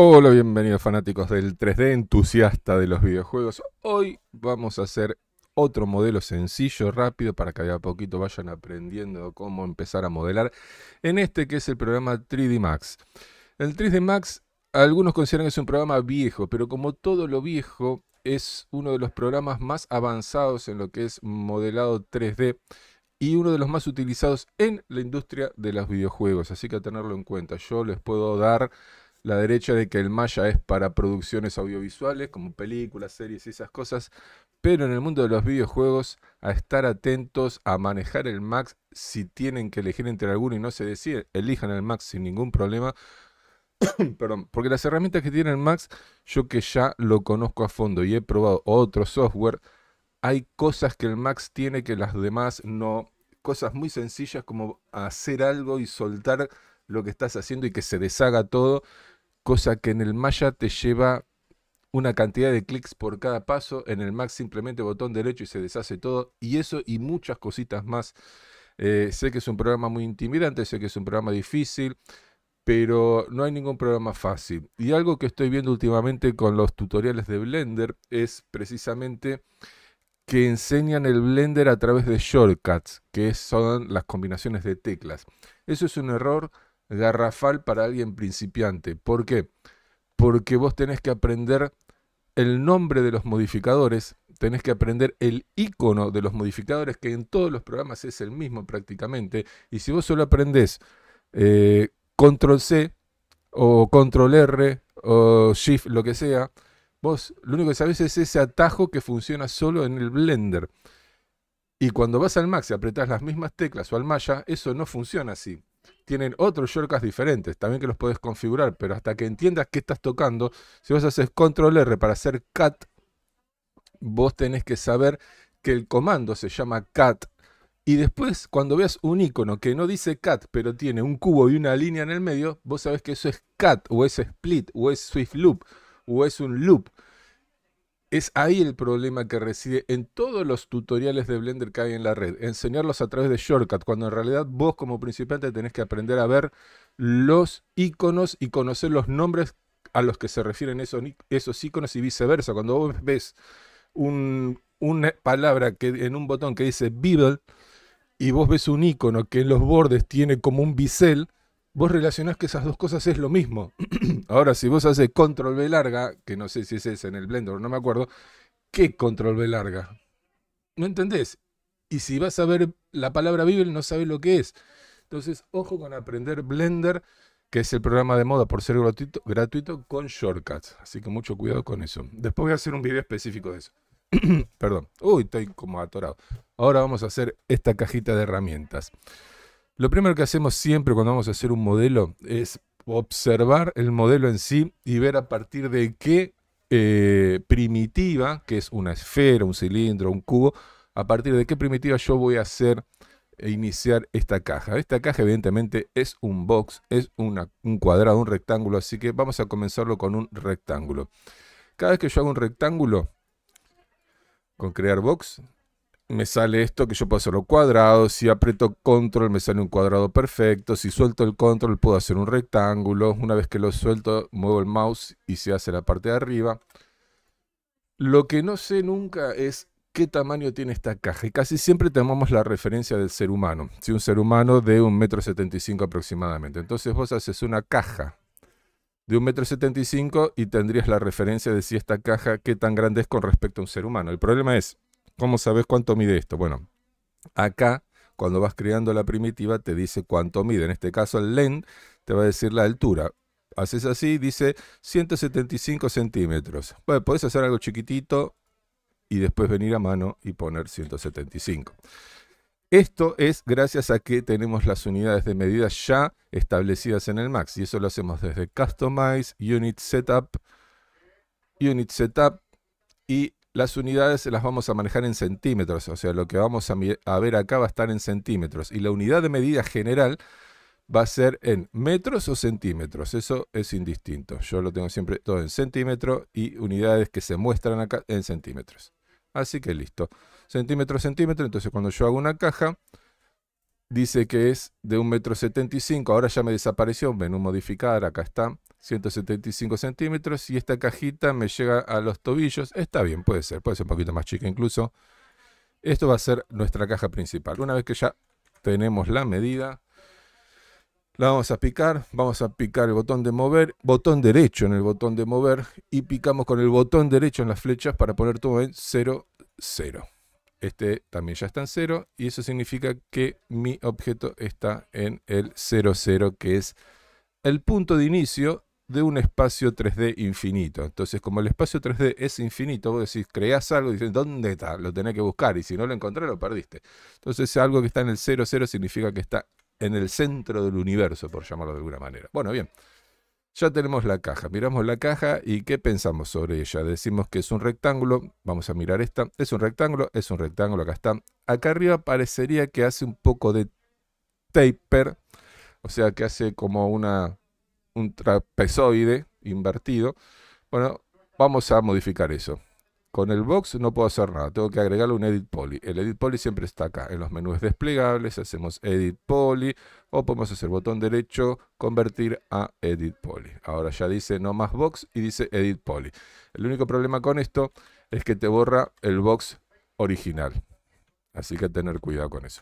Hola, bienvenidos fanáticos del 3D entusiasta de los videojuegos. Hoy vamos a hacer otro modelo sencillo, rápido, para que a poquito vayan aprendiendo cómo empezar a modelar en este que es el programa 3D Max. El 3D Max, algunos consideran que es un programa viejo, pero como todo lo viejo, es uno de los programas más avanzados en lo que es modelado 3D y uno de los más utilizados en la industria de los videojuegos. Así que a tenerlo en cuenta, yo les puedo dar la derecha de que el maya es para producciones audiovisuales, como películas, series y esas cosas, pero en el mundo de los videojuegos, a estar atentos, a manejar el Max, si tienen que elegir entre alguno y no se decide, elijan el Max sin ningún problema. Perdón, porque las herramientas que tiene el Max, yo que ya lo conozco a fondo y he probado otro software, hay cosas que el Max tiene que las demás no. Cosas muy sencillas como hacer algo y soltar lo que estás haciendo y que se deshaga todo cosa que en el Maya te lleva una cantidad de clics por cada paso, en el Mac simplemente botón derecho y se deshace todo, y eso y muchas cositas más. Eh, sé que es un programa muy intimidante, sé que es un programa difícil, pero no hay ningún programa fácil. Y algo que estoy viendo últimamente con los tutoriales de Blender es precisamente que enseñan el Blender a través de shortcuts, que son las combinaciones de teclas. Eso es un error garrafal para alguien principiante. ¿Por qué? Porque vos tenés que aprender el nombre de los modificadores, tenés que aprender el icono de los modificadores, que en todos los programas es el mismo prácticamente. Y si vos solo aprendés eh, control C o control R o shift, lo que sea, vos lo único que sabés es ese atajo que funciona solo en el Blender. Y cuando vas al Max y apretás las mismas teclas o al Maya, eso no funciona así tienen otros shortcuts diferentes, también que los puedes configurar, pero hasta que entiendas qué estás tocando, si vos haces control R para hacer cat, vos tenés que saber que el comando se llama cat. Y después, cuando veas un icono que no dice cat, pero tiene un cubo y una línea en el medio, vos sabés que eso es cat, o es split, o es swift loop, o es un loop. Es ahí el problema que reside en todos los tutoriales de Blender que hay en la red. Enseñarlos a través de shortcut, cuando en realidad vos como principiante tenés que aprender a ver los iconos y conocer los nombres a los que se refieren esos, esos iconos y viceversa. Cuando vos ves una palabra que en un botón que dice Beeble y vos ves un icono que en los bordes tiene como un bisel, vos relacionás que esas dos cosas es lo mismo. Ahora, si vos haces control B larga, que no sé si es ese en el Blender, no me acuerdo, ¿qué control B larga? ¿No entendés? Y si vas a ver la palabra Bible, no sabes lo que es. Entonces, ojo con aprender Blender, que es el programa de moda por ser gratuito, gratuito con shortcuts. Así que mucho cuidado con eso. Después voy a hacer un video específico de eso. Perdón. Uy, estoy como atorado. Ahora vamos a hacer esta cajita de herramientas. Lo primero que hacemos siempre cuando vamos a hacer un modelo es observar el modelo en sí y ver a partir de qué eh, primitiva, que es una esfera, un cilindro, un cubo, a partir de qué primitiva yo voy a hacer e iniciar esta caja. Esta caja evidentemente es un box, es un cuadrado, un rectángulo, así que vamos a comenzarlo con un rectángulo. Cada vez que yo hago un rectángulo con crear box, me sale esto que yo puedo hacerlo cuadrado, si aprieto control me sale un cuadrado perfecto, si suelto el control puedo hacer un rectángulo, una vez que lo suelto muevo el mouse y se hace la parte de arriba. Lo que no sé nunca es qué tamaño tiene esta caja y casi siempre tomamos la referencia del ser humano, si un ser humano de un 1,75 cinco aproximadamente. Entonces vos haces una caja de un 1,75 m y tendrías la referencia de si esta caja, qué tan grande es con respecto a un ser humano. El problema es ¿Cómo sabes cuánto mide esto? Bueno, acá cuando vas creando la primitiva te dice cuánto mide. En este caso el len te va a decir la altura. Haces así, dice 175 centímetros. Bueno, podés hacer algo chiquitito y después venir a mano y poner 175. Esto es gracias a que tenemos las unidades de medida ya establecidas en el Max. Y eso lo hacemos desde Customize, Unit Setup, Unit Setup y las unidades las vamos a manejar en centímetros, o sea, lo que vamos a, ver acá va a estar en centímetros. Y la unidad de medida general va a ser en metros o centímetros. Eso es indistinto. Yo lo tengo siempre todo en centímetro y unidades que se muestran acá en centímetros. Así que listo. Centímetro, centímetro. Entonces cuando yo hago una caja, dice que es de 1,75 m. Ahora ya me desapareció. Menú modificar, acá está. 175 centímetros y esta cajita me llega a los tobillos. Está bien, puede ser, puede ser un poquito más chica incluso. Esto va a ser nuestra caja principal. Una vez que ya tenemos la medida, la vamos a picar, vamos a picar el botón de mover, botón derecho en el botón de mover y picamos con el botón derecho en las flechas para poner todo en 0, 0. Este también ya está en 0 y eso significa que mi objeto está en el 0, 0 que es el punto de inicio de un espacio 3D infinito. Entonces, como el espacio 3D es infinito, vos decís, creas algo y dices, ¿dónde está? Lo tenés que buscar y si no lo encontré, lo perdiste. Entonces, algo que está en el 00 significa que está en el centro del universo, por llamarlo de alguna manera. Bueno, bien. Ya tenemos la caja, miramos la caja y qué pensamos sobre ella. Decimos que es un rectángulo, vamos a mirar esta, es un rectángulo, es un rectángulo, acá está. Acá arriba parecería que hace un poco de taper, o sea que hace como una un trapezoide invertido. Bueno, vamos a modificar eso. Con el box no puedo hacer nada, tengo que agregarle un edit poly. El edit poly siempre está acá, en los menús desplegables hacemos edit poly o podemos hacer botón derecho, convertir a edit poly. Ahora ya dice no más box y dice edit poly. El único problema con esto es que te borra el box original, así que tener cuidado con eso.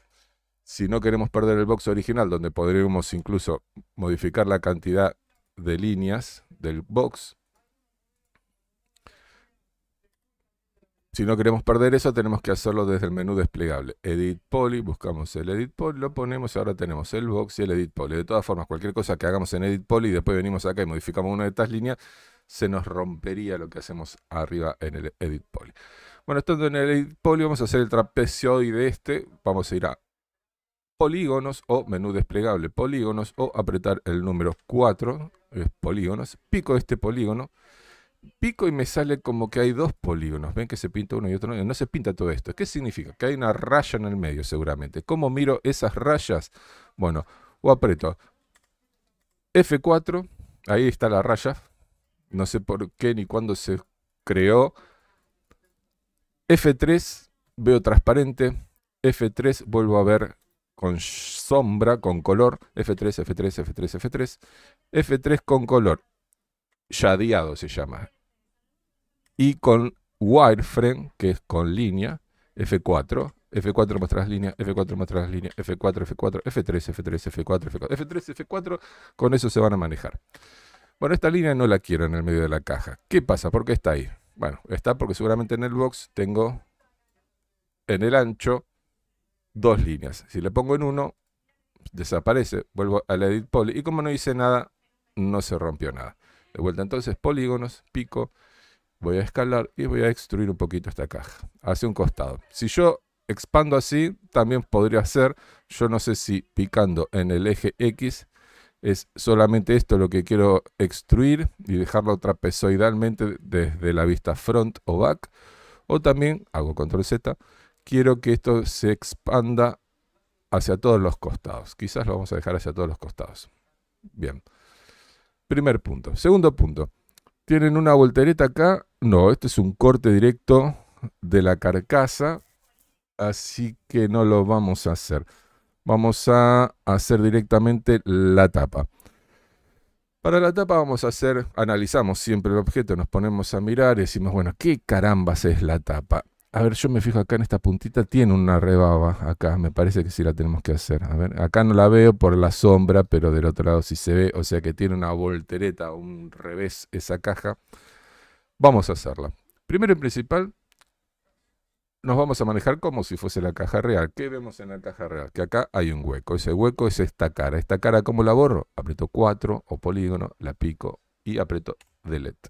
Si no queremos perder el box original, donde podríamos incluso modificar la cantidad de líneas del box. Si no queremos perder eso, tenemos que hacerlo desde el menú desplegable. Edit Poly, buscamos el Edit Poly, lo ponemos y ahora tenemos el box y el Edit Poly. De todas formas, cualquier cosa que hagamos en Edit Poly y después venimos acá y modificamos una de estas líneas, se nos rompería lo que hacemos arriba en el Edit Poly. Bueno, estando en el Edit Poly, vamos a hacer el de este. Vamos a ir a polígonos o menú desplegable polígonos o apretar el número 4 polígonos, pico este polígono, pico y me sale como que hay dos polígonos. Ven que se pinta uno y otro. No, no se pinta todo esto. ¿Qué significa? Que hay una raya en el medio seguramente. ¿Cómo miro esas rayas? Bueno, o aprieto F4, ahí está la raya. No sé por qué ni cuándo se creó. F3, veo transparente. F3, vuelvo a ver con sombra, con color, F3, F3, F3, F3, F3 con color, yadeado se llama, y con wireframe, que es con línea, F4, F4 más tras línea, F4 más tras líneas F4, F4, F3, F3, F4, F4, F3, F4, con eso se van a manejar. Bueno, esta línea no la quiero en el medio de la caja. ¿Qué pasa? ¿Por qué está ahí? Bueno, está porque seguramente en el box tengo en el ancho dos líneas. Si le pongo en uno, desaparece, vuelvo al edit poly y como no hice nada, no se rompió nada. De vuelta entonces, polígonos, pico, voy a escalar y voy a extruir un poquito esta caja hacia un costado. Si yo expando así, también podría ser. yo no sé si picando en el eje X es solamente esto lo que quiero extruir y dejarlo trapezoidalmente desde la vista front o back, o también hago control Z quiero que esto se expanda hacia todos los costados. Quizás lo vamos a dejar hacia todos los costados. Bien. Primer punto. Segundo punto. Tienen una voltereta acá. No, esto es un corte directo de la carcasa. Así que no lo vamos a hacer. Vamos a hacer directamente la tapa. Para la tapa vamos a hacer, analizamos siempre el objeto, nos ponemos a mirar y decimos, bueno, ¿qué carambas es la tapa? A ver, yo me fijo acá en esta puntita, tiene una rebaba acá, me parece que sí la tenemos que hacer. A ver, acá no la veo por la sombra, pero del otro lado sí se ve, o sea que tiene una voltereta, un revés esa caja. Vamos a hacerla. Primero y principal, nos vamos a manejar como si fuese la caja real. ¿Qué vemos en la caja real? Que acá hay un hueco, ese hueco es esta cara. ¿Esta cara cómo la borro? Aprieto 4 o polígono, la pico y aprieto delete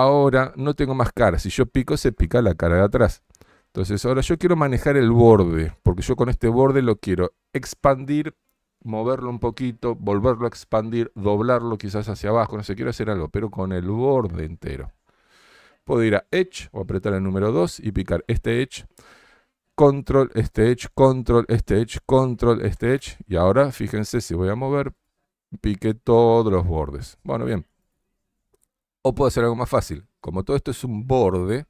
ahora no tengo más cara. Si yo pico, se pica la cara de atrás. Entonces, ahora yo quiero manejar el borde, porque yo con este borde lo quiero expandir, moverlo un poquito, volverlo a expandir, doblarlo quizás hacia abajo, no sé, quiero hacer algo, pero con el borde entero. Puedo ir a Edge o apretar el número 2 y picar este Edge, Control, este Edge, Control, este Edge, Control, este Edge. Y ahora, fíjense, si voy a mover, pique todos los bordes. Bueno, bien. O puedo hacer algo más fácil. Como todo esto es un borde,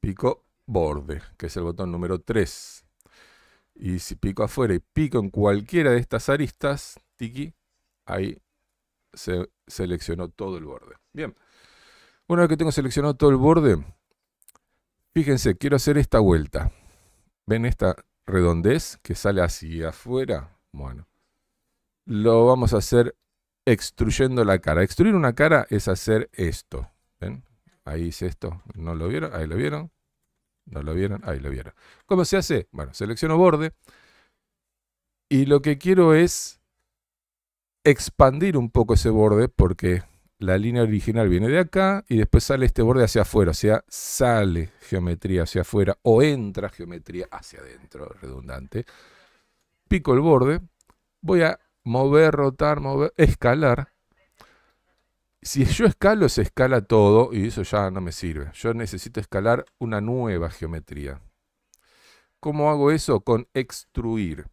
pico borde, que es el botón número 3. Y si pico afuera y pico en cualquiera de estas aristas, tiki, ahí se seleccionó todo el borde. Bien. Una vez que tengo seleccionado todo el borde, fíjense, quiero hacer esta vuelta. ¿Ven esta redondez que sale hacia afuera? Bueno, lo vamos a hacer extruyendo la cara. Extruir una cara es hacer esto. Ahí hice esto. ¿No lo vieron? Ahí lo vieron. ¿No lo vieron? Ahí lo vieron. ¿Cómo se hace? Bueno, selecciono borde. Y lo que quiero es expandir un poco ese borde porque la línea original viene de acá y después sale este borde hacia afuera, o sea, sale geometría hacia afuera o entra geometría hacia adentro, redundante. Pico el borde, voy a mover, rotar, mover, escalar. Si yo escalo, se escala todo y eso ya no me sirve. Yo necesito escalar una nueva geometría. ¿Cómo hago eso? Con extruir.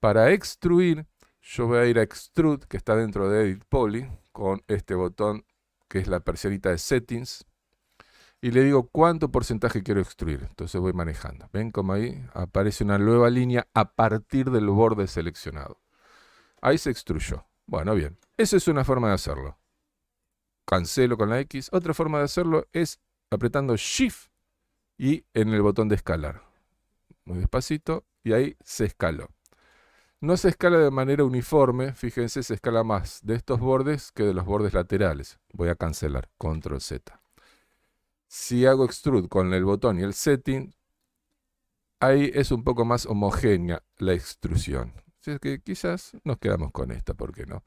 Para extruir, yo voy a ir a Extrude, que está dentro de Edit Poly, con este botón que es la persianita de Settings, y le digo cuánto porcentaje quiero extruir. Entonces voy manejando. ¿Ven cómo ahí aparece una nueva línea a partir del borde seleccionado? Ahí se extruyó. Bueno, bien. Esa es una forma de hacerlo. Cancelo con la X. Otra forma de hacerlo es apretando Shift y en el botón de escalar. Muy despacito y ahí se escaló. No se escala de manera uniforme, fíjense, se escala más de estos bordes que de los bordes laterales. Voy a cancelar, control Z. Si hago extrude con el botón y el setting, ahí es un poco más homogénea la extrusión que quizás nos quedamos con esta, ¿por qué no?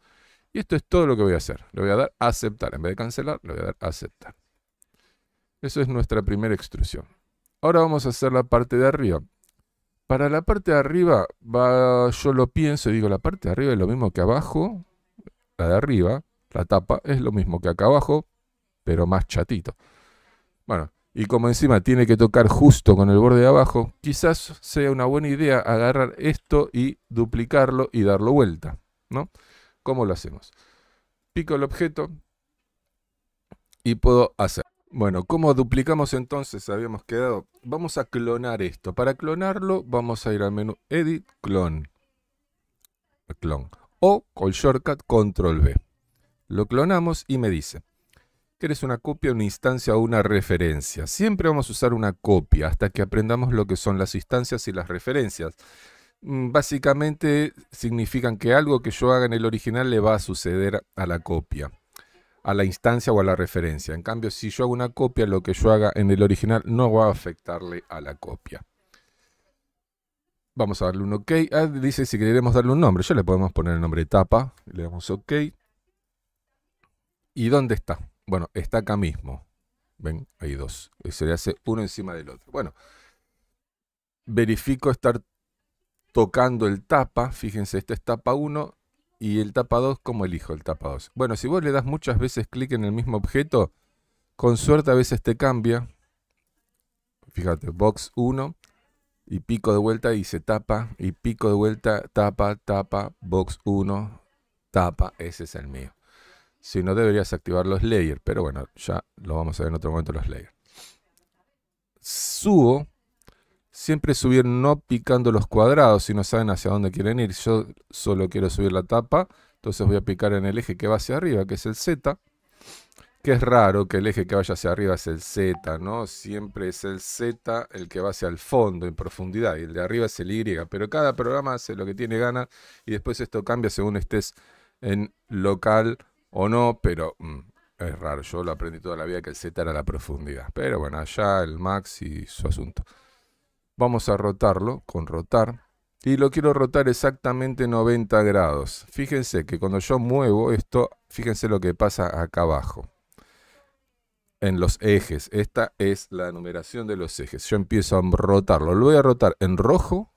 Y esto es todo lo que voy a hacer. Le voy a dar aceptar. En vez de cancelar, le voy a dar aceptar. Eso es nuestra primera extrusión. Ahora vamos a hacer la parte de arriba. Para la parte de arriba, va, yo lo pienso y digo, la parte de arriba es lo mismo que abajo. La de arriba, la tapa, es lo mismo que acá abajo, pero más chatito. Bueno, y como encima tiene que tocar justo con el borde de abajo, quizás sea una buena idea agarrar esto y duplicarlo y darlo vuelta, ¿no? ¿Cómo lo hacemos? Pico el objeto y puedo hacer. Bueno, ¿cómo duplicamos entonces? Habíamos quedado. Vamos a clonar esto. Para clonarlo vamos a ir al menú Edit, Clone. Clon. O con shortcut Control V. Lo clonamos y me dice, que una copia, una instancia o una referencia. Siempre vamos a usar una copia hasta que aprendamos lo que son las instancias y las referencias. Mm, básicamente significan que algo que yo haga en el original le va a suceder a la copia, a la instancia o a la referencia. En cambio, si yo hago una copia, lo que yo haga en el original no va a afectarle a la copia. Vamos a darle un OK. Ah, dice si queremos darle un nombre. Yo le podemos poner el nombre de tapa. Le damos OK. ¿Y dónde está? Bueno, está acá mismo. Ven, hay dos. se le hace uno encima del otro. Bueno, verifico estar tocando el tapa. Fíjense, este es tapa 1 y el tapa 2, ¿cómo elijo el tapa 2? Bueno, si vos le das muchas veces clic en el mismo objeto, con suerte a veces te cambia. Fíjate, box 1 y pico de vuelta y se tapa y pico de vuelta, tapa, tapa, box 1, tapa, ese es el mío. Si no, deberías activar los layers. Pero bueno, ya lo vamos a ver en otro momento los layers. Subo. Siempre subir no picando los cuadrados si no saben hacia dónde quieren ir. Yo solo quiero subir la tapa. Entonces voy a picar en el eje que va hacia arriba, que es el Z. Que es raro que el eje que vaya hacia arriba es el Z, ¿no? Siempre es el Z el que va hacia el fondo, en profundidad, y el de arriba es el Y. Pero cada programa hace lo que tiene ganas y después esto cambia según estés en local o no, pero mm, es raro. Yo lo aprendí toda la vida que el Z era la profundidad. Pero bueno, allá el max y su asunto. Vamos a rotarlo con rotar. Y lo quiero rotar exactamente 90 grados. Fíjense que cuando yo muevo esto, fíjense lo que pasa acá abajo. En los ejes. Esta es la numeración de los ejes. Yo empiezo a rotarlo. Lo voy a rotar en rojo,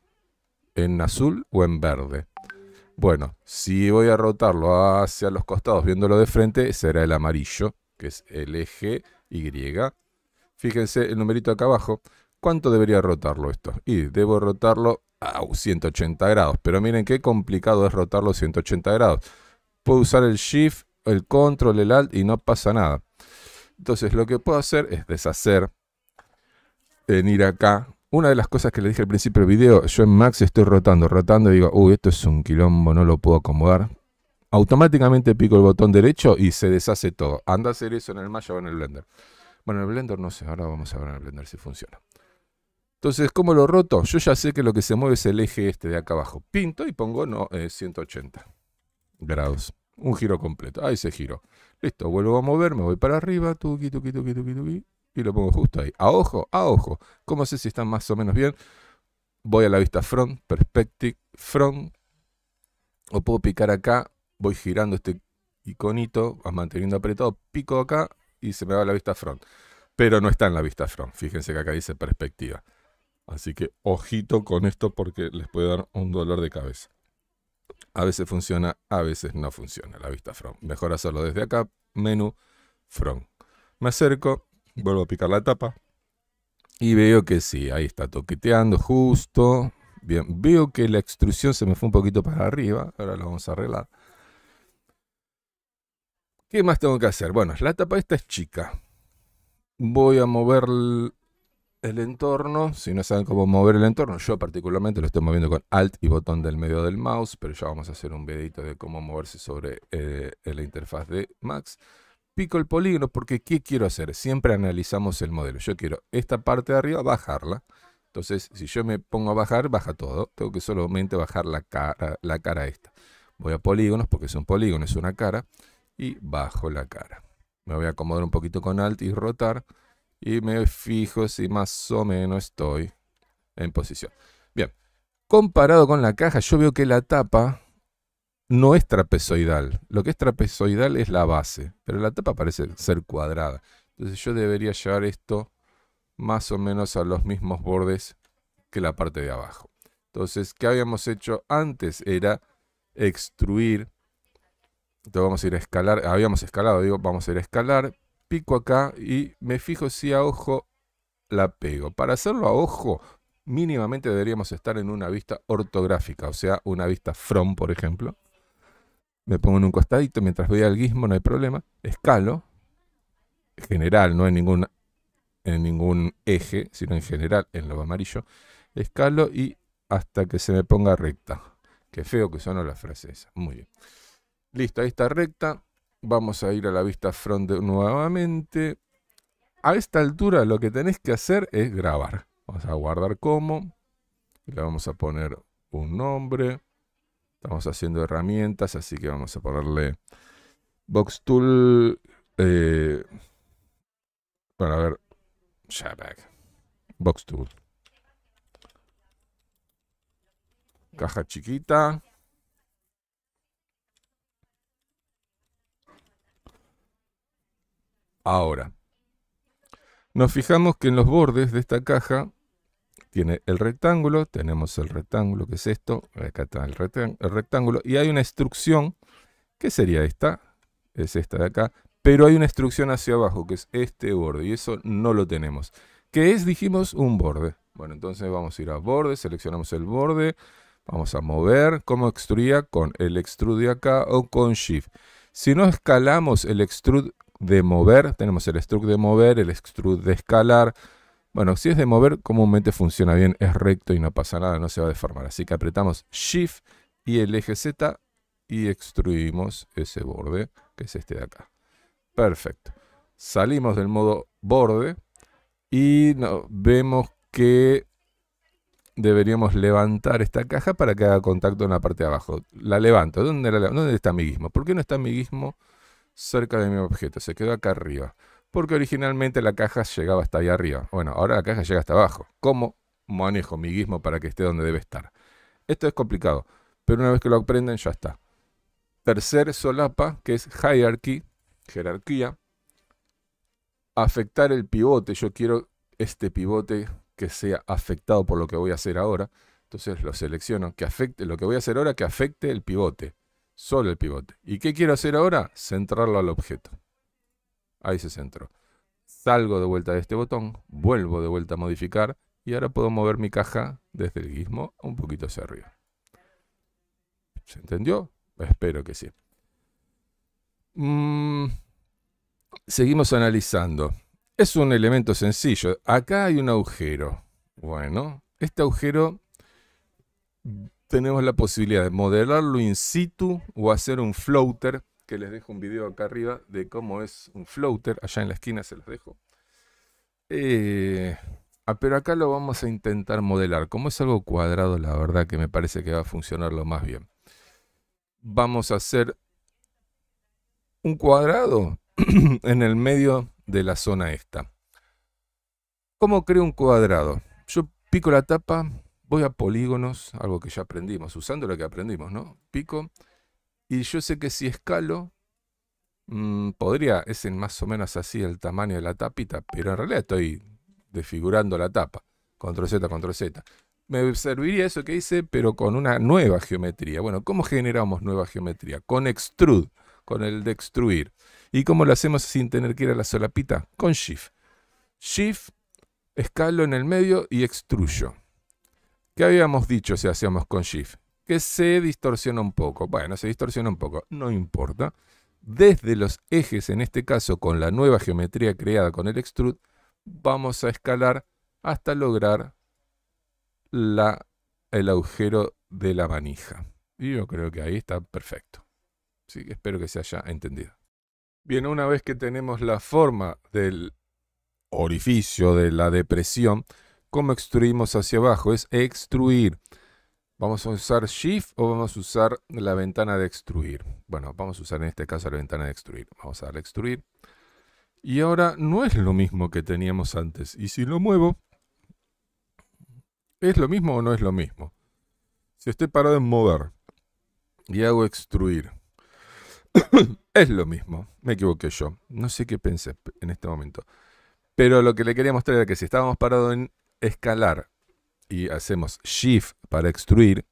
en azul o en verde. Bueno, si voy a rotarlo hacia los costados viéndolo de frente, será el amarillo, que es el eje Y. Fíjense el numerito acá abajo. ¿Cuánto debería rotarlo esto? Y debo rotarlo a 180 grados. Pero miren qué complicado es rotarlo 180 grados. Puedo usar el Shift, el Control, el Alt y no pasa nada. Entonces lo que puedo hacer es deshacer Venir acá una de las cosas que le dije al principio del video, yo en Max estoy rotando, rotando y digo, uy, esto es un quilombo, no lo puedo acomodar. Automáticamente pico el botón derecho y se deshace todo. Anda a hacer eso en el Maya o en el Blender. Bueno, en el Blender no sé, ahora vamos a ver en el Blender si funciona. Entonces, ¿cómo lo roto? Yo ya sé que lo que se mueve es el eje este de acá abajo. Pinto y pongo no, 180 eh, grados. Un giro completo. Ahí se giro. Listo, vuelvo a mover, me voy para arriba, tuqui, tuqui, tuqui, tuqui, tuqui y lo pongo justo ahí. A ojo, a ojo. ¿Cómo sé si está más o menos bien? Voy a la vista front, perspective, front. O puedo picar acá, voy girando este iconito, manteniendo apretado, pico acá y se me va la vista front. Pero no está en la vista front. Fíjense que acá dice perspectiva. Así que ojito con esto porque les puede dar un dolor de cabeza. A veces funciona, a veces no funciona la vista front. Mejor hacerlo desde acá, menú, front. Me acerco, Vuelvo a picar la tapa. Y veo que sí, ahí está toqueteando justo. Bien, veo que la extrusión se me fue un poquito para arriba. Ahora lo vamos a arreglar. ¿Qué más tengo que hacer? Bueno, la tapa esta es chica. Voy a mover el, entorno. Si no saben cómo mover el entorno, yo particularmente lo estoy moviendo con Alt y botón del medio del mouse, pero ya vamos a hacer un videito de cómo moverse sobre eh, la interfaz de Max pico el polígono porque ¿qué quiero hacer? Siempre analizamos el modelo. Yo quiero esta parte de arriba bajarla. Entonces, si yo me pongo a bajar, baja todo. Tengo que solamente bajar la cara, la cara esta. Voy a polígonos porque es un polígono, es una cara. Y bajo la cara. Me voy a acomodar un poquito con alt y rotar. Y me fijo si más o menos estoy en posición. Bien. Comparado con la caja, yo veo que la tapa no es trapezoidal. Lo que es trapezoidal es la base, pero la tapa parece ser cuadrada. Entonces yo debería llevar esto más o menos a los mismos bordes que la parte de abajo. Entonces, ¿qué habíamos hecho antes? Era extruir. Entonces vamos a ir a escalar. Habíamos escalado, digo, vamos a ir a escalar. Pico acá y me fijo si a ojo la pego. Para hacerlo a ojo, mínimamente deberíamos estar en una vista ortográfica, o sea, una vista from, por ejemplo me pongo en un costadito mientras voy al guismo, no hay problema, escalo, general, no hay ningún, en ningún eje, sino en general, en lo amarillo, escalo y hasta que se me ponga recta. Qué feo que suena la frase esa. Muy bien. Listo, ahí está recta. Vamos a ir a la vista front nuevamente. A esta altura lo que tenés que hacer es grabar. Vamos a guardar como. Le vamos a poner un nombre. Estamos haciendo herramientas, así que vamos a ponerle Box Tool. Eh, bueno, a ver. Box Tool. Caja chiquita. Ahora, nos fijamos que en los bordes de esta caja tiene el rectángulo, tenemos el rectángulo que es esto, acá está el, rectángulo, y hay una instrucción que sería esta, es esta de acá, pero hay una instrucción hacia abajo que es este borde, y eso no lo tenemos, que es, dijimos, un borde. Bueno, entonces vamos a ir a borde, seleccionamos el borde, vamos a mover, ¿Cómo extruía? Con el extrude de acá o con shift. Si no escalamos el extrude de mover, tenemos el extrude de mover, el extrude de escalar, bueno, si es de mover, comúnmente funciona bien, es recto y no pasa nada, no se va a deformar. Así que apretamos Shift y el eje Z y extruimos ese borde, que es este de acá. Perfecto. Salimos del modo borde y vemos que deberíamos levantar esta caja para que haga contacto en la parte de abajo. La levanto. dónde está mi guismo? ¿Por qué no está mi guismo cerca de mi objeto? Se quedó acá arriba porque originalmente la caja llegaba hasta ahí arriba. Bueno, ahora la caja llega hasta abajo. ¿Cómo manejo mi guismo para que esté donde debe estar? Esto es complicado, pero una vez que lo aprenden ya está. Tercer solapa, que es hierarchy, jerarquía. Afectar el pivote. Yo quiero este pivote que sea afectado por lo que voy a hacer ahora. Entonces lo selecciono, que afecte lo que voy a hacer ahora, que afecte el pivote, solo el pivote. ¿Y qué quiero hacer ahora? Centrarlo al objeto. Ahí se centro. Salgo de vuelta de este botón, vuelvo de vuelta a modificar y ahora puedo mover mi caja desde el guismo un poquito hacia arriba. ¿Se entendió? Espero que sí. Mm, seguimos analizando. Es un elemento sencillo. Acá hay un agujero. Bueno, este agujero tenemos la posibilidad de modelarlo in situ o hacer un floater que les dejo un video acá arriba de cómo es un floater. Allá en la esquina se los dejo. Eh, ah, pero acá lo vamos a intentar modelar. Como es algo cuadrado, la verdad que me parece que va a funcionar lo más bien. Vamos a hacer un cuadrado en el medio de la zona esta. ¿Cómo creo un cuadrado? Yo pico la tapa, voy a polígonos, algo que ya aprendimos, usando lo que aprendimos, ¿no? Pico y yo sé que si escalo, mm, podría, es más o menos así el tamaño de la tapita, pero en realidad estoy desfigurando la tapa. Control Z, control Z. Me serviría eso que hice, pero con una nueva geometría. Bueno, ¿cómo generamos nueva geometría? Con extrude, con el de extruir. ¿Y cómo lo hacemos sin tener que ir a la solapita? Con Shift. Shift, escalo en el medio y extruyo. ¿Qué habíamos dicho si hacíamos con Shift? que se distorsiona un poco. Bueno, se distorsiona un poco, no importa. Desde los ejes, en este caso con la nueva geometría creada con el extrude, vamos a escalar hasta lograr la, el agujero de la manija. Y yo creo que ahí está perfecto. Sí, espero que se haya entendido. Bien, una vez que tenemos la forma del orificio de la depresión, ¿cómo extruimos hacia abajo? Es extruir. Vamos a usar Shift o vamos a usar la ventana de extruir. Bueno, vamos a usar en este caso la ventana de extruir. Vamos a darle extruir. Y ahora no es lo mismo que teníamos antes. Y si lo muevo, ¿es lo mismo o no es lo mismo? Si estoy parado en mover y hago extruir, es lo mismo. Me equivoqué yo. No sé qué pensé en este momento. Pero lo que le quería mostrar era que si estábamos parados en escalar y hacemos Shift para extruir,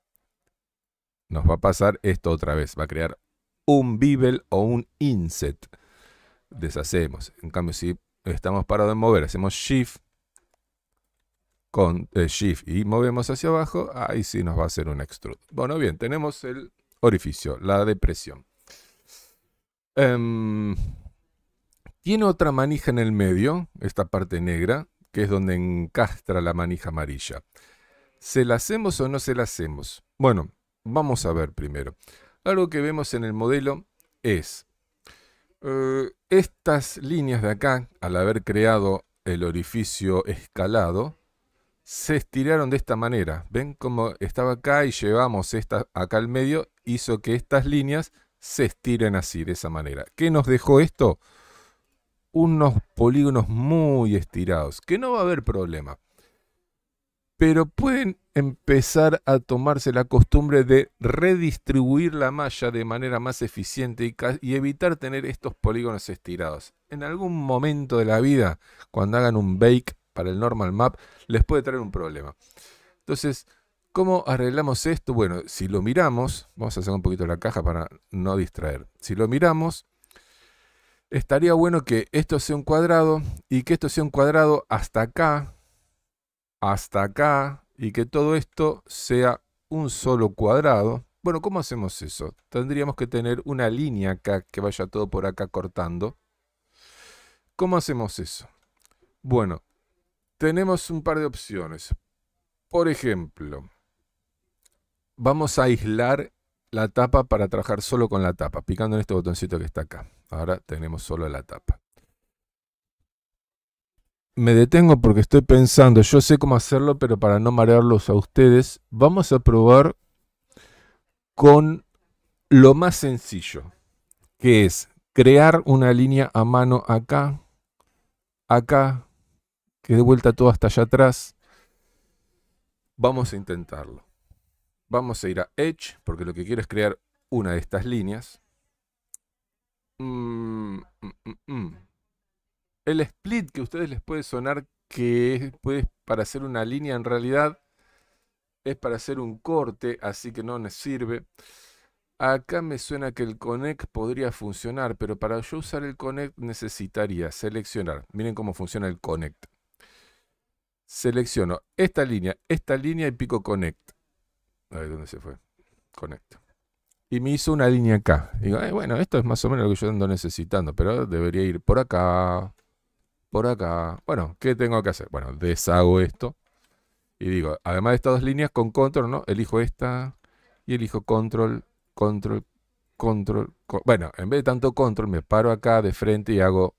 nos va a pasar esto otra vez. Va a crear un bevel o un inset. Deshacemos. En cambio, si estamos parados en mover, hacemos Shift con eh, Shift y movemos hacia abajo, ahí sí nos va a hacer un extrude. Bueno, bien, tenemos el orificio, la depresión. Em, tiene otra manija en el medio, esta parte negra, que es donde encastra la manija amarilla. ¿Se la hacemos o no se la hacemos? Bueno, vamos a ver primero. Algo que vemos en el modelo es eh, estas líneas de acá, al haber creado el orificio escalado, se estiraron de esta manera. ¿Ven cómo estaba acá y llevamos esta acá al medio? Hizo que estas líneas se estiren así, de esa manera. ¿Qué nos dejó esto? unos polígonos muy estirados, que no va a haber problema. Pero pueden empezar a tomarse la costumbre de redistribuir la malla de manera más eficiente y, evitar tener estos polígonos estirados. En algún momento de la vida, cuando hagan un bake para el normal map, les puede traer un problema. Entonces, ¿cómo arreglamos esto? Bueno, si lo miramos, vamos a hacer un poquito la caja para no distraer. Si lo miramos, estaría bueno que esto sea un cuadrado y que esto sea un cuadrado hasta acá, hasta acá, y que todo esto sea un solo cuadrado. Bueno, ¿cómo hacemos eso? Tendríamos que tener una línea acá que vaya todo por acá cortando. ¿Cómo hacemos eso? Bueno, tenemos un par de opciones. Por ejemplo, vamos a aislar la tapa para trabajar solo con la tapa, picando en este botoncito que está acá. Ahora tenemos solo la tapa. Me detengo porque estoy pensando, yo sé cómo hacerlo, pero para no marearlos a ustedes, vamos a probar con lo más sencillo, que es crear una línea a mano acá, acá, que de vuelta todo hasta allá atrás. Vamos a intentarlo. Vamos a ir a Edge, porque lo que quiero es crear una de estas líneas. Mm, mm, mm, el split que a ustedes les puede sonar que es para hacer una línea, en realidad es para hacer un corte, así que no nos sirve. Acá me suena que el connect podría funcionar, pero para yo usar el connect necesitaría seleccionar. Miren cómo funciona el connect. Selecciono esta línea, esta línea y pico connect. A ver dónde se fue. Connect y me hizo una línea acá. digo, eh, bueno, esto es más o menos lo que yo ando necesitando, pero debería ir por acá, por acá. Bueno, ¿qué tengo que hacer? Bueno, deshago esto. Y digo, además de estas dos líneas, con control, ¿no? Elijo esta y elijo control, control, control. Bueno, en vez de tanto control, me paro acá de frente y hago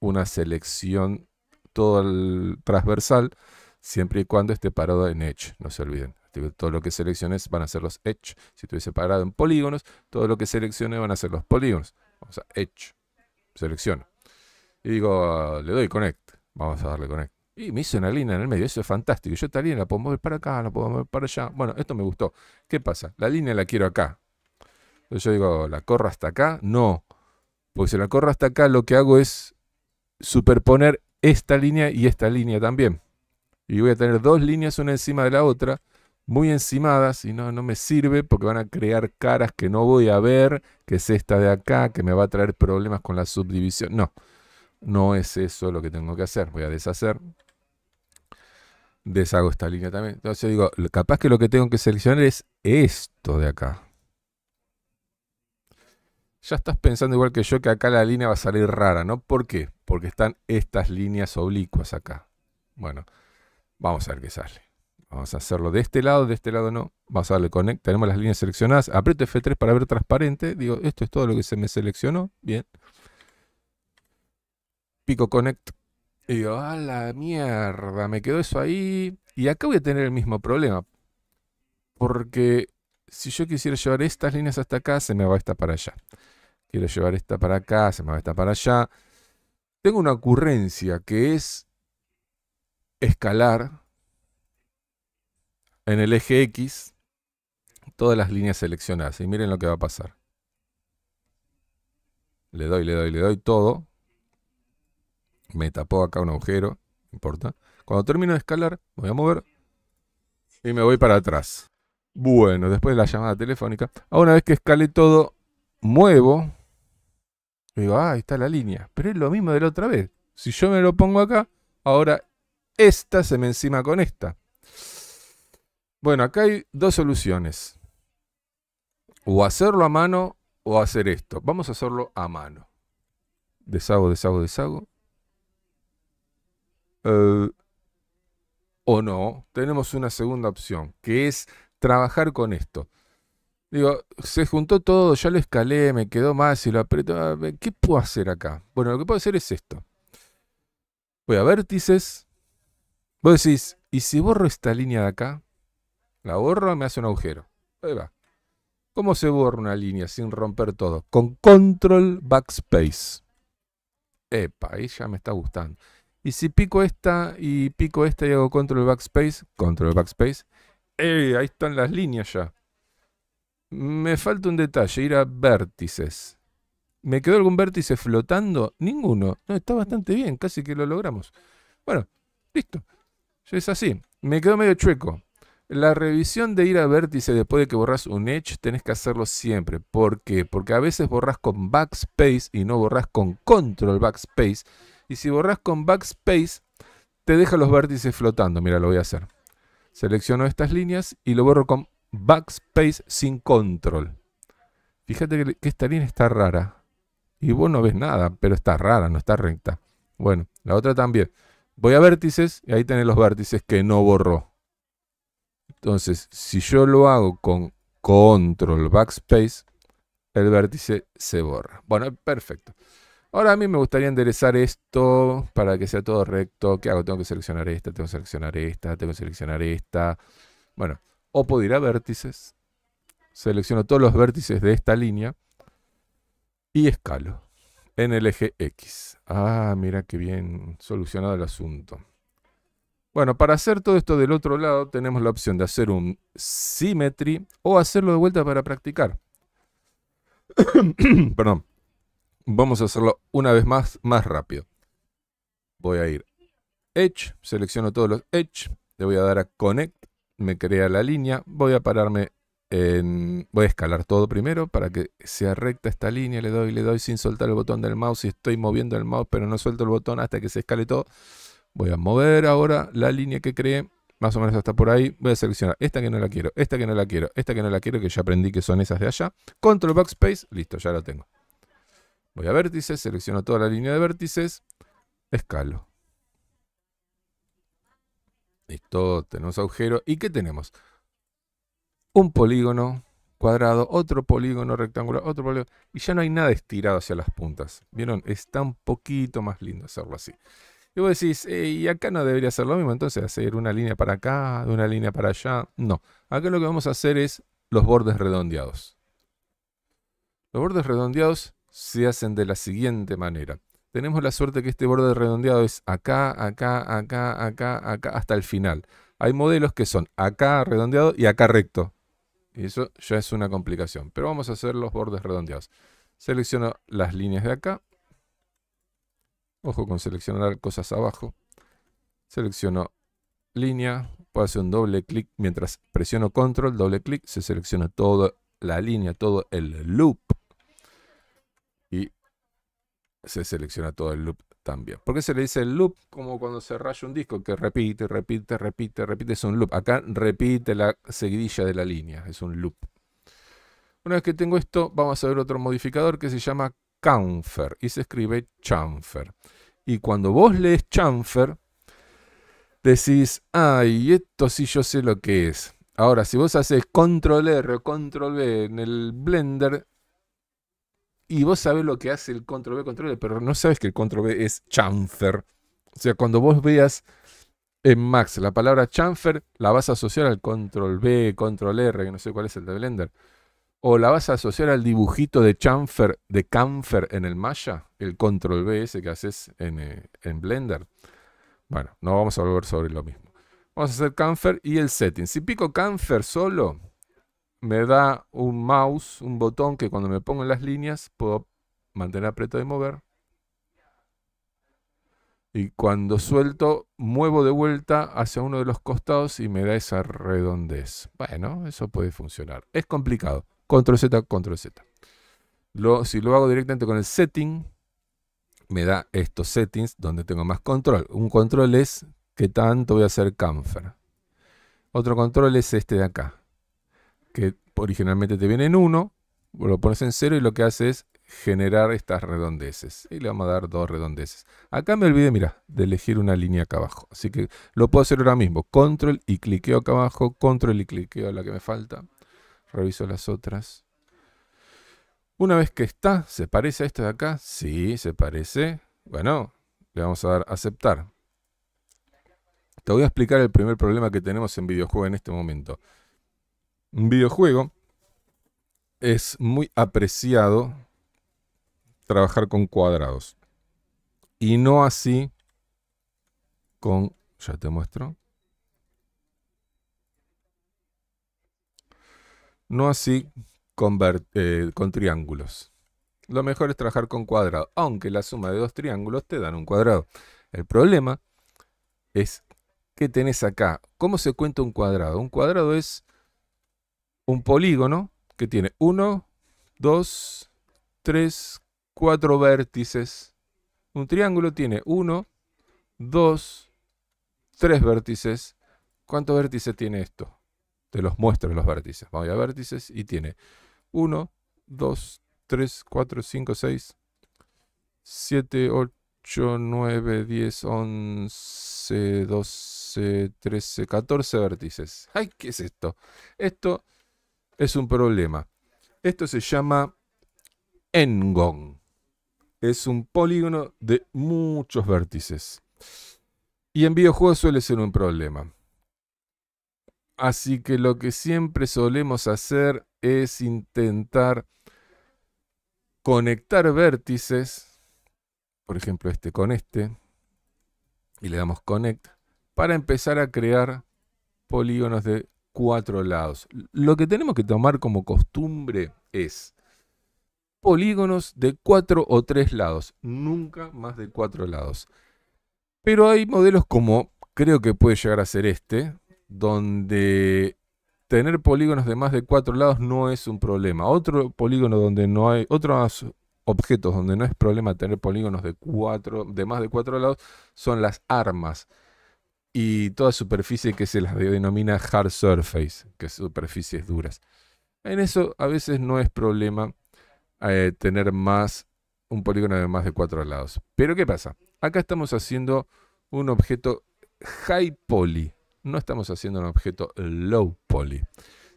una selección todo el transversal, siempre y cuando esté parado en Edge, no se olviden. Todo lo que selecciones van a ser los edge. Si estuviese parado en polígonos, todo lo que seleccione van a ser los polígonos. Vamos a edge. Selecciono. Y digo, le doy connect. Vamos a darle connect. Y me hizo una línea en el medio, eso es fantástico. Yo esta línea la puedo mover para acá, la puedo mover para allá. Bueno, esto me gustó. ¿Qué pasa? La línea la quiero acá. Entonces yo digo, ¿la corro hasta acá? No. Porque si la corro hasta acá, lo que hago es superponer esta línea y esta línea también. Y voy a tener dos líneas una encima de la otra muy encimadas y no, no me sirve porque van a crear caras que no voy a ver, que es esta de acá, que me va a traer problemas con la subdivisión. No, no es eso lo que tengo que hacer. Voy a deshacer. Deshago esta línea también. Entonces digo, capaz que lo que tengo que seleccionar es esto de acá. Ya estás pensando igual que yo que acá la línea va a salir rara, ¿no? ¿Por qué? Porque están estas líneas oblicuas acá. Bueno, vamos a ver qué sale. Vamos a hacerlo de este lado, de este lado no. Vamos a darle connect. Tenemos las líneas seleccionadas. Aprieto F3 para ver transparente. Digo, esto es todo lo que se me seleccionó. Bien. Pico connect. Y digo, a la mierda, me quedó eso ahí. Y acá voy a tener el mismo problema. Porque si yo quisiera llevar estas líneas hasta acá, se me va esta para allá. Quiero llevar esta para acá, se me va esta para allá. Tengo una ocurrencia que es escalar en el eje X todas las líneas seleccionadas. Y miren lo que va a pasar. Le doy, le doy, le doy todo. Me tapó acá un agujero, no importa. Cuando termino de escalar, voy a mover y me voy para atrás. Bueno, después de la llamada telefónica, una vez que escalé todo, muevo. Y digo, ah, ahí está la línea. Pero es lo mismo de la otra vez. Si yo me lo pongo acá, ahora esta se me encima con esta. Bueno, acá hay dos soluciones. O hacerlo a mano o hacer esto. Vamos a hacerlo a mano. Deshago, deshago, deshago. Eh, o no, tenemos una segunda opción, que es trabajar con esto. Digo, se juntó todo, ya lo escalé, me quedó más y lo aprieto. Ah, ¿Qué puedo hacer acá? Bueno, lo que puedo hacer es esto. Voy a vértices. Vos decís, ¿y si borro esta línea de acá? La borro, me hace un agujero. Ahí va. ¿Cómo se borra una línea sin romper todo? Con control backspace. Epa, ahí ya me está gustando. Y si pico esta y pico esta y hago control backspace, control backspace, ¡eh! Ahí están las líneas ya. Me falta un detalle, ir a vértices. ¿Me quedó algún vértice flotando? Ninguno. No, está bastante bien, casi que lo logramos. Bueno, listo. Es así. Me quedó medio chueco. La revisión de ir a vértice después de que borras un edge tenés que hacerlo siempre. ¿Por qué? Porque a veces borras con backspace y no borras con control backspace. Y si borras con backspace, te deja los vértices flotando. Mira, lo voy a hacer. Selecciono estas líneas y lo borro con backspace sin control. Fíjate que, esta línea está rara. Y vos no ves nada, pero está rara, no está recta. Bueno, la otra también. Voy a vértices y ahí tenés los vértices que no borró. Entonces, si yo lo hago con control backspace, el vértice se borra. Bueno, perfecto. Ahora a mí me gustaría enderezar esto para que sea todo recto. ¿Qué hago? Tengo que seleccionar esta, tengo que seleccionar esta, tengo que seleccionar esta. Bueno, o puedo ir a vértices. Selecciono todos los vértices de esta línea y escalo en el eje X. Ah, mira qué bien solucionado el asunto. Bueno, para hacer todo esto del otro lado tenemos la opción de hacer un symmetry o hacerlo de vuelta para practicar. Perdón. Vamos a hacerlo una vez más, más rápido. Voy a ir Edge, selecciono todos los Edge, le voy a dar a Connect, me crea la línea, voy a pararme en, voy a escalar todo primero para que sea recta esta línea, le doy, le doy sin soltar el botón del mouse, y estoy moviendo el mouse pero no suelto el botón hasta que se escale todo. Voy a mover ahora la línea que creé, más o menos hasta por ahí. Voy a seleccionar esta que no la quiero, esta que no la quiero, esta que no la quiero, que ya aprendí que son esas de allá. Control Backspace, listo, ya la tengo. Voy a vértices, selecciono toda la línea de vértices, escalo. Listo, tenemos agujero. ¿Y qué tenemos? Un polígono cuadrado, otro polígono rectangular, otro polígono. Y ya no hay nada estirado hacia las puntas. ¿Vieron? Está un poquito más lindo hacerlo así. Y vos decís, eh, y acá no debería ser lo mismo, entonces hacer una línea para acá, una línea para allá. No, acá lo que vamos a hacer es los bordes redondeados. Los bordes redondeados se hacen de la siguiente manera. Tenemos la suerte que este borde redondeado es acá, acá, acá, acá, acá, hasta el final. Hay modelos que son acá redondeado y acá recto. Y eso ya es una complicación. Pero vamos a hacer los bordes redondeados. Selecciono las líneas de acá Ojo con seleccionar cosas abajo. Selecciono línea. Puedo hacer un doble clic mientras presiono control, doble clic. Se selecciona toda la línea, todo el loop. Y se selecciona todo el loop también. ¿Por qué se le dice loop? Como cuando se raya un disco que repite, repite, repite, repite. Es un loop. Acá repite la seguidilla de la línea. Es un loop. Una vez que tengo esto, vamos a ver otro modificador que se llama Chamfer y se escribe Chamfer. Y cuando vos lees Chamfer, decís, ay, esto sí yo sé lo que es. Ahora, si vos haces control R o control B en el Blender y vos sabés lo que hace el control B, control R e, pero no sabes que el control B es chamfer. O sea, cuando vos veas en Max la palabra chamfer, la vas a asociar al control B, control R, que no sé cuál es el de Blender o la vas a asociar al dibujito de chamfer, de camfer en el Maya, el control B ese que haces en, eh, Blender. Bueno, no vamos a volver sobre lo mismo. Vamos a hacer camfer y el setting. Si pico camfer solo, me da un mouse, un botón que cuando me pongo en las líneas puedo mantener apretado y mover. Y cuando suelto, muevo de vuelta hacia uno de los costados y me da esa redondez. Bueno, eso puede funcionar. Es complicado control Z, control Z. Lo, si lo hago directamente con el setting, me da estos settings donde tengo más control. Un control es qué tanto voy a hacer camfer. Otro control es este de acá, que originalmente te viene en 1, lo pones en 0 y lo que hace es generar estas redondeces. Y le vamos a dar dos redondeces. Acá me olvidé, mira, de elegir una línea acá abajo. Así que lo puedo hacer ahora mismo. Control y cliqueo acá abajo, control y cliqueo a la que me falta. Reviso las otras. Una vez que está, ¿se parece a esto de acá? Sí, se parece. Bueno, le vamos a dar aceptar. Te voy a explicar el primer problema que tenemos en videojuego en este momento. Un videojuego es muy apreciado trabajar con cuadrados. Y no así con... Ya te muestro. No así eh, con, triángulos. Lo mejor es trabajar con cuadrado, aunque la suma de dos triángulos te dan un cuadrado. El problema es que tenés acá. ¿Cómo se cuenta un cuadrado? Un cuadrado es un polígono que tiene 1, 2, tres, cuatro vértices. Un triángulo tiene uno, 2, tres vértices. ¿Cuántos vértices tiene esto? Te los muestro los vértices. Voy a vértices y tiene 1, 2, 3, 4, 5, 6, 7, 8, 9, 10, 11, 12, 13, 14 vértices. ¡Ay, qué es esto! Esto es un problema. Esto se llama engong. Es un polígono de muchos vértices. Y en videojuegos suele ser un problema. Así que lo que siempre solemos hacer es intentar conectar vértices, por ejemplo este con este, y le damos connect, para empezar a crear polígonos de cuatro lados. Lo que tenemos que tomar como costumbre es polígonos de cuatro o tres lados, nunca más de cuatro lados. Pero hay modelos como creo que puede llegar a ser este, donde tener polígonos de más de cuatro lados no es un problema. Otro polígono donde no hay, otros objetos donde no es problema tener polígonos de de más de cuatro lados, son las armas y toda superficie que se las denomina hard surface, que es superficies duras. En eso a veces no es problema eh, tener más un polígono de más de cuatro lados. Pero ¿qué pasa? Acá estamos haciendo un objeto high poly, no estamos haciendo un objeto low poly.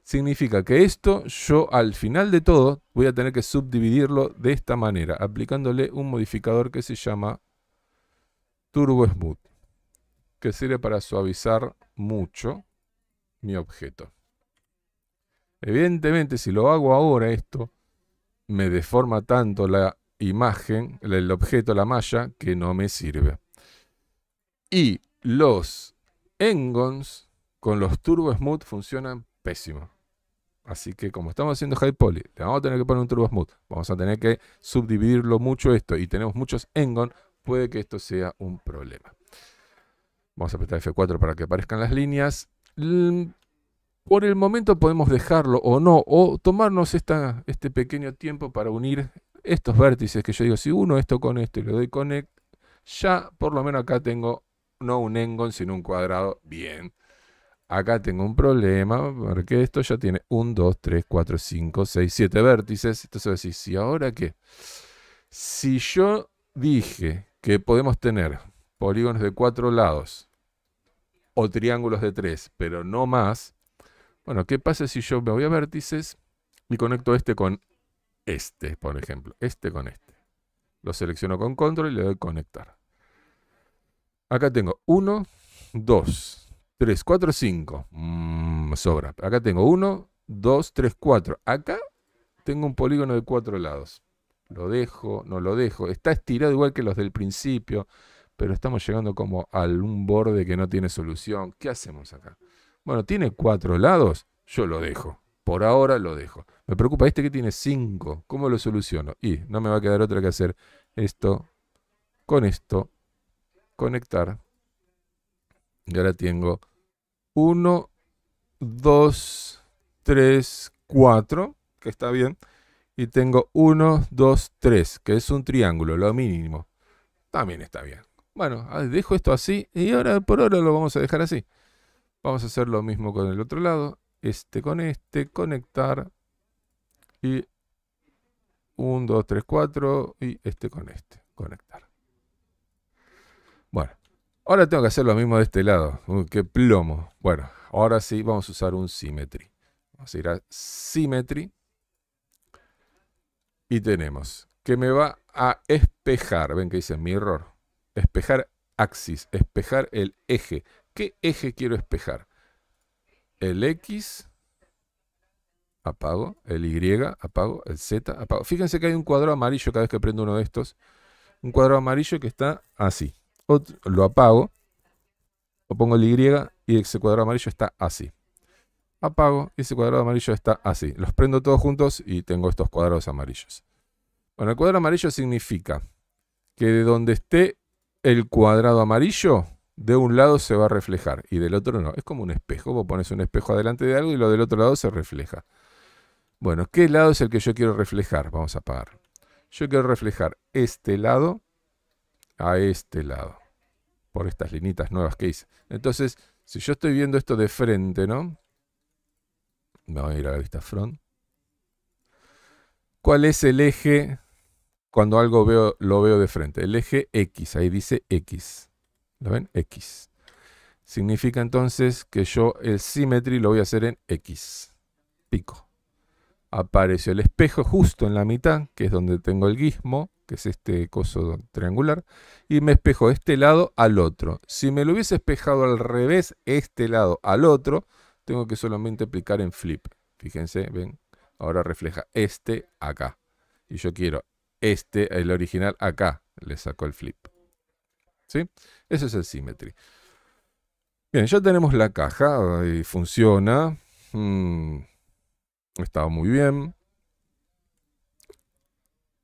Significa que esto yo al final de todo voy a tener que subdividirlo de esta manera, aplicándole un modificador que se llama Turbo Smooth, que sirve para suavizar mucho mi objeto. Evidentemente, si lo hago ahora esto, me deforma tanto la imagen, el objeto, la malla, que no me sirve. Y los Engons con los Turbo Smooth funcionan pésimo. Así que como estamos haciendo high poly, le vamos a tener que poner un turbo smooth. Vamos a tener que subdividirlo mucho esto y tenemos muchos Engons. puede que esto sea un problema. Vamos a apretar F4 para que aparezcan las líneas. Mm, por el momento podemos dejarlo o no, o tomarnos este pequeño tiempo para unir estos vértices que yo digo, si uno esto con esto y le doy connect, ya por lo menos acá tengo no un engon, sino un cuadrado. Bien. Acá tengo un problema, porque esto ya tiene 1, 2, 3, 4, 5, 6, 7 vértices. Entonces si ¿y ahora qué? Si yo dije que podemos tener polígonos de cuatro lados o triángulos de tres, pero no más, bueno, ¿qué pasa si yo me voy a vértices y conecto este con este, por ejemplo? Este con este. Lo selecciono con control y le doy conectar. Acá tengo 1, 2, 3, 4, 5. sobra. Acá tengo 1, 2, 3, 4. Acá tengo un polígono de cuatro lados. Lo dejo, no lo dejo. Está estirado igual que los del principio, pero estamos llegando como a un borde que no tiene solución. ¿Qué hacemos acá? Bueno, tiene cuatro lados, yo lo dejo. Por ahora lo dejo. Me preocupa este que tiene 5. ¿Cómo lo soluciono? Y no me va a quedar otra que hacer esto con esto conectar. Y ahora tengo 1, 2, 3, 4, que está bien. Y tengo 1, 2, 3, que es un triángulo, lo mínimo. También está bien. Bueno, ah, dejo esto así y ahora por ahora lo vamos a dejar así. Vamos a hacer lo mismo con el otro lado. Este con este, conectar. Y 1, 2, 3, 4 y este con este, conectar. Bueno, ahora tengo que hacer lo mismo de este lado. qué plomo. Bueno, ahora sí vamos a usar un symmetry. Vamos a ir a symmetry. Y tenemos que me va a espejar. Ven que dice mirror. Espejar axis, espejar el eje. ¿Qué eje quiero espejar? El X, apago, el Y, apago, el Z, apago. Fíjense que hay un cuadro amarillo cada vez que prendo uno de estos. Un cuadro amarillo que está así lo apago, o pongo el Y y ese cuadrado amarillo está así. Apago y ese cuadrado amarillo está así. Los prendo todos juntos y tengo estos cuadrados amarillos. Bueno, el cuadrado amarillo significa que de donde esté el cuadrado amarillo, de un lado se va a reflejar y del otro no. Es como un espejo. Vos pones un espejo adelante de algo y lo del otro lado se refleja. Bueno, ¿qué lado es el que yo quiero reflejar? Vamos a apagar. Yo quiero reflejar este lado a este lado por estas linitas nuevas que hice. Entonces, si yo estoy viendo esto de frente, ¿no? Me voy a ir a la vista front. ¿Cuál es el eje cuando algo veo, lo veo de frente? El eje X, ahí dice X. ¿Lo ven? X. Significa entonces que yo el symmetry lo voy a hacer en X. Pico. Apareció el espejo justo en la mitad, que es donde tengo el guismo que es este coso triangular, y me espejo este lado al otro. Si me lo hubiese espejado al revés, este lado al otro, tengo que solamente aplicar en flip. Fíjense, ven, ahora refleja este acá. Y yo quiero este, el original acá, le saco el flip. ¿Sí? Eso es el symmetry. Bien, ya tenemos la caja y funciona. Mm, está muy bien.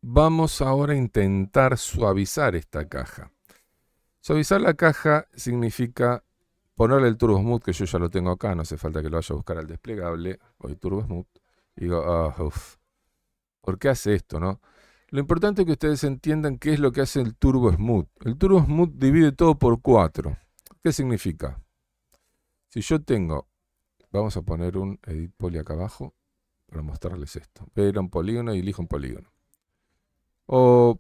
Vamos ahora a intentar suavizar esta caja. Suavizar la caja significa ponerle el Turbo Smooth, que yo ya lo tengo acá, no hace falta que lo vaya a buscar al desplegable. Hoy Turbo Smooth y digo, ah, uff, ¿por qué hace esto, no? Lo importante es que ustedes entiendan qué es lo que hace el Turbo Smooth. El Turbo Smooth divide todo por cuatro. ¿Qué significa? Si yo tengo, vamos a poner un edit poly acá abajo para mostrarles esto. Ver un polígono y elijo un polígono. O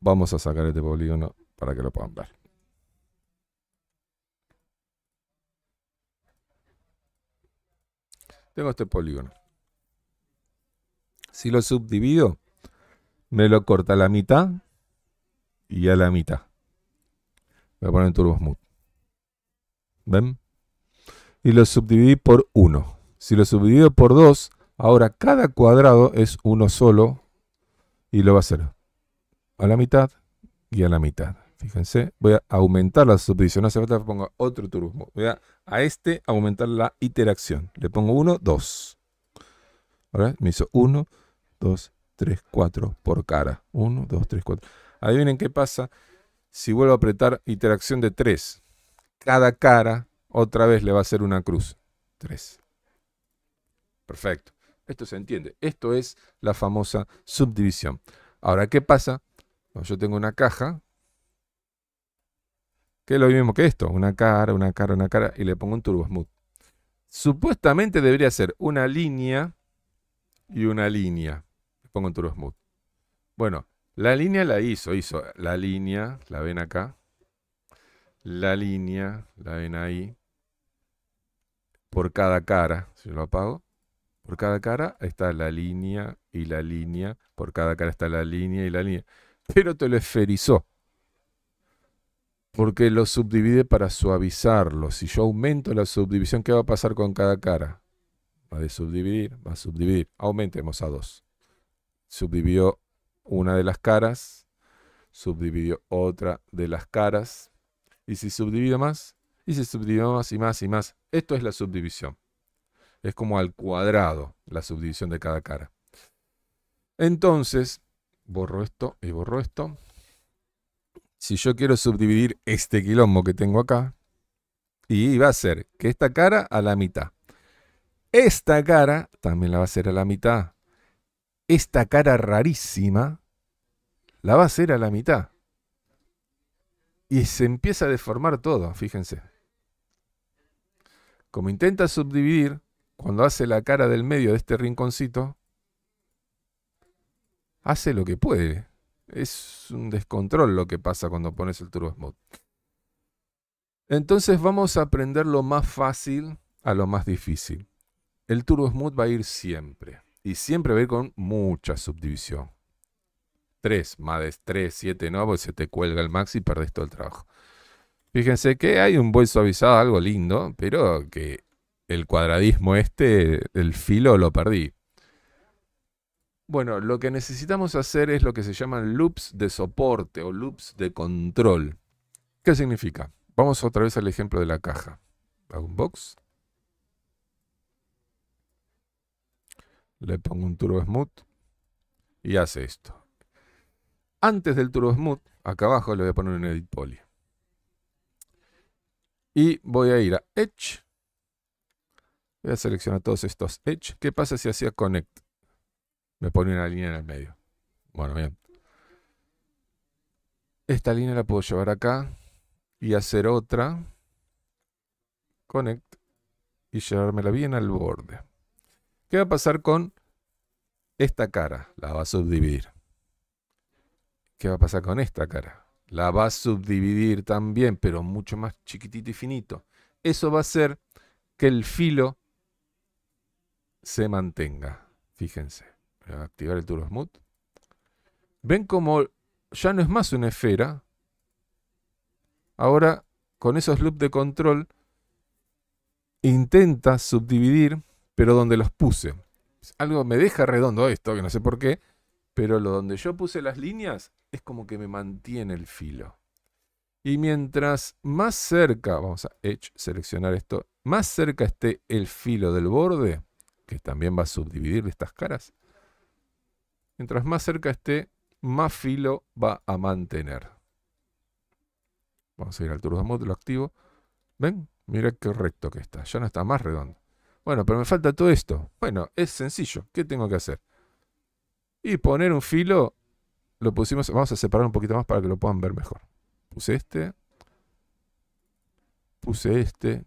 vamos a sacar este polígono para que lo puedan ver. Tengo este polígono. Si lo subdivido, me lo corta a la mitad y a la mitad. Voy a poner en Turbo Smooth. ¿Ven? Y lo subdividí por 1. Si lo subdivido por 2, ahora cada cuadrado es uno solo y lo va a hacer a la mitad y a la mitad. Fíjense, voy a aumentar la subdivisión. No hace falta que ponga otro turismo. Voy a, a este aumentar la interacción. Le pongo 1, 2. Ahora me hizo 1, 2, 3, 4 por cara. 1, 2, 3, 4. Adivinen qué pasa si vuelvo a apretar interacción de 3. Cada cara otra vez le va a hacer una cruz. 3. Perfecto. Esto se entiende. Esto es la famosa subdivisión. Ahora, ¿qué pasa yo tengo una caja, que es lo mismo que esto, una cara, una cara, una cara, y le pongo un turbo smooth. Supuestamente debería ser una línea y una línea. Le pongo un turbo smooth. Bueno, la línea la hizo, hizo la línea, la ven acá. La línea, la ven ahí. Por cada cara, si lo apago, por cada cara está la línea y la línea, por cada cara está la línea y la línea pero te lo esferizó. Porque lo subdivide para suavizarlo. Si yo aumento la subdivisión, ¿qué va a pasar con cada cara? Va a subdividir, va a subdividir. Aumentemos a dos. Subdividió una de las caras, subdividió otra de las caras. Y si subdivido más, y si subdivido más y más y más. Esto es la subdivisión. Es como al cuadrado la subdivisión de cada cara. Entonces, borro esto y borro esto. Si yo quiero subdividir este quilombo que tengo acá, y va a ser que esta cara a la mitad. Esta cara también la va a hacer a la mitad. Esta cara rarísima la va a hacer a la mitad. Y se empieza a deformar todo, fíjense. Como intenta subdividir, cuando hace la cara del medio de este rinconcito, hace lo que puede. Es un descontrol lo que pasa cuando pones el Turbo Smooth. Entonces vamos a aprender lo más fácil a lo más difícil. El Turbo Smooth va a ir siempre. Y siempre va a ir con mucha subdivisión. 3, más de 3, 7 no, porque se te cuelga el max y perdés todo el trabajo. Fíjense que hay un buen suavizado, algo lindo, pero que el cuadradismo este, el filo lo perdí. Bueno, lo que necesitamos hacer es lo que se llaman loops de soporte o loops de control. ¿Qué significa? Vamos otra vez al ejemplo de la caja. Hago un box. Le pongo un turbo smooth y hace esto. Antes del turbo smooth, acá abajo le voy a poner un edit poly. Y voy a ir a Edge. Voy a seleccionar todos estos Edge. ¿Qué pasa si hacía Connect? Me pone una línea en el medio. Bueno, bien. Esta línea la puedo llevar acá y hacer otra. Connect y llevármela bien al borde. ¿Qué va a pasar con esta cara? La va a subdividir. ¿Qué va a pasar con esta cara? La va a subdividir también, pero mucho más chiquitito y finito. Eso va a hacer que el filo se mantenga. Fíjense. Eh, activar el Turbo Smooth. Ven como ya no es más una esfera. Ahora, con esos loops de control, intenta subdividir, pero donde los puse. Algo me deja redondo esto, que no sé por qué, pero lo donde yo puse las líneas es como que me mantiene el filo. Y mientras más cerca, vamos a Edge, seleccionar esto, más cerca esté el filo del borde, que también va a subdividir estas caras, Mientras más cerca esté, más filo va a mantener. Vamos a ir al Turbo Mode, lo activo. ¿Ven? Mira qué recto que está. Ya no está más redondo. Bueno, pero me falta todo esto. Bueno, es sencillo. ¿Qué tengo que hacer? Y poner un filo. Lo pusimos. Vamos a separar un poquito más para que lo puedan ver mejor. Puse este. Puse este.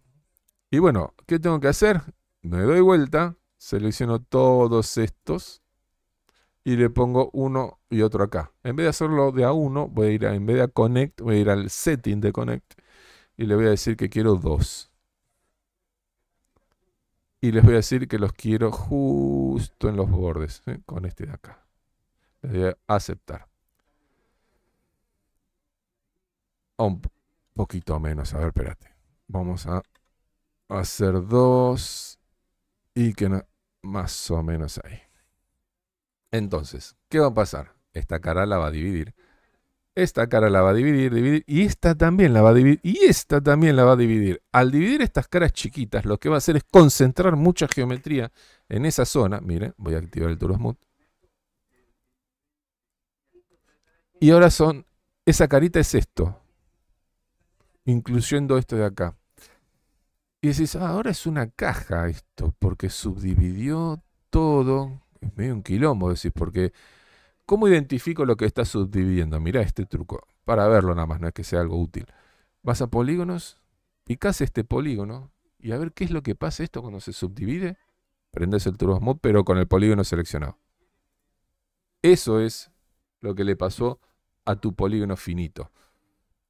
Y bueno, ¿qué tengo que hacer? Me doy vuelta. Selecciono todos estos y le pongo uno y otro acá. En vez de hacerlo de a uno, voy a ir a, en vez de connect, voy a ir al setting de connect y le voy a decir que quiero dos. Y les voy a decir que los quiero justo en los bordes, ¿eh? con este de acá. le voy a aceptar. Un poquito menos, a ver, espérate. Vamos a hacer dos y que más o menos ahí. Entonces, ¿qué va a pasar? Esta cara la va a dividir. Esta cara la va a dividir, dividir, y esta también la va a dividir, y esta también la va a dividir. Al dividir estas caras chiquitas, lo que va a hacer es concentrar mucha geometría en esa zona. Miren, voy a activar el Turbo Y ahora son, esa carita es esto, incluyendo esto de acá. Y decís, ah, ahora es una caja esto, porque subdividió todo es medio un quilombo, decís, porque ¿cómo identifico lo que está subdividiendo? Mirá este truco, para verlo nada más, no es que sea algo útil. Vas a polígonos, picas este polígono y a ver qué es lo que pasa esto cuando se subdivide. Prendes el Turbo pero con el polígono seleccionado. Eso es lo que le pasó a tu polígono finito.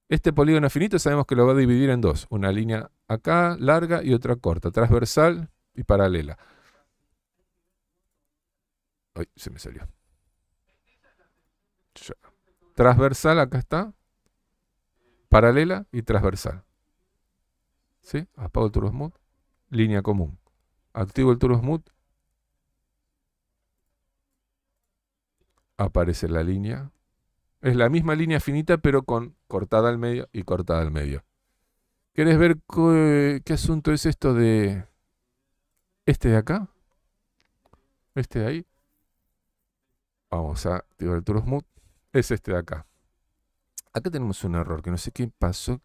Este polígono finito sabemos que lo va a dividir en dos, una línea acá larga y otra corta, transversal y paralela. Ay, se me salió. Transversal, acá está. Paralela y transversal. ¿Sí? Apago el turbo Línea común. Activo el turbo Aparece la línea. Es la misma línea finita, pero con cortada al medio y cortada al medio. ¿Querés ver qué asunto es esto de este de acá? Este de ahí. Vamos a activar el Turbo Es este de acá. Acá tenemos un error que no sé qué pasó.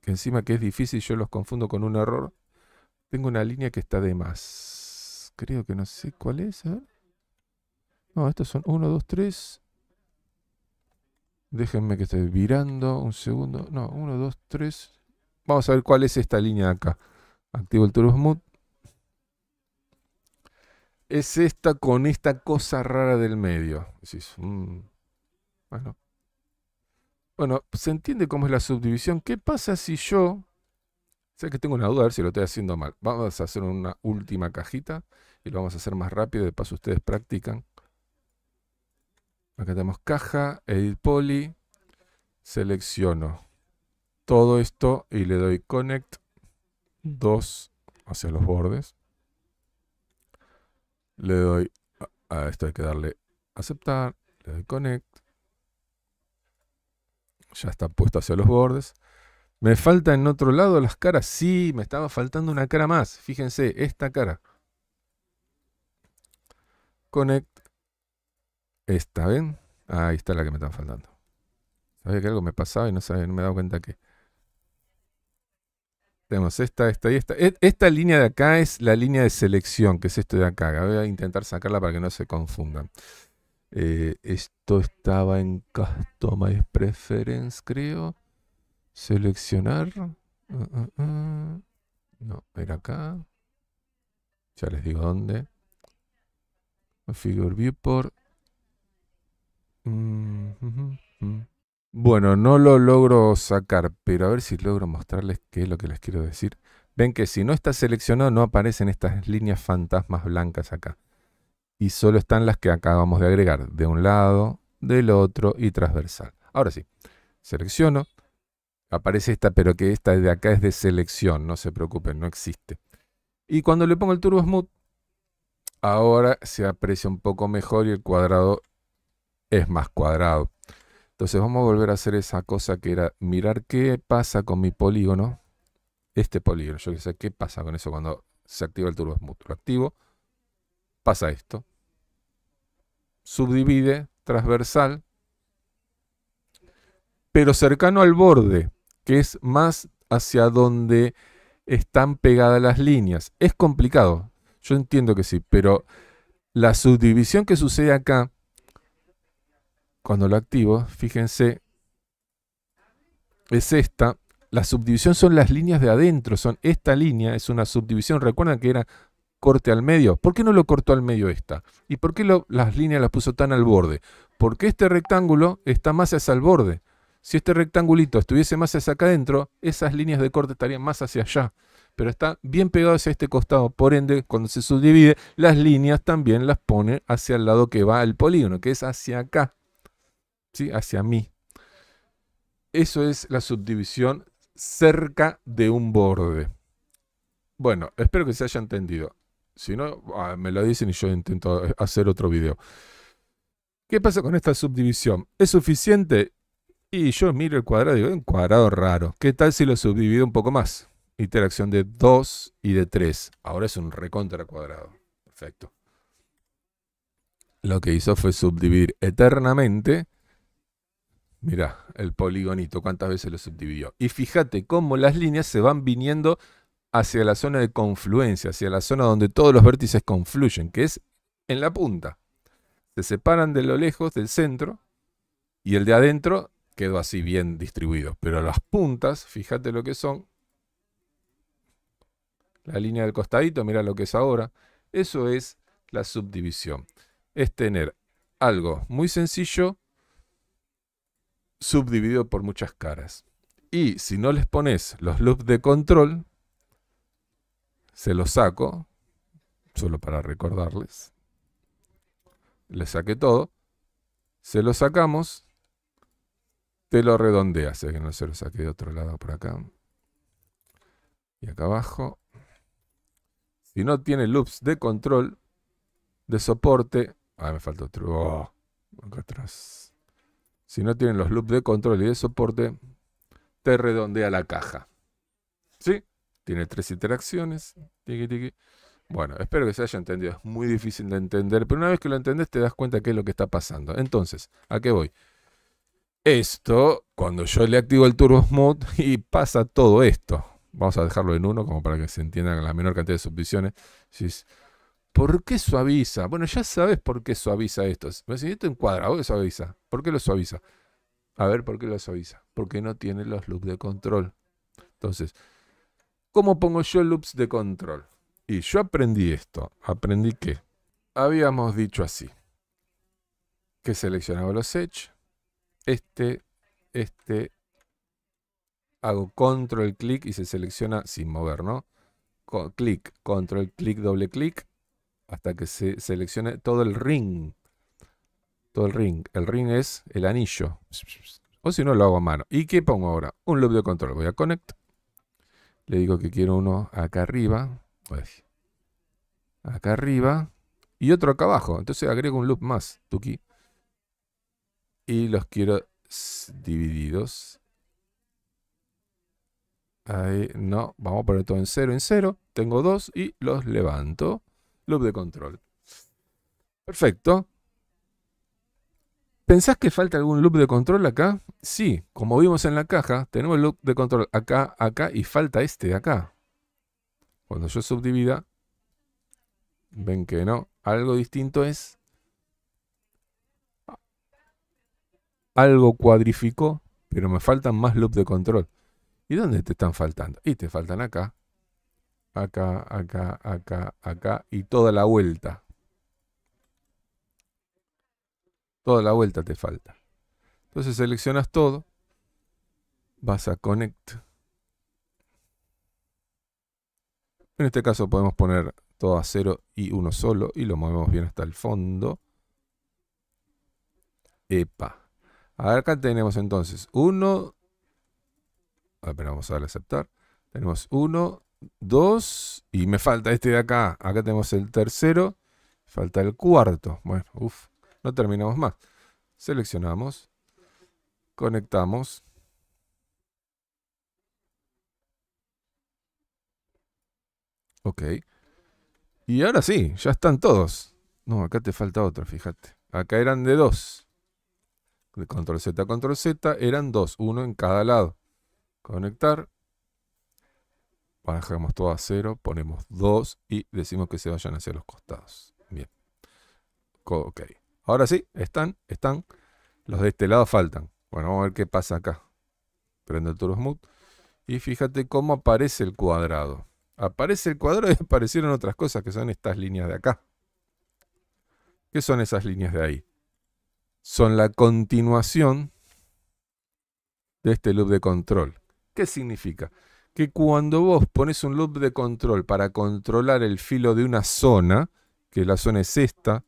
Que encima que es difícil, yo los confundo con un error. Tengo una línea que está de más. Creo que no sé cuál es. No, estos son 1, 2, 3. Déjenme que esté virando. Un segundo. No, 1, 2, 3. Vamos a ver cuál es esta línea de acá. Activo el Turbo es esta con esta cosa rara del medio. Mm, bueno. bueno, se entiende cómo es la subdivisión. ¿Qué pasa si yo... Sé que tengo una duda, a ver si lo estoy haciendo mal. Vamos a hacer una última cajita y lo vamos a hacer más rápido. De paso, ustedes practican. Acá tenemos caja, edit poly. Selecciono todo esto y le doy connect 2 hacia los bordes. Le doy a esto, hay que darle aceptar, le doy connect. Ya está puesto hacia los bordes. ¿Me falta en otro lado las caras? Sí, me estaba faltando una cara más. Fíjense, esta cara. Connect. Esta, ¿ven? Ahí está la que me estaba faltando. Sabía que algo me pasaba y no, sabía, no me he dado cuenta que tenemos esta, esta y esta. E-, esta línea de acá es la línea de selección, que es esto de acá. Voy a intentar sacarla para que no se confundan. Eh, esto estaba en Customize Preference, creo. Seleccionar. Uh, uh, uh. No, era acá. Ya les digo dónde. Figure Viewport. Mm, mm. Bueno, no lo logro sacar, pero a ver si logro mostrarles qué es lo que les quiero decir. Ven que si no está seleccionado no aparecen estas líneas fantasmas blancas acá. Y solo están las que acabamos de agregar, de un lado, del otro y transversal. Ahora sí, selecciono, aparece esta, pero que esta de acá es de selección, no se preocupen, no existe. Y cuando le pongo el Turbo Smooth, ahora se aprecia un poco mejor y el cuadrado es más cuadrado. Entonces vamos a volver a hacer esa cosa que era mirar qué pasa con mi polígono. Este polígono, yo que sé, ¿qué pasa con eso cuando se activa el Turbo Smooth? mutuo activo, pasa esto. Subdivide, transversal, pero cercano al borde, que es más hacia donde están pegadas las líneas. Es complicado, yo entiendo que sí, pero la subdivisión que sucede acá cuando lo activo, fíjense, es esta. La subdivisión son las líneas de adentro, son esta línea, es una subdivisión. Recuerdan que era corte al medio. ¿Por qué no lo cortó al medio esta? ¿Y por qué las líneas las puso tan al borde? Porque este rectángulo está más hacia el borde. Si este rectangulito estuviese más hacia acá adentro, esas líneas de corte estarían más hacia allá. Pero está bien pegado hacia este costado. Por ende, cuando se subdivide, las líneas también las pone hacia el lado que va al polígono, que es hacia acá hacia mí. Eso es la subdivisión cerca de un borde. Bueno, espero que se haya entendido. Si no, ah, me lo dicen y yo intento eh, hacer otro video. ¿Qué pasa con esta subdivisión? ¿Es suficiente? Y yo miro el cuadrado y digo, un cuadrado raro. ¿Qué tal si lo subdivido un poco más? Interacción de 2 y de 3. Ahora es un recontra cuadrado. Perfecto. Lo que hizo fue subdividir eternamente Mirá, el poligonito, cuántas veces lo subdividió. Y fíjate cómo las líneas se van viniendo hacia la zona de confluencia, hacia la zona donde todos los vértices confluyen, que es en la punta. Se separan de lo lejos, del centro, y el de adentro quedó así bien distribuido. Pero las puntas, fíjate lo que son. La línea del costadito, mira lo que es ahora. Eso es la subdivisión. Es tener algo muy sencillo subdividido por muchas caras. Y si no les pones los loops de control, se los saco, solo para recordarles. Les saqué todo. Se lo sacamos. Te lo redondeas, así que no se lo saqué de otro lado por acá. Y acá abajo. Si no tiene loops de control, de soporte. Ah, me falta otro. Oh, acá atrás si no tienen los loops de control y de soporte, te redondea la caja. ¿Sí? Tiene tres interacciones. Bueno, espero que se haya entendido. Es muy difícil de entender, pero una vez que lo entendés te das cuenta qué es lo que está pasando. Entonces, ¿a qué voy? Esto, cuando yo le activo el Turbo Mode y pasa todo esto. Vamos a dejarlo en uno como para que se entienda la menor cantidad de subdivisiones. ¿Por qué suaviza? Bueno, ya sabes por qué suaviza esto. Me decís, esto encuadra, ¿por qué suaviza? ¿Por qué lo suaviza? A ver, ¿por qué lo suaviza? Porque no tiene los loops de control. Entonces, ¿cómo pongo yo loops de control? Y yo aprendí esto. Aprendí que habíamos dicho así. Que seleccionaba los edge. Este, este. Hago control clic y se selecciona sin mover, ¿no? clic, control clic, doble clic hasta que se seleccione todo el ring. Todo el ring. El ring es el anillo. O si no, lo hago a mano. ¿Y qué pongo ahora? Un loop de control. Voy a connect. Le digo que quiero uno acá arriba. Acá arriba. Y otro acá abajo. Entonces agrego un loop más. Tuki. Y los quiero divididos. Ahí, no, vamos a poner todo en cero, en cero. Tengo dos y los levanto. Loop de control. Perfecto. ¿Pensás que falta algún loop de control acá? Sí, como vimos en la caja, tenemos loop de control acá, acá y falta este de acá. Cuando yo subdivida, ven que no, algo distinto es. Algo cuadrificó, pero me faltan más loop de control. ¿Y dónde te están faltando? Y te faltan acá acá, acá, acá, acá y toda la vuelta. Toda la vuelta te falta. Entonces seleccionas todo, vas a Connect. En este caso podemos poner todo a 0 y uno solo y lo movemos bien hasta el fondo. Epa. Acá tenemos entonces uno. A vamos a darle a aceptar. Tenemos uno, dos, y me falta este de acá. Acá tenemos el tercero, falta el cuarto. Bueno, uff, no terminamos más. Seleccionamos, conectamos. Ok. Y ahora sí, ya están todos. No, acá te falta otro, fíjate. Acá eran de dos. De control Z a control Z eran dos, uno en cada lado. Conectar, bajamos todo a cero, ponemos 2 y decimos que se vayan hacia los costados. Bien. Ok. Ahora sí, están, están. Los de este lado faltan. Bueno, vamos a ver qué pasa acá. Prendo el Turbo Smooth. Y fíjate cómo aparece el cuadrado. Aparece el cuadrado y aparecieron otras cosas que son estas líneas de acá. ¿Qué son esas líneas de ahí? Son la continuación de este loop de control. ¿Qué significa? que cuando vos pones un loop de control para controlar el filo de una zona, que la zona es esta,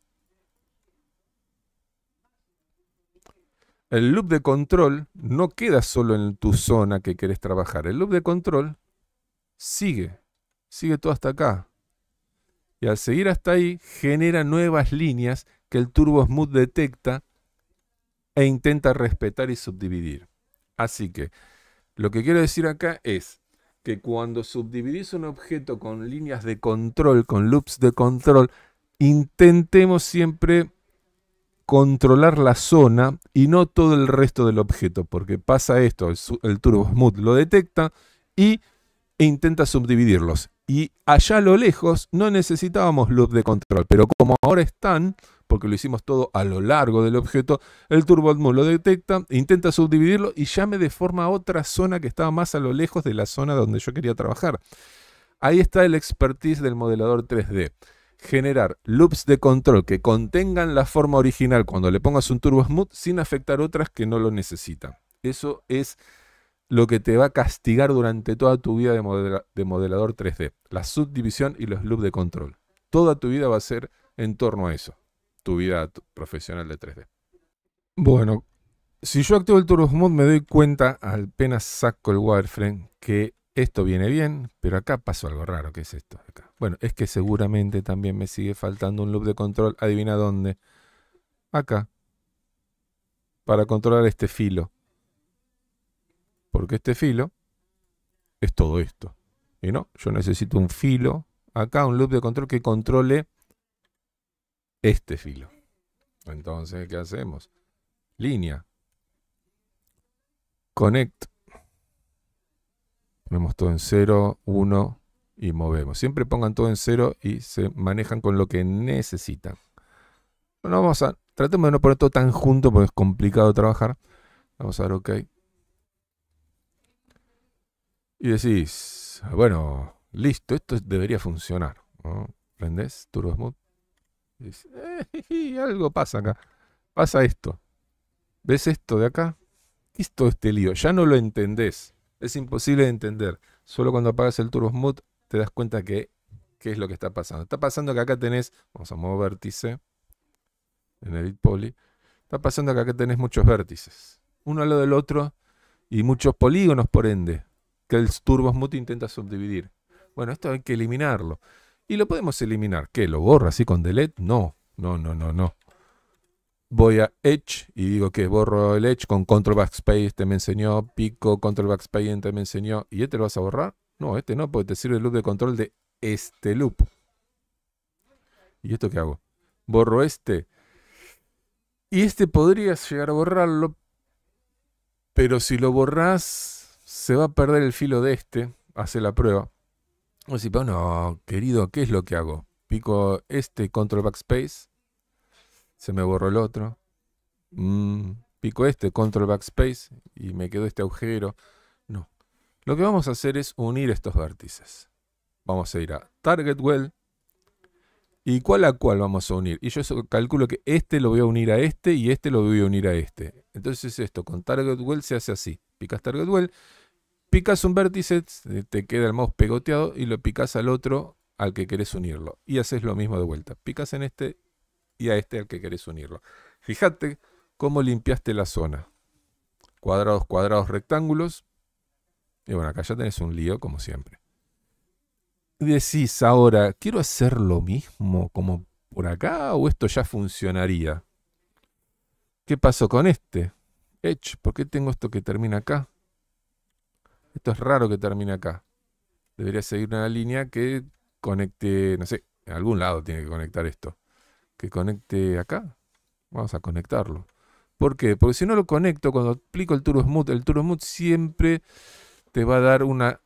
el loop de control no queda solo en tu zona que querés trabajar, el loop de control sigue, sigue todo hasta acá. Y al seguir hasta ahí, genera nuevas líneas que el Turbo Smooth detecta e intenta respetar y subdividir. Así que lo que quiero decir acá es, que cuando subdividís un objeto con líneas de control, con loops de control, intentemos siempre controlar la zona y no todo el resto del objeto, porque pasa esto, el, Turbo Smooth lo detecta y e intenta subdividirlos. Y allá a lo lejos no necesitábamos loop de control, pero como ahora están, porque lo hicimos todo a lo largo del objeto, el TurboSmooth lo detecta, intenta subdividirlo y llame de forma a otra zona que estaba más a lo lejos de la zona donde yo quería trabajar. Ahí está el expertise del modelador 3D. Generar loops de control que contengan la forma original cuando le pongas un turbo sin afectar otras que no lo necesitan. Eso es lo que te va a castigar durante toda tu vida de, modelador 3D, la subdivisión y los loops de control. Toda tu vida va a ser en torno a eso tu vida profesional de 3D. Bueno, si yo activo el Turbo Smooth. me doy cuenta, apenas saco el wireframe, que esto viene bien, pero acá pasó algo raro. ¿Qué es esto? Bueno, es que seguramente también me sigue faltando un loop de control. Adivina dónde. Acá. Para controlar este filo. Porque este filo es todo esto. Y no, yo necesito un filo acá, un loop de control que controle este filo. Entonces, ¿qué hacemos? Línea. Connect. Ponemos todo en 0, 1 y movemos. Siempre pongan todo en 0 y se manejan con lo que necesitan. vamos a, tratemos de no poner todo tan junto porque es complicado trabajar. Vamos a dar OK. Y decís, ah, bueno, listo, esto debería funcionar. ¿no? ¿Prendés Turbo Dice, eh, algo pasa acá. Pasa esto. ¿Ves esto de acá? ¿Qué es todo este lío? Ya no lo entendés. Es imposible de entender. Solo cuando apagas el Turbo te das cuenta que qué es lo que está pasando. Está pasando que acá tenés, vamos a modo vértice, en Edit Poly. Está pasando que acá tenés muchos vértices. Uno al lado del otro y muchos polígonos, por ende, que el Turbo intenta subdividir. Bueno, esto hay que eliminarlo. Y lo podemos eliminar. ¿Qué? ¿Lo borro así con delete? No, no, no, no, no. Voy a Edge y digo que borro el Edge con Control Backspace, este me enseñó, pico, Control Backspace, este me enseñó. ¿Y este lo vas a borrar? No, este no, porque te sirve el loop de control de este loop. ¿Y esto qué hago? Borro este. Y este podrías llegar a borrarlo, pero si lo borras, se va a perder el filo de este. Hace la prueba. Vos bueno, querido, ¿qué es lo que hago? Pico este control backspace, se me borró el otro. Mm, pico este control backspace y me quedó este agujero. No. Lo que vamos a hacer es unir estos vértices. Vamos a ir a target well y cuál a cuál vamos a unir. Y yo calculo que este lo voy a unir a este y este lo voy a unir a este. Entonces esto con target well se hace así. Picas target well Picas un vértice, te queda el mouse pegoteado y lo picas al otro al que querés unirlo. Y haces lo mismo de vuelta. Picas en este y a este al que querés unirlo. Fíjate cómo limpiaste la zona. Cuadrados, cuadrados, rectángulos. Y bueno, acá ya tenés un lío como siempre. Decís ahora, quiero hacer lo mismo como por acá o esto ya funcionaría. ¿Qué pasó con este? Edge, ¿por qué tengo esto que termina acá? esto es raro que termine acá. Debería seguir una línea que conecte, no sé, en algún lado tiene que conectar esto. Que conecte acá. Vamos a conectarlo. ¿Por qué? Porque si no lo conecto, cuando aplico el Turbo Smooth, el Turbo Smooth siempre te va a dar una,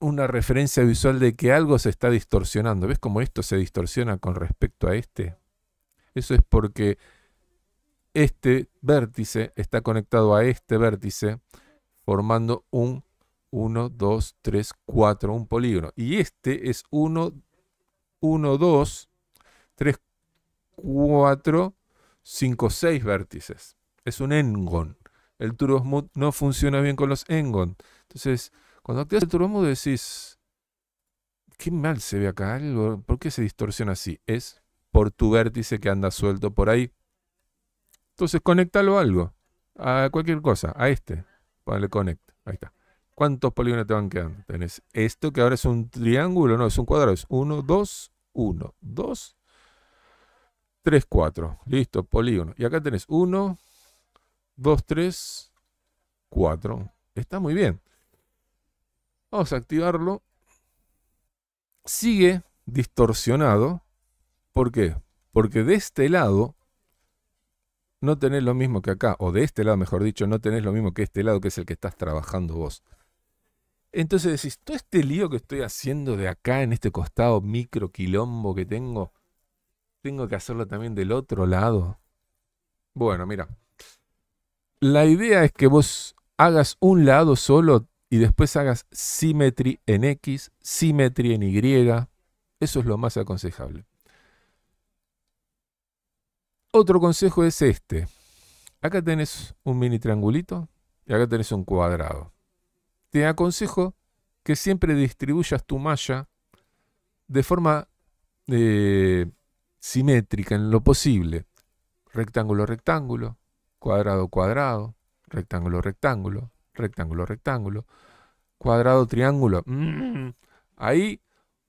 una referencia visual de que algo se está distorsionando. ¿Ves cómo esto se distorsiona con respecto a este? Eso es porque este vértice está conectado a este vértice formando un 1, 2, 3, 4, un polígono. Y este es 1, 1, 2, 3, 4, 5, 6 vértices. Es un engon. El Turbosmood no funciona bien con los engon. Entonces, cuando activas el Turbosmood decís, qué mal se ve acá, algo, ¿por qué se distorsiona así? Es por tu vértice que anda suelto por ahí. Entonces, conéctalo a algo, a cualquier cosa, a este. Ponle connect, ahí está. ¿Cuántos polígonos te van quedando? Tenés esto que ahora es un triángulo, no, es un cuadrado. Es 1, 2, 1, 2, 3, 4. Listo, polígono. Y acá tenés 1, 2, 3, 4. Está muy bien. Vamos a activarlo. Sigue distorsionado. ¿Por qué? Porque de este lado no tenés lo mismo que acá, o de este lado, mejor dicho, no tenés lo mismo que este lado, que es el que estás trabajando vos. Entonces decís, todo este lío que estoy haciendo de acá, en este costado micro quilombo que tengo, tengo que hacerlo también del otro lado. Bueno, mira. La idea es que vos hagas un lado solo y después hagas simetría en X, simetría en Y. Eso es lo más aconsejable. Otro consejo es este. Acá tenés un mini triangulito y acá tenés un cuadrado. Te aconsejo que siempre distribuyas tu malla de forma eh, simétrica en lo posible. Rectángulo, rectángulo, cuadrado, cuadrado, rectángulo, rectángulo, rectángulo, rectángulo, cuadrado, triángulo. Mm. Ahí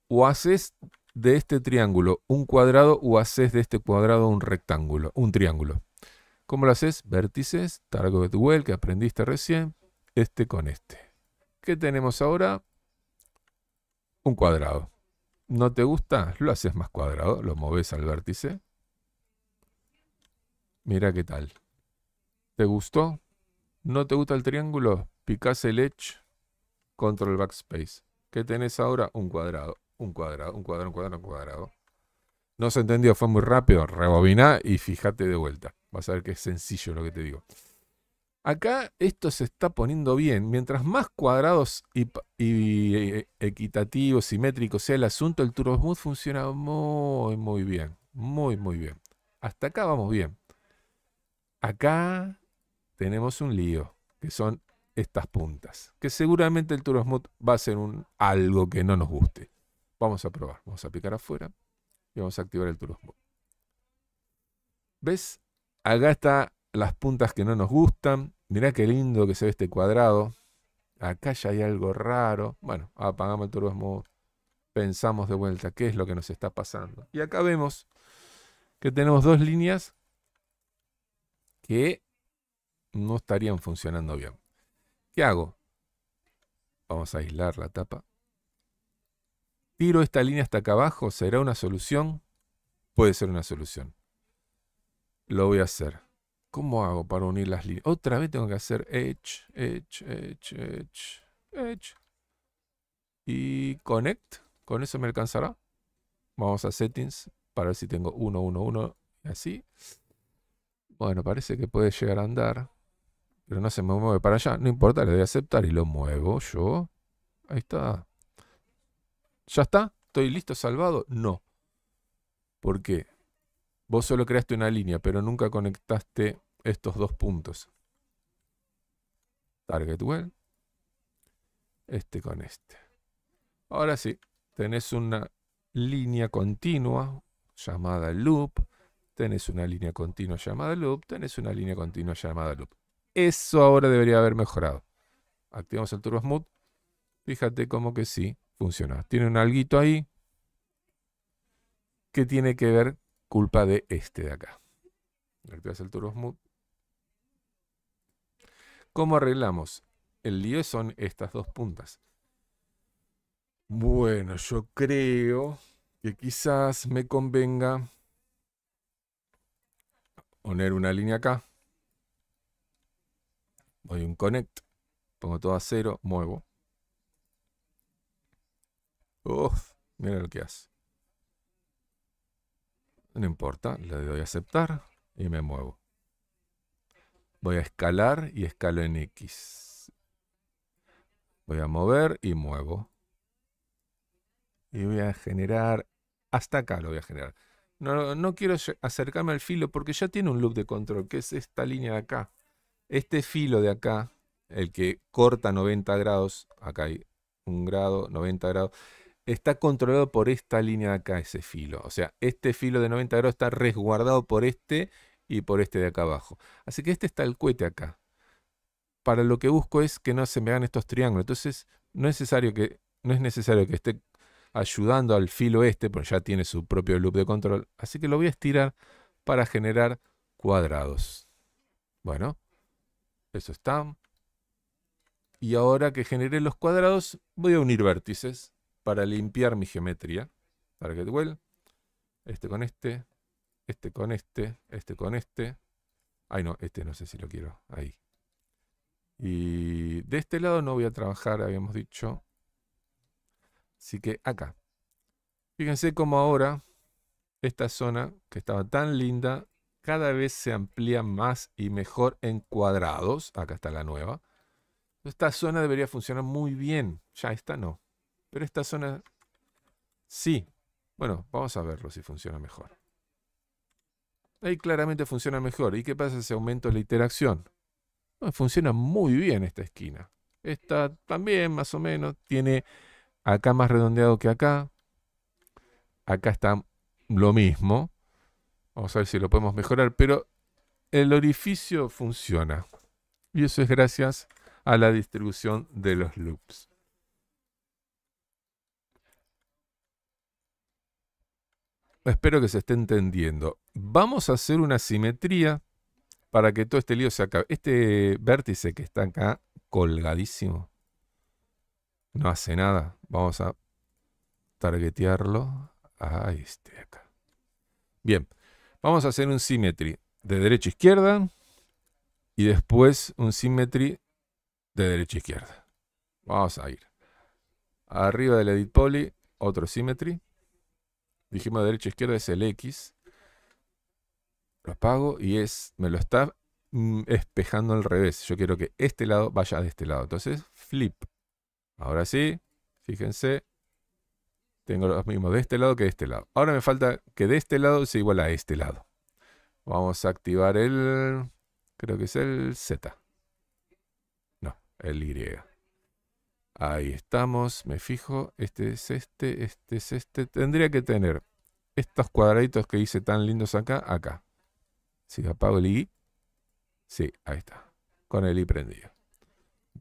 o haces de este triángulo un cuadrado o haces de este cuadrado un rectángulo, un triángulo. ¿Cómo lo haces? Vértices, tu well que aprendiste recién, este con este. ¿Qué tenemos ahora? Un cuadrado. ¿No te gusta? Lo haces más cuadrado, lo moves al vértice. Mira qué tal. ¿Te gustó? ¿No te gusta el triángulo? Picás el edge, control backspace. ¿Qué tenés ahora? Un cuadrado, un cuadrado, un cuadrado, un cuadrado, un cuadrado. No se entendió, fue muy rápido. Rebobiná y fíjate de vuelta. Vas a ver que es sencillo lo que te digo. Acá esto se está poniendo bien. Mientras más cuadrados y, eh, equitativos, simétricos sea el asunto, el Turbo funciona muy, muy bien. Muy, muy bien. Hasta acá vamos bien. Acá tenemos un lío, que son estas puntas. Que seguramente el Turbo va a ser un, algo que no nos guste. Vamos a probar. Vamos a picar afuera y vamos a activar el turismo ¿Ves? Acá está las puntas que no nos gustan. Mirá qué lindo que se ve este cuadrado. Acá ya hay algo raro. Bueno, apagamos el turbo Pensamos de vuelta qué es lo que nos está pasando. Y acá vemos que tenemos dos líneas que no estarían funcionando bien. ¿Qué hago? Vamos a aislar la tapa. Tiro esta línea hasta acá abajo. ¿Será una solución? Puede ser una solución. Lo voy a hacer. ¿Cómo hago para unir las líneas? Otra vez tengo que hacer edge, edge, edge, edge, edge. Y connect. Con eso me alcanzará. Vamos a settings para ver si tengo 1, 1, 1. Así. Bueno, parece que puede llegar a andar. Pero no se me mueve para allá. No importa, le doy a aceptar y lo muevo yo. Ahí está. ¿Ya está? ¿Estoy listo, salvado? No. ¿Por qué? Vos solo creaste una línea, pero nunca conectaste estos dos puntos. Target well. Este con este. Ahora sí, tenés una línea continua llamada loop. Tenés una línea continua llamada loop. Tenés una línea continua llamada loop. Eso ahora debería haber mejorado. Activamos el Turbo Smooth. Fíjate cómo que sí funciona. Tiene un alguito ahí que tiene que ver culpa de este de acá. ¿Cómo arreglamos? El lío son estas dos puntas. Bueno, yo creo que quizás me convenga poner una línea acá. Voy un connect. Pongo todo a cero. Muevo. Uf, mira lo que hace. No importa, le doy a aceptar y me muevo. Voy a escalar y escalo en X. Voy a mover y muevo. Y voy a generar... Hasta acá lo voy a generar. No, no quiero acercarme al filo porque ya tiene un loop de control, que es esta línea de acá. Este filo de acá, el que corta 90 grados, acá hay un grado, 90 grados está controlado por esta línea de acá, ese filo. O sea, este filo de 90 grados está resguardado por este y por este de acá abajo. Así que este está el cohete acá. Para lo que busco es que no se me hagan estos triángulos. Entonces, no es necesario que, no es necesario que esté ayudando al filo este, porque ya tiene su propio loop de control. Así que lo voy a estirar para generar cuadrados. Bueno, eso está. Y ahora que generé los cuadrados, voy a unir vértices para limpiar mi geometría. que well. Este con este. Este con este. Este con este. Ay, no, este no sé si lo quiero. Ahí. Y de este lado no voy a trabajar, habíamos dicho. Así que acá. Fíjense cómo ahora esta zona que estaba tan linda cada vez se amplía más y mejor en cuadrados. Acá está la nueva. Esta zona debería funcionar muy bien. Ya esta no. Pero esta zona sí. Bueno, vamos a verlo si funciona mejor. Ahí claramente funciona mejor. ¿Y qué pasa si aumento la interacción? Ah, funciona muy bien esta esquina. Esta también, más o menos, tiene acá más redondeado que acá. Acá está lo mismo. Vamos a ver si lo podemos mejorar, pero el orificio funciona. Y eso es gracias a la distribución de los loops. Espero que se esté entendiendo. Vamos a hacer una simetría para que todo este lío se acabe. Este vértice que está acá colgadísimo no hace nada. Vamos a targetearlo Ahí este acá. Bien, vamos a hacer un symmetry de derecha a izquierda y después un symmetry de derecha a izquierda. Vamos a ir. Arriba del edit poly, otro symmetry dijimos derecha izquierda es el X. Lo apago y es, me lo está mm, espejando al revés. Yo quiero que este lado vaya de este lado. Entonces, flip. Ahora sí, fíjense, tengo los mismos de este lado que de este lado. Ahora me falta que de este lado sea igual a este lado. Vamos a activar el, creo que es el Z. No, el Y. Ahí estamos, me fijo, este es este, este es este. Tendría que tener estos cuadraditos que hice tan lindos acá, acá. Si apago el I, sí, ahí está, con el I prendido.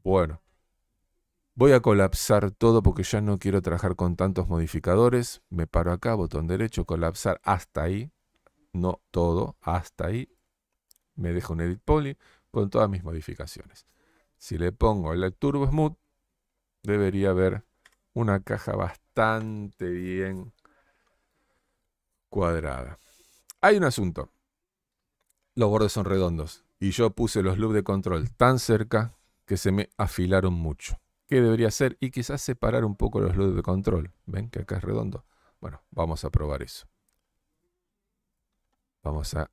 Bueno, voy a colapsar todo porque ya no quiero trabajar con tantos modificadores. Me paro acá, botón derecho, colapsar hasta ahí. No todo, hasta ahí. Me dejo un edit poly con todas mis modificaciones. Si le pongo el turbo smooth, debería haber una caja bastante bien cuadrada. Hay un asunto. Los bordes son redondos y yo puse los loops de control tan cerca que se me afilaron mucho. ¿Qué debería hacer? Y quizás separar un poco los loops de control. ¿Ven que acá es redondo? Bueno, vamos a probar eso. Vamos a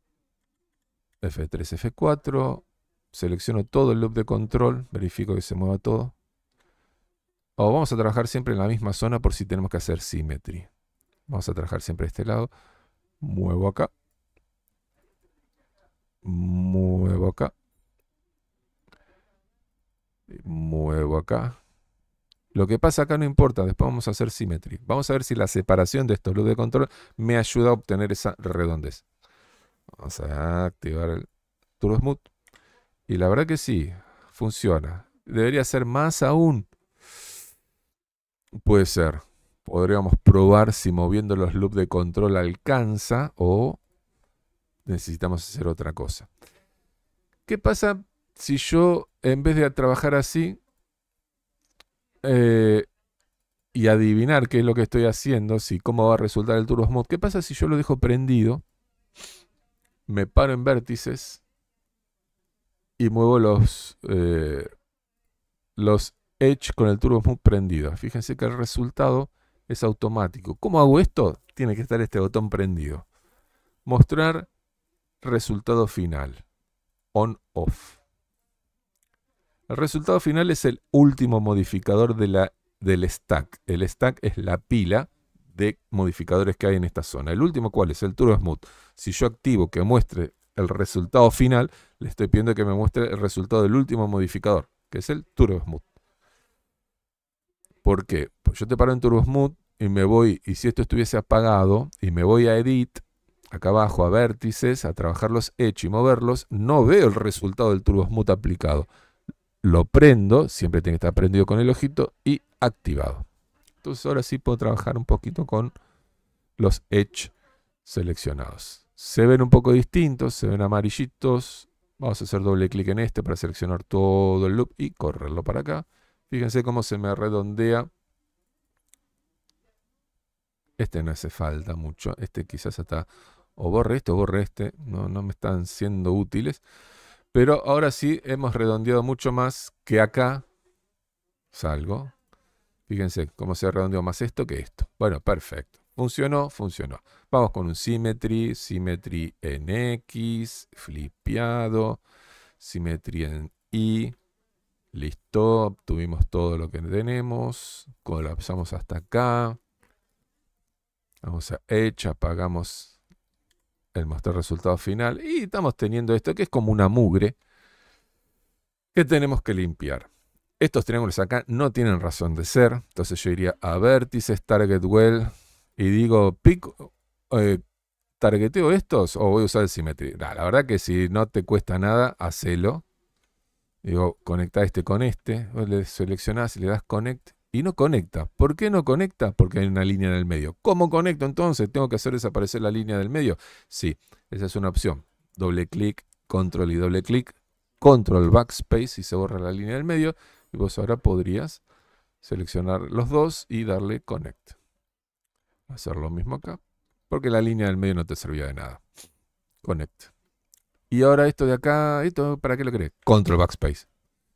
F3, F4. Selecciono todo el loop de control. Verifico que se mueva todo. O vamos a trabajar siempre en la misma zona por si tenemos que hacer simetría. Vamos a trabajar siempre este lado. Muevo acá. Muevo acá. Muevo acá. Lo que pasa acá no importa, después vamos a hacer simetría. Vamos a ver si la separación de estos luz de control me ayuda a obtener esa redondez. Vamos a activar el Turbo Smooth. Y la verdad que sí, funciona. Debería ser más aún Puede ser. Podríamos probar si moviendo los loops de control alcanza o necesitamos hacer otra cosa. ¿Qué pasa si yo, en vez de trabajar así eh, y adivinar qué es lo que estoy haciendo, si cómo va a resultar el Turbo Mode? qué pasa si yo lo dejo prendido, me paro en vértices y muevo los, eh, los Edge con el turbo Smooth prendido. Fíjense que el resultado es automático. ¿Cómo hago esto? Tiene que estar este botón prendido. Mostrar resultado final. On-off. El resultado final es el último modificador de la, del stack. El stack es la pila de modificadores que hay en esta zona. El último, ¿cuál es? El Turbo Smooth. Si yo activo que muestre el resultado final, le estoy pidiendo que me muestre el resultado del último modificador, que es el Turbo Smooth. Porque Pues yo te paro en TurboSmooth y me voy, y si esto estuviese apagado, y me voy a Edit, acá abajo a vértices, a trabajar los Edge y moverlos, no veo el resultado del TurboSmooth aplicado. Lo prendo, siempre tiene que estar prendido con el ojito y activado. Entonces ahora sí puedo trabajar un poquito con los Edge seleccionados. Se ven un poco distintos, se ven amarillitos. Vamos a hacer doble clic en este para seleccionar todo el loop y correrlo para acá. Fíjense cómo se me redondea. Este no hace falta mucho. Este quizás hasta o borre esto, o borre este. No, no me están siendo útiles. Pero ahora sí hemos redondeado mucho más que acá. Salgo. Fíjense cómo se redondeó más esto que esto. Bueno, perfecto. Funcionó, funcionó. Vamos con un symmetry, symmetry en X, flipeado, symmetry en Y, Listo, obtuvimos todo lo que tenemos, colapsamos hasta acá. Vamos a Edge, apagamos el mostrar resultado final y estamos teniendo esto que es como una mugre que tenemos que limpiar. Estos triángulos acá no tienen razón de ser, entonces yo iría a vértices, target well y digo eh, targeteo estos o voy a usar el simetría. la verdad que si no te cuesta nada, hacelo Digo, conecta este con este, le seleccionás y le das connect y no conecta. ¿Por qué no conecta? Porque hay una línea en el medio. ¿Cómo conecto entonces? ¿Tengo que hacer desaparecer la línea del medio? Sí, esa es una opción. Doble clic, control y doble clic, control backspace y se borra la línea del medio. Y vos ahora podrías seleccionar los dos y darle connect. Hacer lo mismo acá, porque la línea del medio no te servía de nada. Connect. Y ahora esto de acá, esto, ¿para qué lo crees Control Backspace.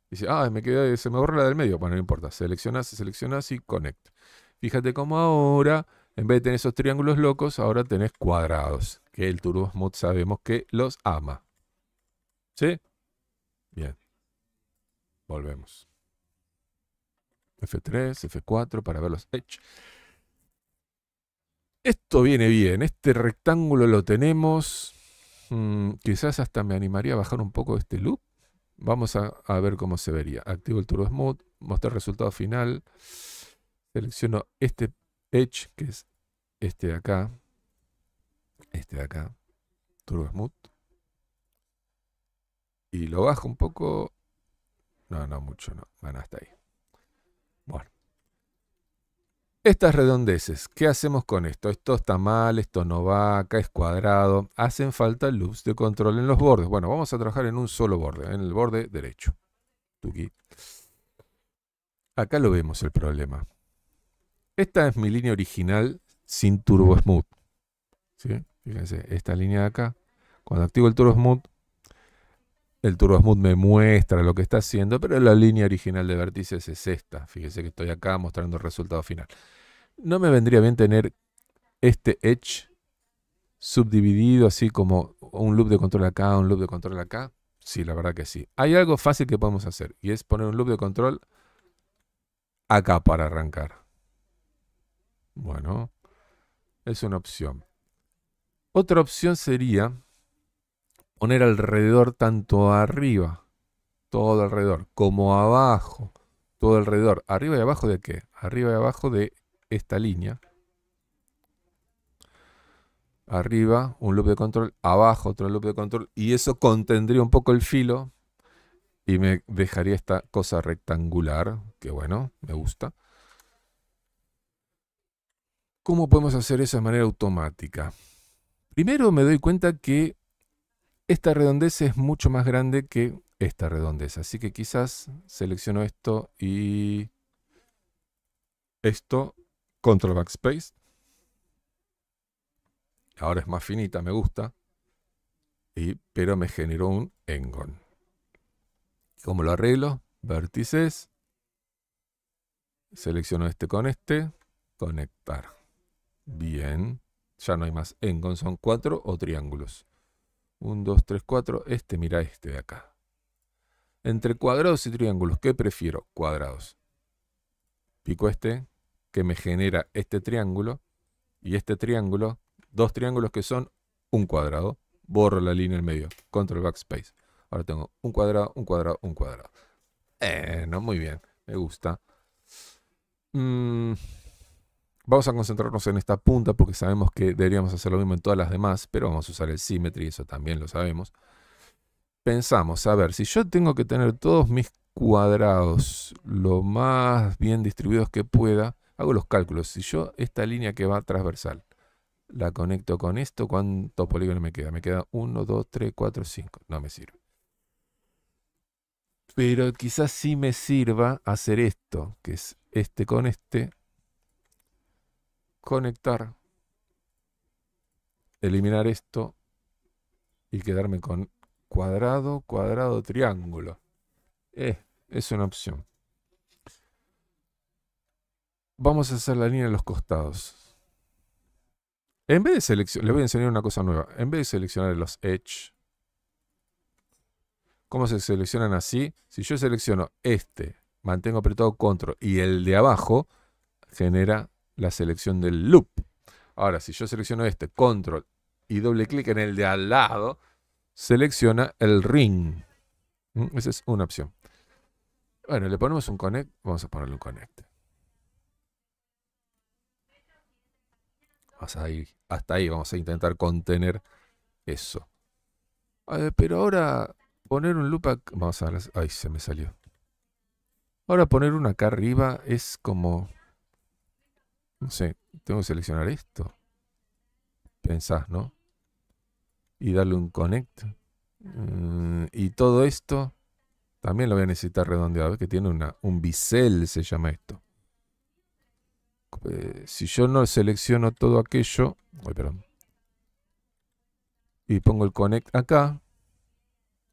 Dice, ah, me quedé, se me borra la del medio. Bueno, no importa. se seleccionas y connect. Fíjate cómo ahora, en vez de tener esos triángulos locos, ahora tenés cuadrados. Que el Turbo sabemos que los ama. ¿Sí? Bien. Volvemos. F3, F4 para ver los Esto viene bien. Este rectángulo lo tenemos Mm, quizás hasta me animaría a bajar un poco este loop. Vamos a, ver cómo se vería. Activo el Turbo Smooth, mostrar resultado final. Selecciono este Edge, que es este de acá. Este de acá. Turbo Smooth. Y lo bajo un poco. No, no, mucho no. Bueno, hasta ahí. Estas redondeces, ¿qué hacemos con esto? Esto está mal, esto no va acá, es cuadrado. Hacen falta loops de control en los bordes. Bueno, vamos a trabajar en un solo borde, en el borde derecho. Acá lo vemos el problema. Esta es mi línea original sin Turbo Smooth. Fíjense, esta línea de acá. Cuando activo el Turbo Smooth, el Turbo Smooth me muestra lo que está haciendo, pero la línea original de vértices es esta. Fíjense que estoy acá mostrando el resultado final. No me vendría bien tener este edge subdividido así como un loop de control acá, un loop de control acá. Sí, la verdad que sí. Hay algo fácil que podemos hacer y es poner un loop de control acá para arrancar. Bueno, es una opción. Otra opción sería poner alrededor tanto arriba, todo alrededor, como abajo, todo alrededor. ¿Arriba y abajo de qué? Arriba y abajo de esta línea. Arriba un loop de control, abajo otro loop de control y eso contendría un poco el filo y me dejaría esta cosa rectangular, que bueno, me gusta. ¿Cómo podemos hacer eso de manera automática? Primero me doy cuenta que esta redondez es mucho más grande que esta redondez. Así que quizás selecciono esto y esto Control Backspace. Ahora es más finita, me gusta. Y, pero me generó un Engon. ¿Cómo lo arreglo? Vértices. Selecciono este con este. Conectar. Bien. Ya no hay más Engon, son cuatro o triángulos. 1, 2, tres, cuatro Este, mira este de acá. Entre cuadrados y triángulos, ¿qué prefiero? Cuadrados. Pico este, que me genera este triángulo y este triángulo, dos triángulos que son un cuadrado. Borro la línea en medio, control backspace. Ahora tengo un cuadrado, un cuadrado, un cuadrado. Eh, no, muy bien, me gusta. Mm, vamos a concentrarnos en esta punta porque sabemos que deberíamos hacer lo mismo en todas las demás, pero vamos a usar el symmetry, eso también lo sabemos. Pensamos, a ver, si yo tengo que tener todos mis cuadrados lo más bien distribuidos que pueda, hago los cálculos. Si yo esta línea que va transversal la conecto con esto, ¿cuántos polígonos me queda? Me queda 1, 2, 3, 4, 5. No me sirve. Pero quizás sí me sirva hacer esto, que es este con este. Conectar. Eliminar esto. Y quedarme con cuadrado, cuadrado, triángulo. Eh, es una opción. Vamos a hacer la línea de los costados. En vez de seleccionar, les voy a enseñar una cosa nueva. En vez de seleccionar los Edge, ¿cómo se seleccionan así? Si yo selecciono este, mantengo apretado Control y el de abajo, genera la selección del loop. Ahora, si yo selecciono este, Control y doble clic en el de al lado, selecciona el ring. Mm, esa es una opción. Bueno, le ponemos un connect. Vamos a ponerle un connect. Hasta ahí, vamos a intentar contener eso. pero ahora poner un loop Vamos a ver. Ay, se me salió. Ahora poner una acá arriba es como... No sé, tengo que seleccionar esto. Pensás, ¿no? Y darle un connect. Mm, y todo esto también lo voy a necesitar redondeado. que tiene una, un bisel, se llama esto. Eh, si yo no selecciono todo aquello, y pongo el connect acá,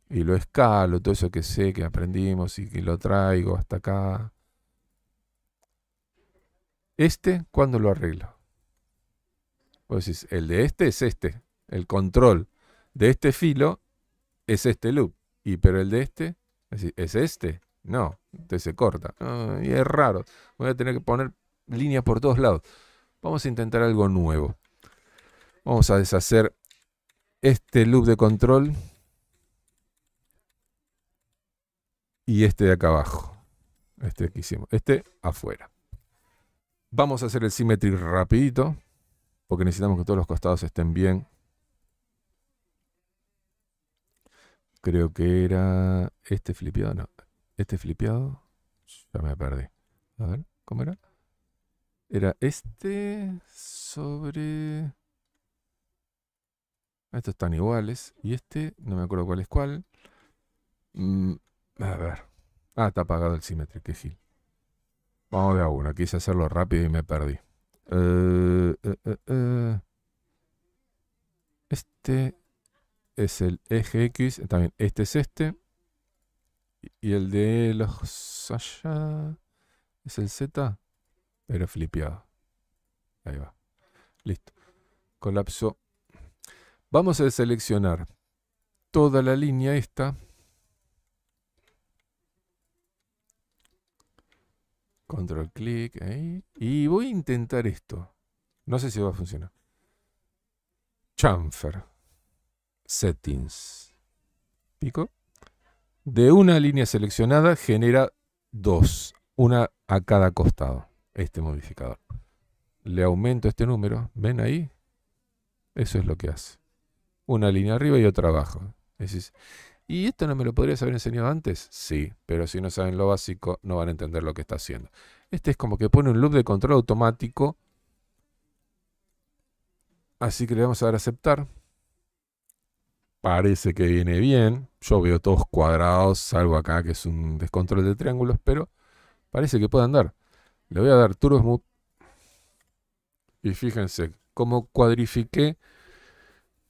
y lo escalo, todo eso que sé, que aprendimos y que lo traigo hasta acá. Este, ¿cuándo lo arreglo? Pues decís, el de este es este, el control de este filo es este loop, y pero el de este es, este, no, entonces este se corta. Ah, y es raro, voy a tener que poner líneas por todos lados. Vamos a intentar algo nuevo. Vamos a deshacer este loop de control y este de acá abajo. Este que hicimos. Este afuera. Vamos a hacer el symmetry rapidito. Porque necesitamos que todos los costados estén bien. Creo que era este flipeado, no. Este flipeado. Ya me perdí. A ver, ¿cómo era? Era este sobre... Ah, estos están iguales. Y este, no me acuerdo cuál es cuál. Mm, a ver. Ah, está apagado el simétrico, que gil. Vamos de a uno. Quise hacerlo rápido y me perdí. Eh, eh, eh, este es el eje X. También este es este. Y el de los allá es el Z. Era flipeado. Ahí va. Listo. Colapso. Vamos a seleccionar toda la línea esta. Control clic. Y voy a intentar esto. No sé si va a funcionar. Chamfer. Settings. Pico. De una línea seleccionada genera dos. Una a cada costado este modificador. Le aumento este número, ¿ven ahí? Eso es lo que hace. Una línea arriba y otra abajo. ¿y esto no me lo podrías haber enseñado antes? Sí, pero si no saben lo básico, no van a entender lo que está haciendo. Este es como que pone un loop de control automático. Así que le vamos a dar a aceptar. Parece que viene bien. Yo veo todos cuadrados, salvo acá que es un descontrol de triángulos, pero parece que puede andar. Le voy a dar Turbo Smooth. Y fíjense cómo cuadrifiqué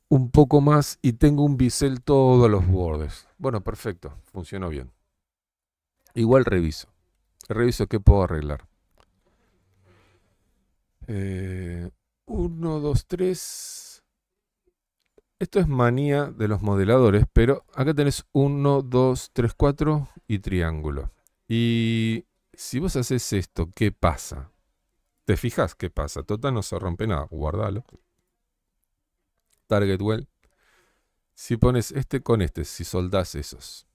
un poco más y tengo un bisel todos los bordes. Bueno, perfecto, funcionó bien. Igual reviso. Reviso qué puedo arreglar. 1, 2, 3. Esto es manía de los modeladores, pero acá tenés 1, 2, 3, 4 y triángulo. Y si vos haces esto, ¿qué pasa? ¿Te fijas qué pasa? Total no se rompe nada, guardalo. Target well. Si pones este con este, si soldás esos.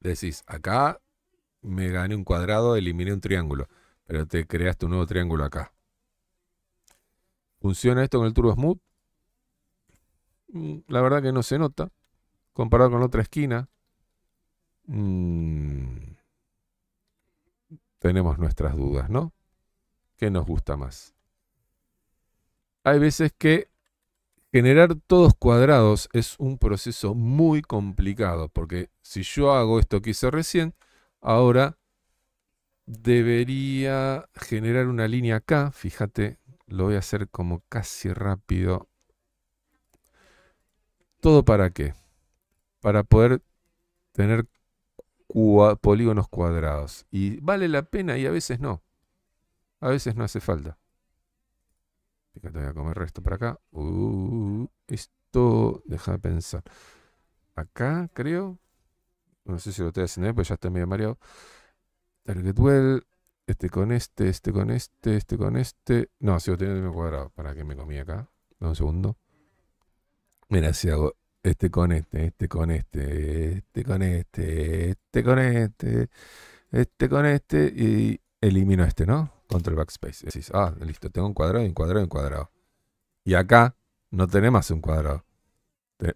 Decís, acá me gané un cuadrado, eliminé un triángulo. Pero te creaste un nuevo triángulo acá. ¿Funciona esto con el Turbo Smooth? Mm, la verdad que no se nota. Comparado con otra esquina. Mm tenemos nuestras dudas, ¿no? ¿Qué nos gusta más? Hay veces que generar todos cuadrados es un proceso muy complicado, porque si yo hago esto que hice recién, ahora debería generar una línea acá, fíjate, lo voy a hacer como casi rápido. ¿Todo para qué? Para poder tener polígonos cuadrados. Y vale la pena y a veces no. A veces no hace falta. Fíjate, voy a comer resto para acá. Uh, esto, deja de pensar. Acá, creo. No sé si lo estoy haciendo pero pues ya estoy medio mareado. que Este con este, este con este, este con este. No, si lo tengo el cuadrado. ¿Para que me comí acá? un segundo. Mira, si hago este con este, este con este, este con este, este con este, este con este y elimino este, ¿no? Control backspace. ah, listo, tengo un cuadrado, un cuadrado, un cuadrado. Y acá no tenemos un cuadrado.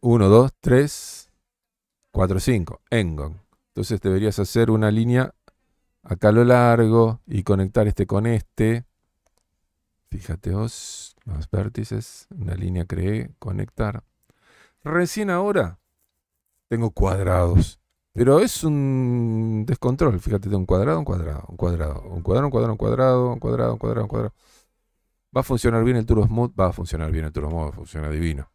1, 2, 3, 4, 5. Engon. Entonces deberías hacer una línea acá a lo largo y conectar este con este. Fíjateos vos, los vértices, una línea creé, conectar. Recién ahora tengo cuadrados. Pero es un descontrol. Fíjate, tengo un cuadrado, un cuadrado, un cuadrado, un cuadrado, un cuadrado, un cuadrado, un cuadrado, un cuadrado, Va a funcionar bien el Turbo Smooth, va a funcionar bien el Turbo Smooth, funciona divino.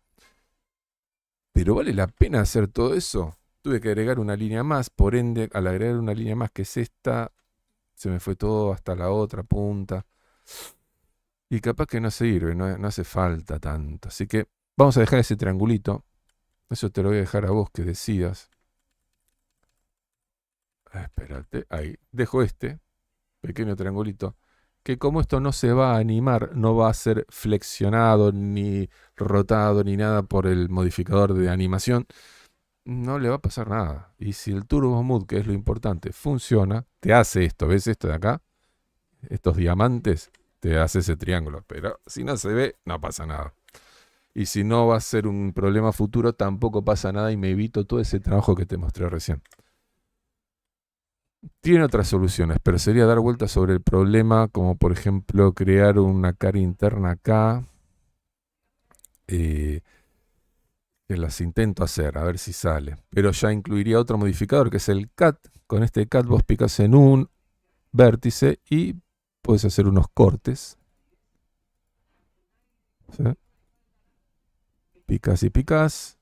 Pero vale la pena hacer todo eso. Tuve que agregar una línea más, por ende, al agregar una línea más que es esta, se me fue todo hasta la otra punta. Y capaz que no sirve, no hace falta tanto. Así que vamos a dejar ese triangulito eso te lo voy a dejar a vos que decidas. Ah, espérate, ahí. Dejo este pequeño triangulito. Que como esto no se va a animar, no va a ser flexionado, ni rotado, ni nada por el modificador de animación, no le va a pasar nada. Y si el Turbo Mood, que es lo importante, funciona, te hace esto. ¿Ves esto de acá? Estos diamantes, te hace ese triángulo. Pero si no se ve, no pasa nada y si no va a ser un problema futuro, tampoco pasa nada y me evito todo ese trabajo que te mostré recién. Tiene otras soluciones, pero sería dar vueltas sobre el problema, como por ejemplo crear una cara interna acá. Eh, que las intento hacer, a ver si sale. Pero ya incluiría otro modificador que es el cat. Con este cat vos picas en un vértice y puedes hacer unos cortes. ¿Sí? Picas y picas.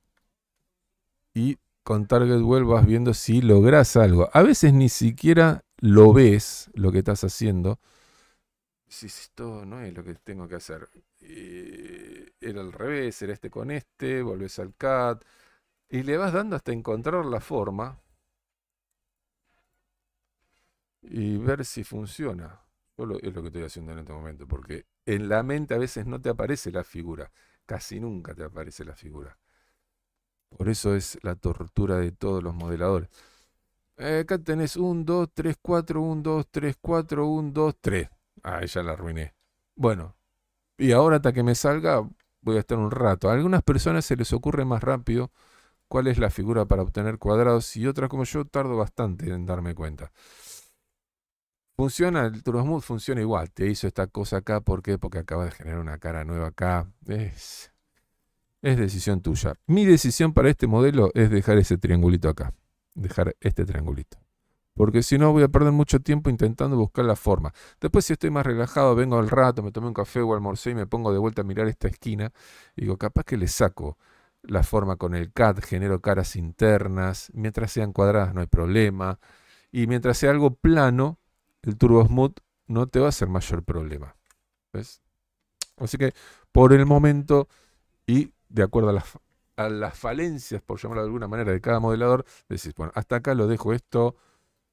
Y con Target Well vas viendo si logras algo. A veces ni siquiera lo ves lo que estás haciendo. Si esto no es lo que tengo que hacer. Eh, era al revés, era este con este, volvés al cat. Y le vas dando hasta encontrar la forma. Y ver si funciona. es lo que estoy haciendo en este momento, porque en la mente a veces no te aparece la figura. Casi nunca te aparece la figura. Por eso es la tortura de todos los modeladores. Eh, acá tenés 1, 2, 3, 4, 1, 2, 3, 4, 1, 2, 3. Ah, ya la arruiné. Bueno, y ahora hasta que me salga voy a estar un rato. A algunas personas se les ocurre más rápido cuál es la figura para obtener cuadrados y otras como yo tardo bastante en darme cuenta. Funciona, el Turbosmooth funciona igual. Te hizo esta cosa acá, ¿por qué? Porque acaba de generar una cara nueva acá. Es, es decisión tuya. Mi decisión para este modelo es dejar ese triangulito acá. Dejar este triangulito. Porque si no, voy a perder mucho tiempo intentando buscar la forma. Después, si estoy más relajado, vengo al rato, me tomé un café o almorcé y me pongo de vuelta a mirar esta esquina. Y digo, capaz que le saco la forma con el CAD, genero caras internas. Mientras sean cuadradas, no hay problema. Y mientras sea algo plano, el Turbo no te va a ser mayor problema. Así que por el momento y de acuerdo a las, a las falencias, por llamarlo de alguna manera, de cada modelador, decís, bueno, hasta acá lo dejo esto,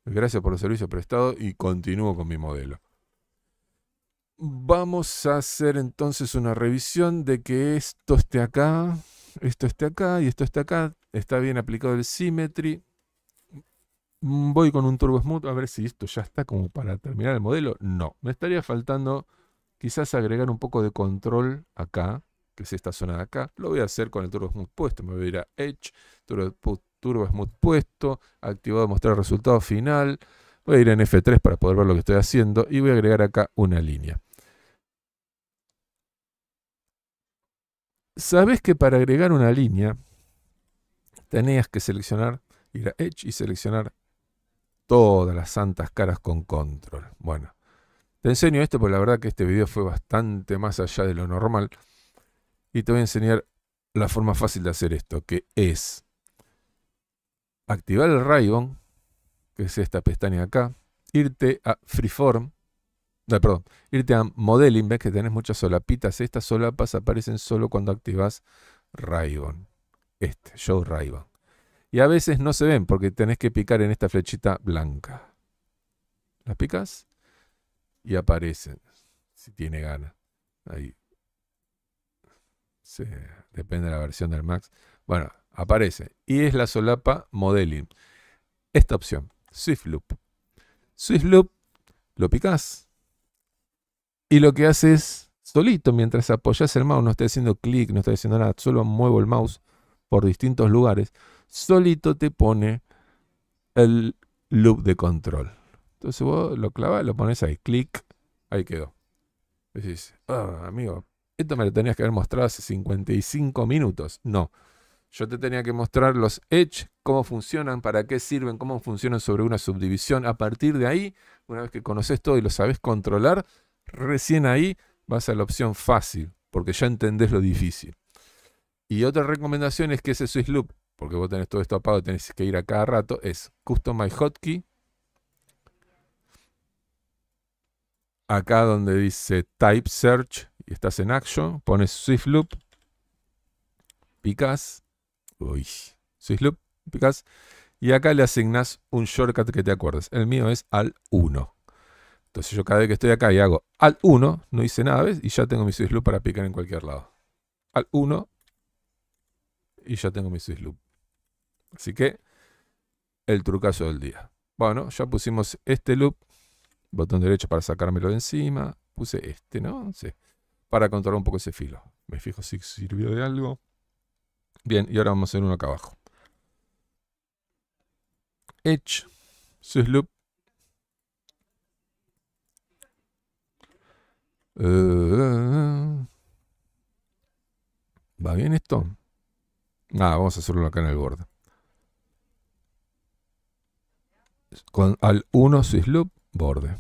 gracias por los servicios prestados y continúo con mi modelo. Vamos a hacer entonces una revisión de que esto esté acá, esto esté acá y esto esté acá. Está bien aplicado el symmetry, Mm, voy con un Turbo Smooth a ver si esto ya está como para terminar el modelo. No, me estaría faltando quizás agregar un poco de control acá, que es esta zona de acá. Lo voy a hacer con el Turbo puesto. Me voy a ir a Edge, Turbo, puesto, activado mostrar resultado final. Voy a ir en F3 para poder ver lo que estoy haciendo y voy a agregar acá una línea. Sabes que para agregar una línea tenías que seleccionar, ir a Edge y seleccionar todas las santas caras con control. Bueno, te enseño esto porque la verdad que este video fue bastante más allá de lo normal. Y te voy a enseñar la forma fácil de hacer esto, que es activar el Raybon, que es esta pestaña acá, irte a Freeform, no, perdón, irte a Modeling, ves que tenés muchas solapitas, estas solapas aparecen solo cuando activas Raybon, este, Show Raybon y a veces no se ven porque tenés que picar en esta flechita blanca. Las picas y aparecen, si tiene gana. Ahí. depende de la versión del Max. Bueno, aparece. Y es la solapa modeling. Esta opción, Swift Loop. Swift Loop lo picas. Y lo que haces solito mientras apoyas el mouse, no estoy haciendo clic, no estoy haciendo nada, solo muevo el mouse por distintos lugares, solito te pone el loop de control. Entonces vos lo clavas, lo pones ahí, clic, ahí quedó. Decís, ah, amigo, esto me lo tenías que haber mostrado hace 55 minutos. No. Yo te tenía que mostrar los edge, cómo funcionan, para qué sirven, cómo funcionan sobre una subdivisión. A partir de ahí, una vez que conoces todo y lo sabes controlar, recién ahí vas a la opción fácil, porque ya entendés lo difícil. Y otra recomendación es que ese Swiss Loop, porque vos tenés todo esto apagado, tenés que ir a cada rato, es Custom My Hotkey. Acá donde dice Type Search y estás en Action, pones Swift Loop, picas, uy, Swift Loop, picas, y acá le asignas un shortcut que te acuerdes. El mío es al 1. Entonces yo cada vez que estoy acá y hago al 1, no hice nada, ¿ves? Y ya tengo mi Swift Loop para picar en cualquier lado. Al 1 y ya tengo mi loop Así que el trucazo del día. Bueno, ya pusimos este loop, botón derecho para sacármelo de encima. Puse este, ¿no? Sí. Para controlar un poco ese filo. Me fijo si sirvió de algo. Bien, y ahora vamos a hacer uno acá abajo. Edge, sysloop. loop eh, eh, eh. ¿Va bien esto? Ah, vamos a hacerlo acá en el borde. Con, al 1 loop, borde.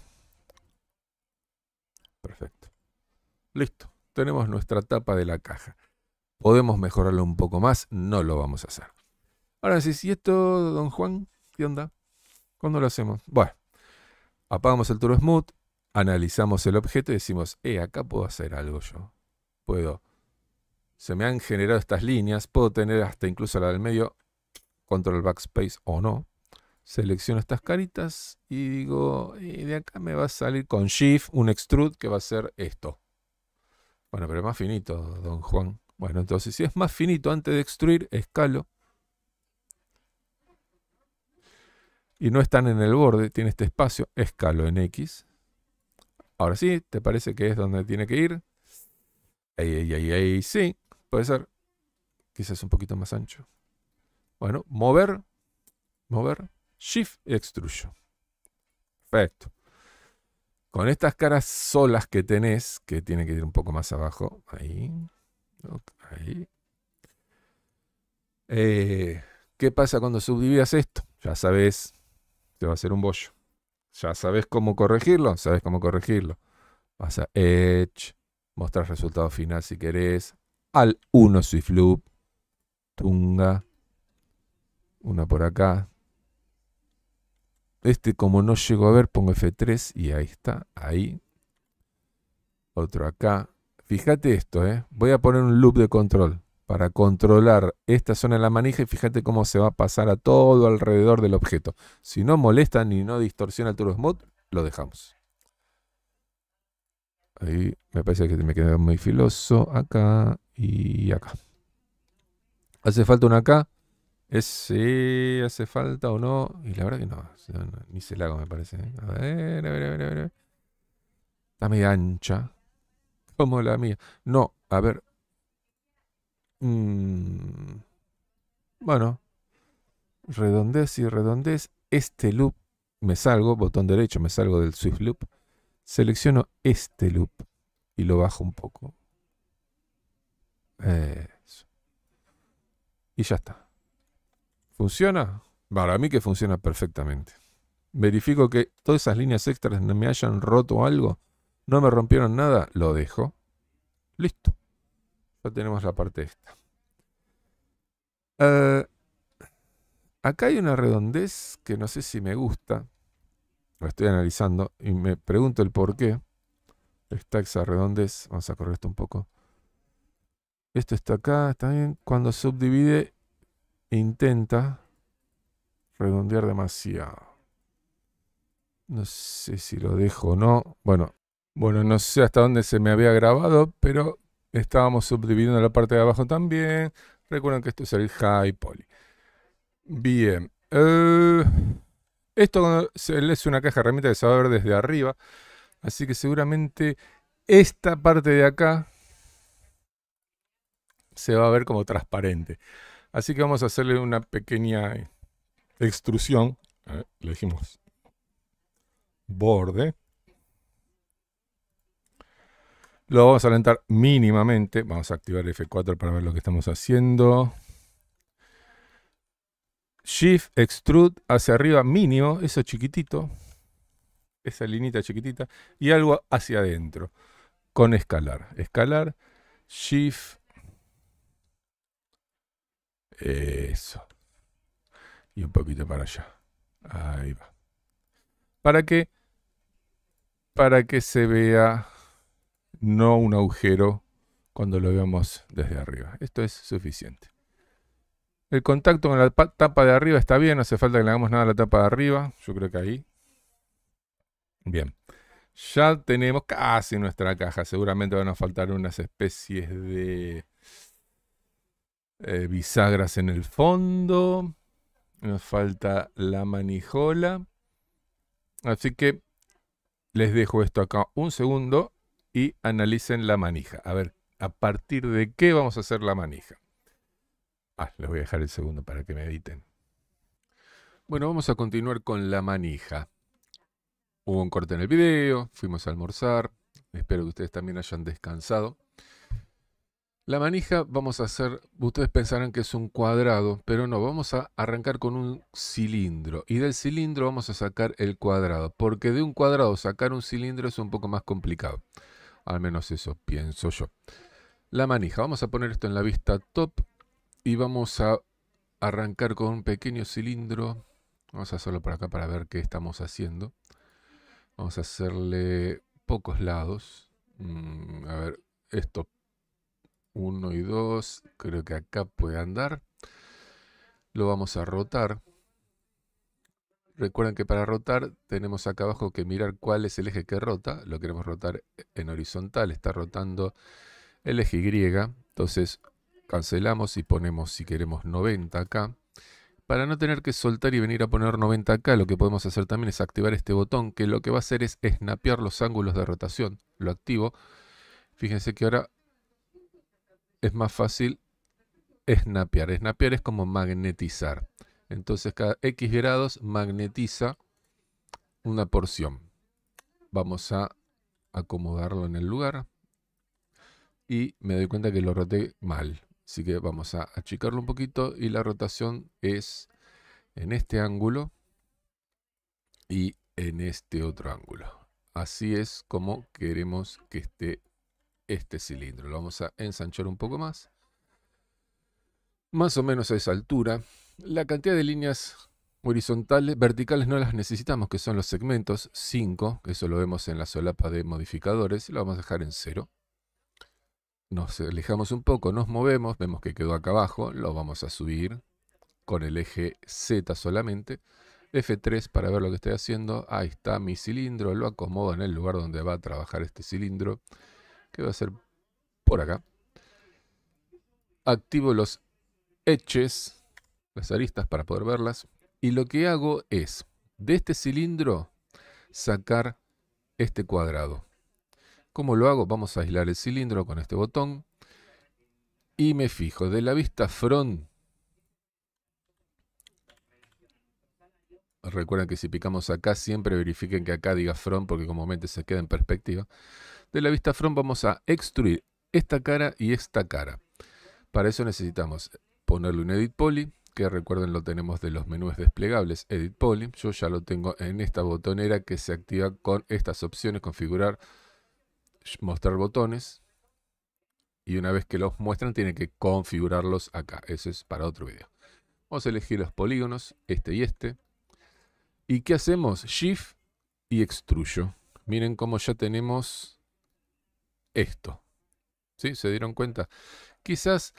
Perfecto. Listo. Tenemos nuestra tapa de la caja. Podemos mejorarlo un poco más, no lo vamos a hacer. Ahora sí, si esto, don Juan, ¿qué onda? ¿Cuándo lo hacemos? Bueno, apagamos el Turbo Smooth, analizamos el objeto y decimos, eh, acá puedo hacer algo yo. Puedo se me han generado estas líneas. Puedo tener hasta incluso la del medio, control backspace o no. Selecciono estas caritas y digo, y de acá me va a salir con shift un extrude que va a ser esto. Bueno, pero es más finito, don Juan. Bueno, entonces si es más finito antes de extruir, escalo. Y no están en el borde, tiene este espacio, escalo en X. Ahora sí, ¿te parece que es donde tiene que ir? Ahí, ahí, ahí, ahí, sí. Puede ser. Quizás un poquito más ancho. Bueno, mover. Mover. Shift y Extrusion. Perfecto. Con estas caras solas que tenés, que tiene que ir un poco más abajo. Ahí. Ahí. Eh, ¿Qué pasa cuando subdividas esto? Ya sabes, te va a hacer un bollo. Ya sabes cómo corregirlo, sabes cómo corregirlo. Vas a Edge, mostrar resultado final si querés, al 1 Swift Loop. Tunga. Una por acá. Este como no llego a ver, pongo F3 y ahí está. Ahí. Otro acá. Fíjate esto, ¿eh? Voy a poner un loop de control para controlar esta zona de la manija y fíjate cómo se va a pasar a todo alrededor del objeto. Si no molesta ni no distorsiona el Turbo Smooth, lo dejamos. Ahí me parece que me queda muy filoso. Acá y acá. ¿Hace falta una es si hace falta o no? Y la verdad que no, ni se la hago, me parece. ¿eh? A ver, a ver, a ver, Está media ancha. Como la mía. No, a ver. Mm, bueno. Redondez y redondez. Este loop me salgo, botón derecho, me salgo del Swift Loop. Selecciono este loop y lo bajo un poco. Y ya está. ¿Funciona? Para mí que funciona perfectamente. Verifico que todas esas líneas extras no me hayan roto algo, no me rompieron nada, lo dejo. Listo. Ya tenemos la parte esta. Eh, acá hay una redondez que no sé si me gusta. lo estoy analizando y me pregunto el por qué. Está esa redondez. Vamos a correr esto un poco. Esto está acá, está bien. Cuando subdivide, intenta redondear demasiado. No sé si lo dejo o no. Bueno, bueno, no sé hasta dónde se me había grabado, pero estábamos subdividiendo la parte de abajo también. Recuerden que esto es el high poly. Bien. Eh, esto es una caja de herramientas que se va a ver desde arriba. Así que seguramente esta parte de acá se va a ver como transparente. Así que vamos a hacerle una pequeña eh, extrusión. le dijimos borde. Lo vamos a alentar mínimamente. Vamos a activar F4 para ver lo que estamos haciendo. Shift extrude hacia arriba mínimo, eso chiquitito. Esa linita chiquitita. Y algo hacia adentro. Con escalar. Escalar. Shift eso. Y un poquito para allá. Ahí va. Para que, para que se vea no un agujero cuando lo veamos desde arriba. Esto es suficiente. El contacto con la tapa de arriba está bien, no hace falta que le hagamos nada a la tapa de arriba. Yo creo que ahí. Bien. Ya tenemos casi nuestra caja. Seguramente van a faltar unas especies de eh, bisagras en el fondo. Nos falta la manijola. Así que les dejo esto acá un segundo y analicen la manija. A ver, a partir de qué vamos a hacer la manija. Ah, les voy a dejar el segundo para que me editen Bueno, vamos a continuar con la manija. Hubo un corte en el video, fuimos a almorzar. Espero que ustedes también hayan descansado. La manija vamos a hacer, ustedes pensarán que es un cuadrado, pero no, vamos a arrancar con un cilindro y del cilindro vamos a sacar el cuadrado, porque de un cuadrado sacar un cilindro es un poco más complicado, al menos eso pienso yo. La manija, vamos a poner esto en la vista top y vamos a arrancar con un pequeño cilindro, vamos a hacerlo por acá para ver qué estamos haciendo, vamos a hacerle pocos lados, mm, a ver, esto 1 y 2. Creo que acá puede andar. Lo vamos a rotar. Recuerden que para rotar tenemos acá abajo que mirar cuál es el eje que rota. Lo queremos rotar en horizontal. Está rotando el eje Y. Entonces cancelamos y ponemos, si queremos, 90 acá. Para no tener que soltar y venir a poner 90 acá, lo que podemos hacer también es activar este botón, que lo que va a hacer es snapear los ángulos de rotación. Lo activo. Fíjense que ahora es más fácil snapear. Snapear es como magnetizar. Entonces cada X grados magnetiza una porción. Vamos a acomodarlo en el lugar. Y me doy cuenta que lo roté mal. Así que vamos a achicarlo un poquito y la rotación es en este ángulo y en este otro ángulo. Así es como queremos que esté este cilindro. Lo vamos a ensanchar un poco más. Más o menos a esa altura. La cantidad de líneas horizontales, verticales no las necesitamos, que son los segmentos 5, eso lo vemos en la solapa de modificadores, lo vamos a dejar en 0. Nos alejamos un poco, nos movemos, vemos que quedó acá abajo, lo vamos a subir con el eje Z solamente. F3 para ver lo que estoy haciendo, ahí está mi cilindro, lo acomodo en el lugar donde va a trabajar este cilindro que va a ser por acá. Activo los etches, las aristas para poder verlas. Y lo que hago es, de este cilindro, sacar este cuadrado. ¿Cómo lo hago? Vamos a aislar el cilindro con este botón. Y me fijo, de la vista front. Recuerden que si picamos acá, siempre verifiquen que acá diga front, porque comúnmente se queda en perspectiva de la vista front vamos a extruir esta cara y esta cara. Para eso necesitamos ponerle un Edit Poly, que recuerden lo tenemos de los menús desplegables Edit Poly. Yo ya lo tengo en esta botonera que se activa con estas opciones, configurar, mostrar botones. Y una vez que los muestran, tiene que configurarlos acá. Eso es para otro video. Vamos a elegir los polígonos, este y este. ¿Y qué hacemos? Shift y extruyo. Miren cómo ya tenemos esto. ¿Sí? ¿Se dieron cuenta? Quizás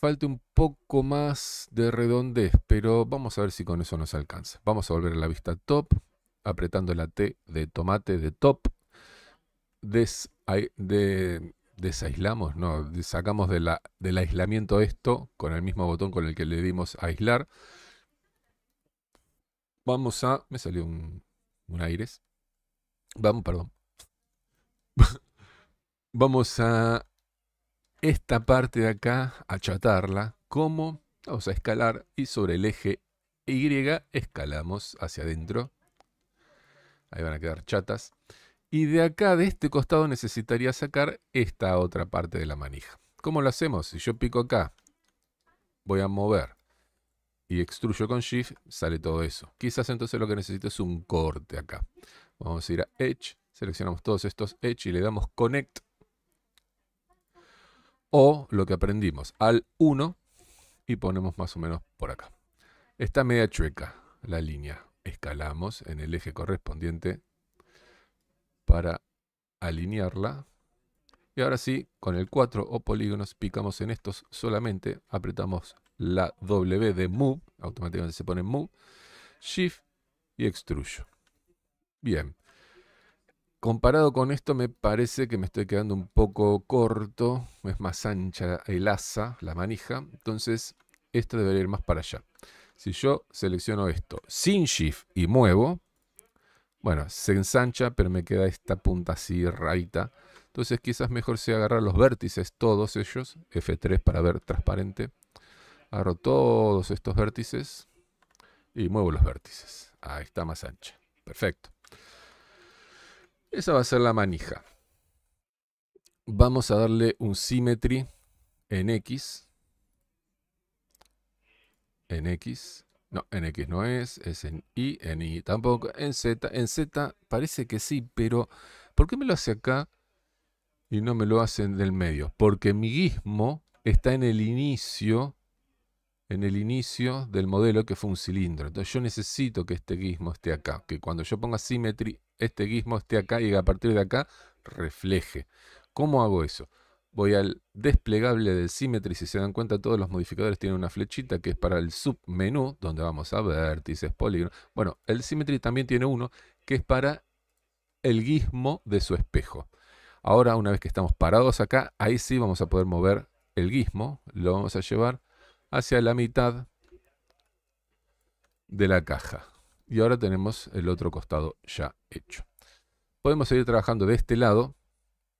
falte un poco más de redondez, pero vamos a ver si con eso nos alcanza. Vamos a volver a la vista top, apretando la T de tomate de top. Des, de, desaislamos, no, sacamos de la, del aislamiento esto con el mismo botón con el que le dimos a aislar. Vamos a... Me salió un, un aires. Vamos, perdón. Vamos a esta parte de acá, a chatarla. como vamos a escalar y sobre el eje Y escalamos hacia adentro. Ahí van a quedar chatas. Y de acá, de este costado, necesitaría sacar esta otra parte de la manija. ¿Cómo lo hacemos? Si yo pico acá, voy a mover y extruyo con Shift, sale todo eso. Quizás entonces lo que necesito es un corte acá. Vamos a ir a Edge, seleccionamos todos estos Edge y le damos Connect o lo que aprendimos al 1 y ponemos más o menos por acá. Está media chueca la línea. Escalamos en el eje correspondiente para alinearla. Y ahora sí, con el 4 o polígonos picamos en estos solamente, apretamos la W de Move, automáticamente se pone Move, Shift y extruyo. Bien, Comparado con esto me parece que me estoy quedando un poco corto, es más ancha el asa, la manija, entonces esto debería ir más para allá. Si yo selecciono esto sin shift y muevo, bueno, se ensancha, pero me queda esta punta así raita, Entonces quizás mejor sea agarrar los vértices, todos ellos, F3 para ver transparente. Agarro todos estos vértices y muevo los vértices. Ahí está más ancha. Perfecto. Esa va a ser la manija. Vamos a darle un symmetry en X. En X. No, en X no es, es en Y, en Y tampoco, en Z, en Z parece que sí, pero ¿por qué me lo hace acá y no me lo hacen del medio? Porque mi guismo está en el inicio, en el inicio del modelo que fue un cilindro. Entonces yo necesito que este guismo esté acá, que cuando yo ponga symmetry este guismo esté acá y a partir de acá refleje. ¿Cómo hago eso? Voy al desplegable del Symmetry, si se dan cuenta todos los modificadores tienen una flechita que es para el submenú, donde vamos a ver, vértices, polígonos. Bueno, el Symmetry también tiene uno que es para el guismo de su espejo. Ahora, una vez que estamos parados acá, ahí sí vamos a poder mover el guismo, lo vamos a llevar hacia la mitad de la caja y ahora tenemos el otro costado ya hecho. Podemos seguir trabajando de este lado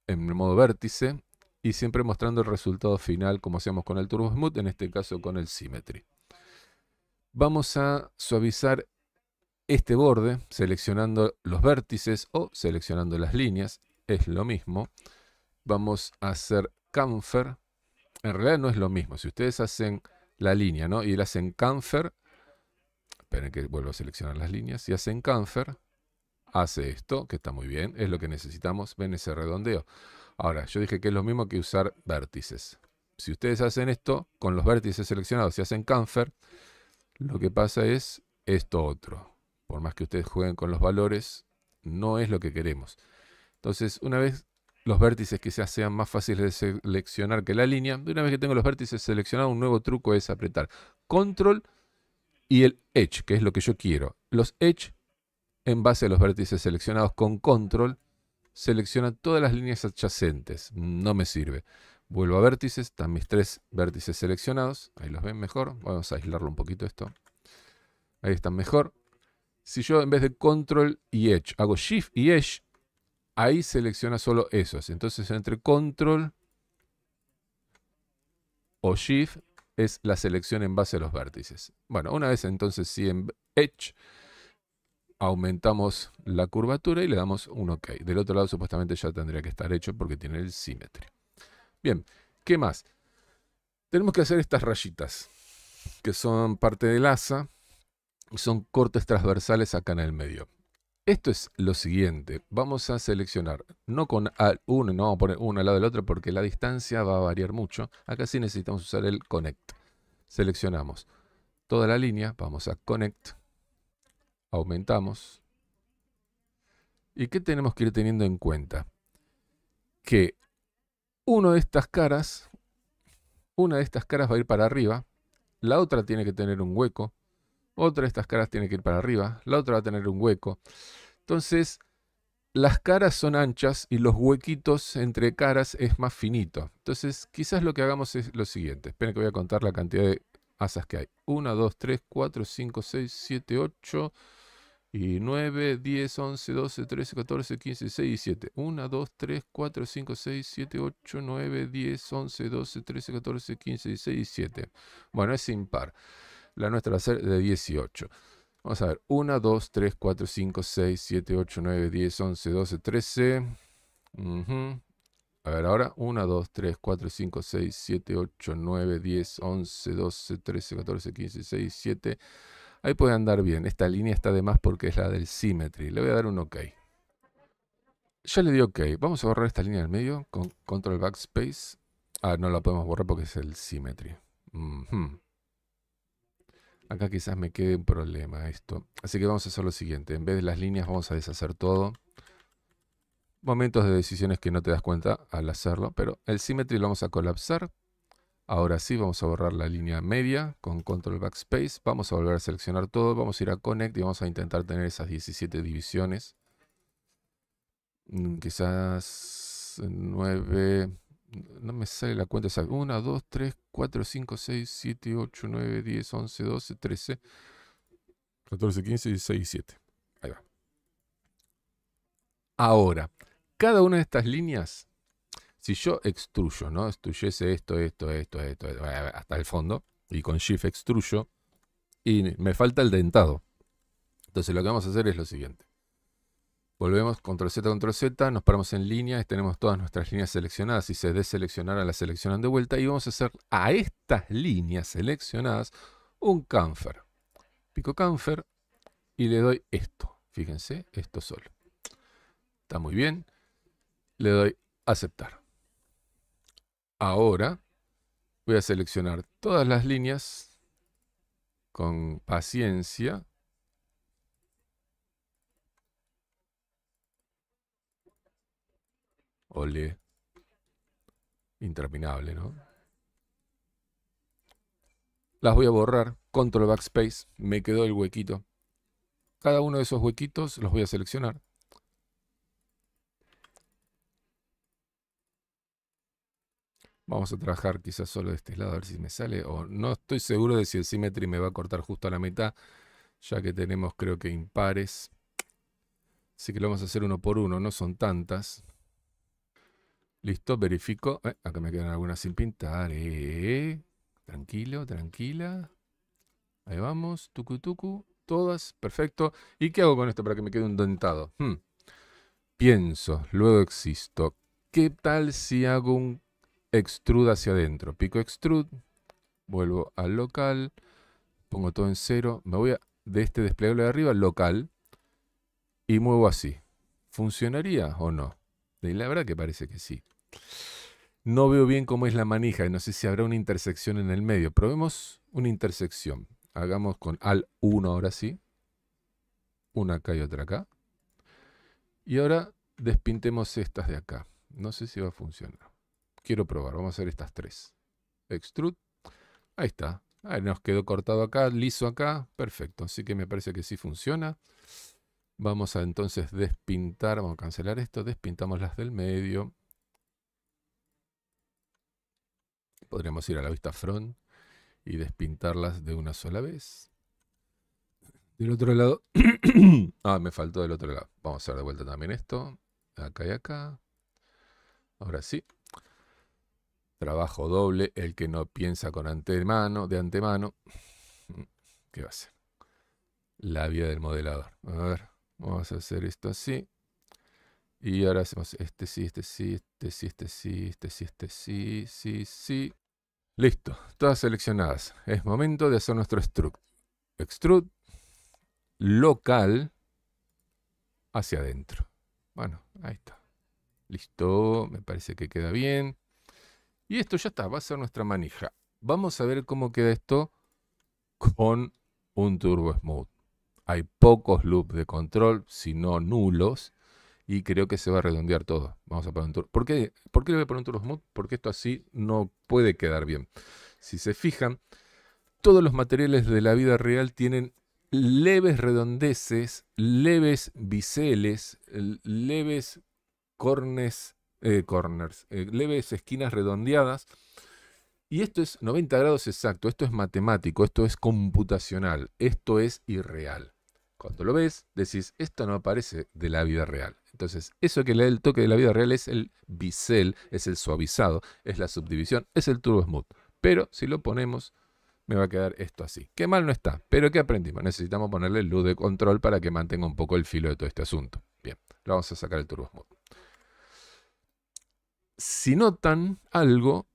en el modo vértice y siempre mostrando el resultado final como hacíamos con el Turbo Smooth, en este caso con el Symmetry. Vamos a suavizar este borde seleccionando los vértices o seleccionando las líneas, es lo mismo. Vamos a hacer camfer, en realidad no es lo mismo, si ustedes hacen la línea ¿no? y le hacen camfer, Esperen que vuelvo a seleccionar las líneas. Si hacen canfer, hace esto, que está muy bien. Es lo que necesitamos. Ven ese redondeo. Ahora, yo dije que es lo mismo que usar vértices. Si ustedes hacen esto, con los vértices seleccionados, si hacen canfer, lo que pasa es esto otro. Por más que ustedes jueguen con los valores, no es lo que queremos. Entonces, una vez los vértices que se sean más fáciles de seleccionar que la línea, una vez que tengo los vértices seleccionados, un nuevo truco es apretar Control y el edge, que es lo que yo quiero. Los edge, en base a los vértices seleccionados con control, selecciona todas las líneas adyacentes. No me sirve. Vuelvo a vértices, están mis tres vértices seleccionados. Ahí los ven mejor. Vamos a aislarlo un poquito esto. Ahí están mejor. Si yo en vez de control y edge hago shift y edge, ahí selecciona solo esos. Entonces entre control o shift es la selección en base a los vértices. Bueno, una vez entonces si en Edge aumentamos la curvatura y le damos un OK. Del otro lado supuestamente ya tendría que estar hecho porque tiene el símetro. Bien, ¿qué más? Tenemos que hacer estas rayitas, que son parte del asa, y son cortes transversales acá en el medio. Esto es lo siguiente. Vamos a seleccionar, no con uno, no vamos a poner uno al lado del otro porque la distancia va a variar mucho. Acá sí necesitamos usar el connect. Seleccionamos toda la línea, vamos a connect, aumentamos. ¿Y qué tenemos que ir teniendo en cuenta? Que una de estas caras, una de estas caras va a ir para arriba, la otra tiene que tener un hueco, otra de estas caras tiene que ir para arriba, la otra va a tener un hueco. Entonces, las caras son anchas y los huequitos entre caras es más finito. Entonces, quizás lo que hagamos es lo siguiente. Esperen que voy a contar la cantidad de asas que hay. 1, 2, 3, 4, 5, 6, 7, 8 y 9, 10, 11, 12, 13, 14, 15, 16 y 7. 1, 2, 3, 4, 5, 6, 7, 8, 9, 10, 11, 12, 13, 14, 15, 16 y 7. Bueno, es impar. La nuestra va a ser de 18. Vamos a ver, 1, 2, 3, 4, 5, 6, 7, 8, 9, 10, 11, 12, 13. A ver, ahora 1, 2, 3, 4, 5, 6, 7, 8, 9, 10, 11, 12, 13, 14, 15, 16, 7. Ahí puede andar bien. Esta línea está de más porque es la del symmetry. Le voy a dar un OK. Ya le di OK. Vamos a borrar esta línea del medio con control backspace. Ah, no la podemos borrar porque es el symmetry. Uh Acá quizás me quede un problema esto. Así que vamos a hacer lo siguiente. En vez de las líneas vamos a deshacer todo. Momentos de decisiones que no te das cuenta al hacerlo. Pero el symmetry lo vamos a colapsar. Ahora sí, vamos a borrar la línea media con control backspace. Vamos a volver a seleccionar todo. Vamos a ir a connect y vamos a intentar tener esas 17 divisiones. Mm, quizás 9 no me sale la cuenta exacta. 1, 2, 3, 4, 5, 6, 7, 8, 9, 10, 11, 12, 13, 14, 15, 16, 7. Ahí va. Ahora, cada una de estas líneas, si yo extruyo, ¿no? Extruyese esto, esto, esto, esto, esto eh, hasta el fondo, y con Shift extruyo, y me falta el dentado. Entonces lo que vamos a hacer es lo siguiente. Volvemos, control Z, control Z, nos paramos en líneas, tenemos todas nuestras líneas seleccionadas. Si se deseleccionara, las seleccionan de vuelta y vamos a hacer a estas líneas seleccionadas un camfer. Pico camfer y le doy esto. Fíjense, esto solo. Está muy bien. Le doy aceptar. Ahora voy a seleccionar todas las líneas con paciencia Ole. Interminable, ¿no? Las voy a borrar. Control Backspace. Me quedó el huequito. Cada uno de esos huequitos los voy a seleccionar. Vamos a trabajar quizás solo de este lado a ver si me sale. O no estoy seguro de si el Symmetry me va a cortar justo a la mitad. Ya que tenemos creo que impares. Así que lo vamos a hacer uno por uno. No son tantas. Listo, verifico. Eh, acá me quedan algunas sin pintar. Eh, eh, tranquilo, tranquila. Ahí vamos. Tucu, tucu. Todas. Perfecto. ¿Y qué hago con esto para que me quede un dentado? Hmm. Pienso, luego existo. ¿Qué tal si hago un extrude hacia adentro? Pico extrude. Vuelvo al local. Pongo todo en cero. Me voy de este desplegable de arriba, al local. Y muevo así. ¿Funcionaría o no? De la verdad que parece que sí. No veo bien cómo es la manija y no sé si habrá una intersección en el medio. Probemos una intersección. Hagamos con al 1 ahora sí. Una acá y otra acá. Y ahora despintemos estas de acá. No sé si va a funcionar. Quiero probar. Vamos a hacer estas tres. Extrude. Ahí está. Ahí nos quedó cortado acá, liso acá. Perfecto. Así que me parece que sí funciona. Vamos a entonces despintar. Vamos a cancelar esto. Despintamos las del medio. podríamos ir a la vista front y despintarlas de una sola vez. Del otro lado... ah, me faltó del otro lado. Vamos a hacer de vuelta también esto. Acá y acá. Ahora sí. Trabajo doble, el que no piensa con antemano, de antemano. Mm, ¿Qué va a ser? La vía del modelador. A ver, vamos a hacer esto así. Y ahora hacemos este sí, este sí, este sí, este sí, este sí, este sí, sí, sí, Listo, todas seleccionadas. Es momento de hacer nuestro extrude. Extrude local hacia adentro. Bueno, ahí está. Listo, me parece que queda bien. Y esto ya está, va a ser nuestra manija. Vamos a ver cómo queda esto con un Turbo Smooth. Hay pocos loops de control, si no nulos y creo que se va a redondear todo. Vamos a poner un ¿Por qué, ¿Por qué le voy a poner un tour smooth? Porque esto así no puede quedar bien. Si se fijan, todos los materiales de la vida real tienen leves redondeces, leves biseles, leves eh, corners, eh, leves esquinas redondeadas. Y esto es 90 grados exacto, esto es matemático, esto es computacional, esto es irreal. Cuando lo ves, decís, esto no aparece de la vida real. Entonces, eso que le da el toque de la vida real es el bisel, es el suavizado, es la subdivisión, es el turbo smooth. Pero si lo ponemos, me va a quedar esto así. Qué mal no está, pero ¿qué aprendimos? Necesitamos ponerle luz de control para que mantenga un poco el filo de todo este asunto. Bien, lo vamos a sacar el turbo smooth. Si notan algo,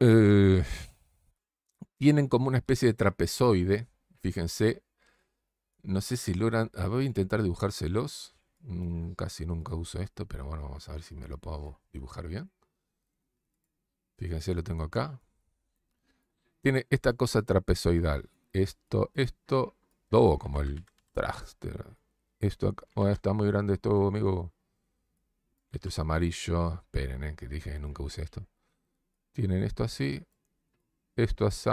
eh, tienen como una especie de trapezoide. Fíjense, no sé si logran. Ah, voy a intentar dibujárselos. Casi nunca uso esto, pero bueno, vamos a ver si me lo puedo dibujar bien. Fíjense, lo tengo acá. Tiene esta cosa trapezoidal. Esto, esto, todo como el traste. Esto acá. está muy grande esto, amigo. Esto es amarillo. Esperen, eh, que dije que nunca usé esto. Tienen esto así. Esto así.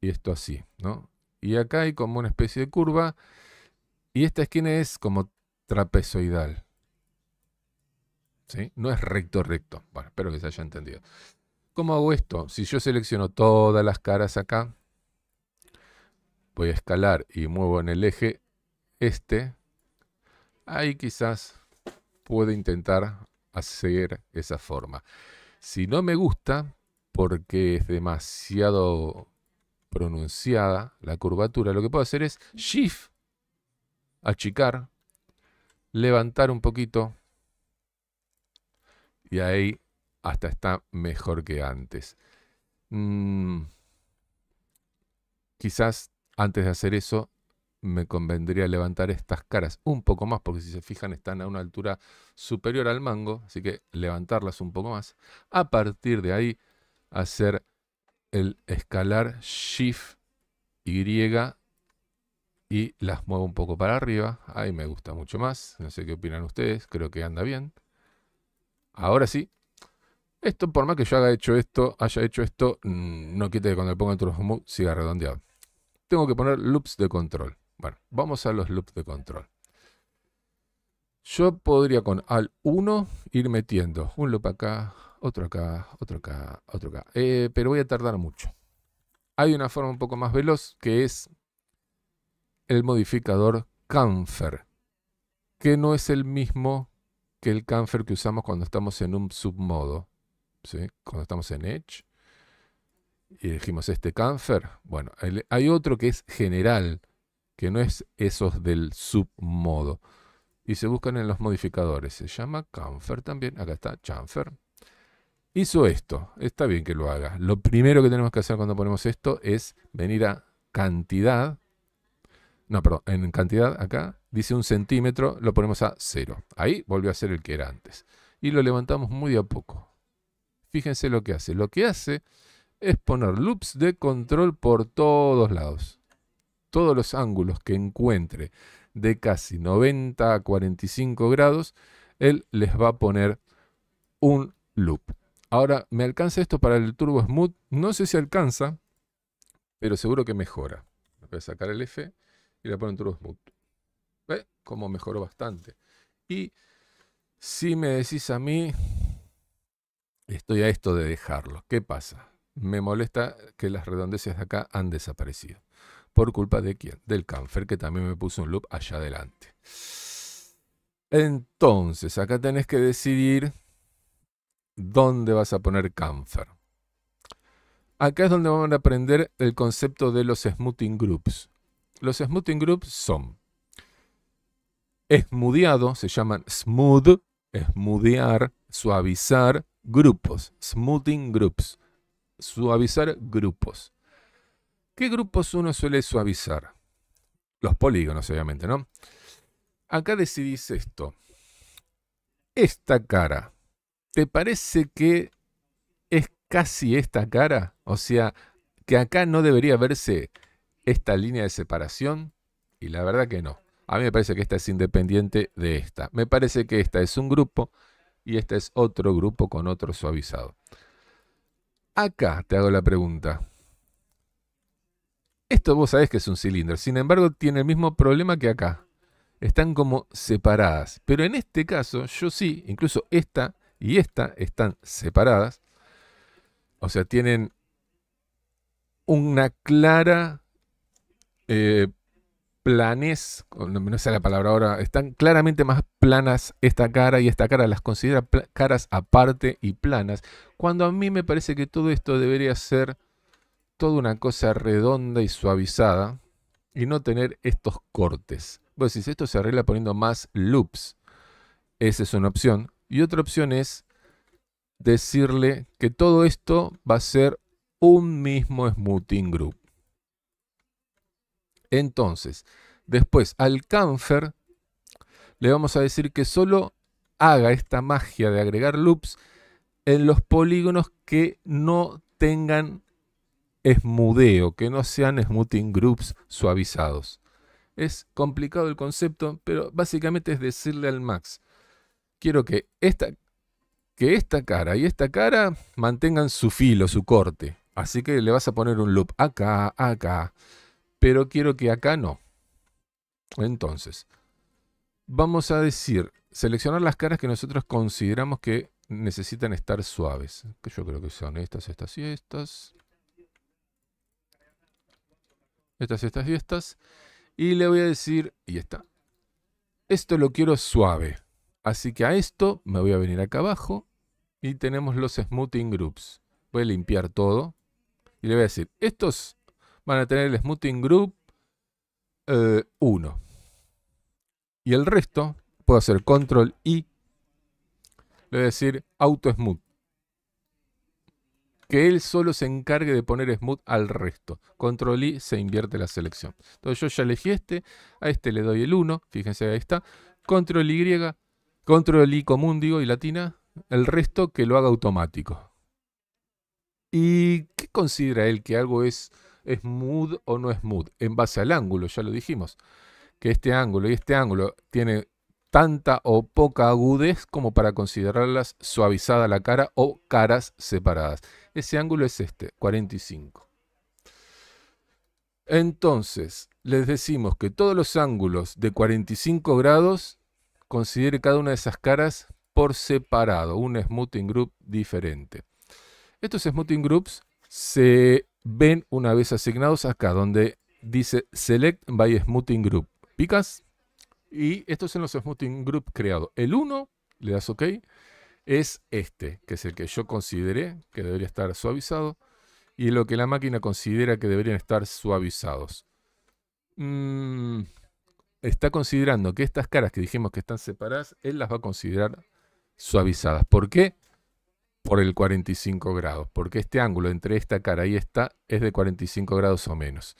Y esto así, ¿no? Y acá hay como una especie de curva y esta esquina es como trapezoidal. ¿Sí? No es recto, recto. Bueno, espero que se haya entendido. ¿Cómo hago esto? Si yo selecciono todas las caras acá, voy a escalar y muevo en el eje este, ahí quizás puedo intentar hacer esa forma. Si no me gusta, porque es demasiado pronunciada la curvatura, lo que puedo hacer es Shift achicar, levantar un poquito y ahí hasta está mejor que antes. Mm, quizás antes de hacer eso me convendría levantar estas caras un poco más, porque si se fijan están a una altura superior al mango, así que levantarlas un poco más. A partir de ahí, hacer el escalar Shift Y y las muevo un poco para arriba. Ahí me gusta mucho más. No sé qué opinan ustedes. Creo que anda bien. Ahora sí. Esto, por más que yo haya hecho esto, haya hecho esto, mm, no quita que cuando le ponga el mood, siga redondeado. Tengo que poner loops de control. Bueno, vamos a los loops de control. Yo podría con al 1 ir metiendo un loop acá, otro acá, otro acá, otro acá. Eh, pero voy a tardar mucho. Hay una forma un poco más veloz que es el modificador camfer, que no es el mismo que el camfer que usamos cuando estamos en un submodo. Cuando estamos en Edge y elegimos este camfer, bueno, hay otro que es general, que no es esos del submodo. Y se buscan en los modificadores. Se llama camfer también. Acá está, chamfer. Hizo esto. Está bien que lo haga. Lo primero que tenemos que hacer cuando ponemos esto es venir a cantidad no, perdón, en cantidad acá dice un centímetro, lo ponemos a cero. Ahí volvió a ser el que era antes. Y lo levantamos muy a poco. Fíjense lo que hace. Lo que hace es poner loops de control por todos lados. Todos los ángulos que encuentre de casi 90 a 45 grados, él les va a poner un loop. Ahora, ¿me alcanza esto para el Turbo Smooth? No sé si alcanza, pero seguro que mejora. Voy a sacar el F y le ponen True Smooth. ¿Ve? Como mejoró bastante. Y si me decís a mí, estoy a esto de dejarlo. ¿Qué pasa? Me molesta que las redondeces de acá han desaparecido. ¿Por culpa de quién? Del Camfer, que también me puso un loop allá adelante. Entonces, acá tenés que decidir dónde vas a poner Camfer. Acá es donde vamos a aprender el concepto de los smoothing groups. Los smoothing groups son esmudeado, se llaman smooth, esmudear, suavizar grupos, smoothing groups, suavizar grupos. ¿Qué grupos uno suele suavizar? Los polígonos, obviamente, ¿no? Acá decidís esto. Esta cara, ¿te parece que es casi esta cara? O sea, que acá no debería verse esta línea de separación? Y la verdad que no. A mí me parece que esta es independiente de esta. Me parece que esta es un grupo y esta es otro grupo con otro suavizado. Acá te hago la pregunta. Esto vos sabés que es un cilindro, sin embargo tiene el mismo problema que acá. Están como separadas, pero en este caso yo sí, incluso esta y esta están separadas. O sea, tienen una clara eh, planes, no sé la palabra ahora, están claramente más planas esta cara y esta cara las considera caras aparte y planas, cuando a mí me parece que todo esto debería ser toda una cosa redonda y suavizada y no tener estos cortes. pues si esto se arregla poniendo más loops. Esa es una opción. Y otra opción es decirle que todo esto va a ser un mismo smoothing group. Entonces, después al camfer le vamos a decir que solo haga esta magia de agregar loops en los polígonos que no tengan esmudeo, que no sean smoothing groups suavizados. Es complicado el concepto, pero básicamente es decirle al Max, quiero que esta, que esta cara y esta cara mantengan su filo, su corte. Así que le vas a poner un loop acá, acá, pero quiero que acá no. Entonces, vamos a decir, seleccionar las caras que nosotros consideramos que necesitan estar suaves. Que yo creo que son estas, estas y estas. Estas, estas y estas. Y le voy a decir, y está. Esto lo quiero suave. Así que a esto me voy a venir acá abajo y tenemos los smoothing groups. Voy a limpiar todo y le voy a decir, estos van a tener el Smoothing Group 1. Eh, y el resto, puedo hacer control I, le voy a decir auto smooth. Que él solo se encargue de poner smooth al resto. Control I se invierte la selección. Entonces yo ya elegí este, a este le doy el 1, fíjense ahí está. Control Y, control I común digo y latina, el resto que lo haga automático. ¿Y qué considera él que algo es ¿Es mood o no es mood? En base al ángulo, ya lo dijimos. Que este ángulo y este ángulo tiene tanta o poca agudez como para considerarlas suavizada la cara o caras separadas. Ese ángulo es este, 45. Entonces, les decimos que todos los ángulos de 45 grados considere cada una de esas caras por separado, un smoothing group diferente. Estos smoothing groups se ven una vez asignados acá, donde dice Select by Smoothing Group. Picas y estos son los Smoothing Group creados. El 1, le das OK, es este, que es el que yo consideré que debería estar suavizado y lo que la máquina considera que deberían estar suavizados. Mm, está considerando que estas caras que dijimos que están separadas, él las va a considerar suavizadas. ¿Por qué? por el 45 grados, porque este ángulo entre esta cara y esta es de 45 grados o menos.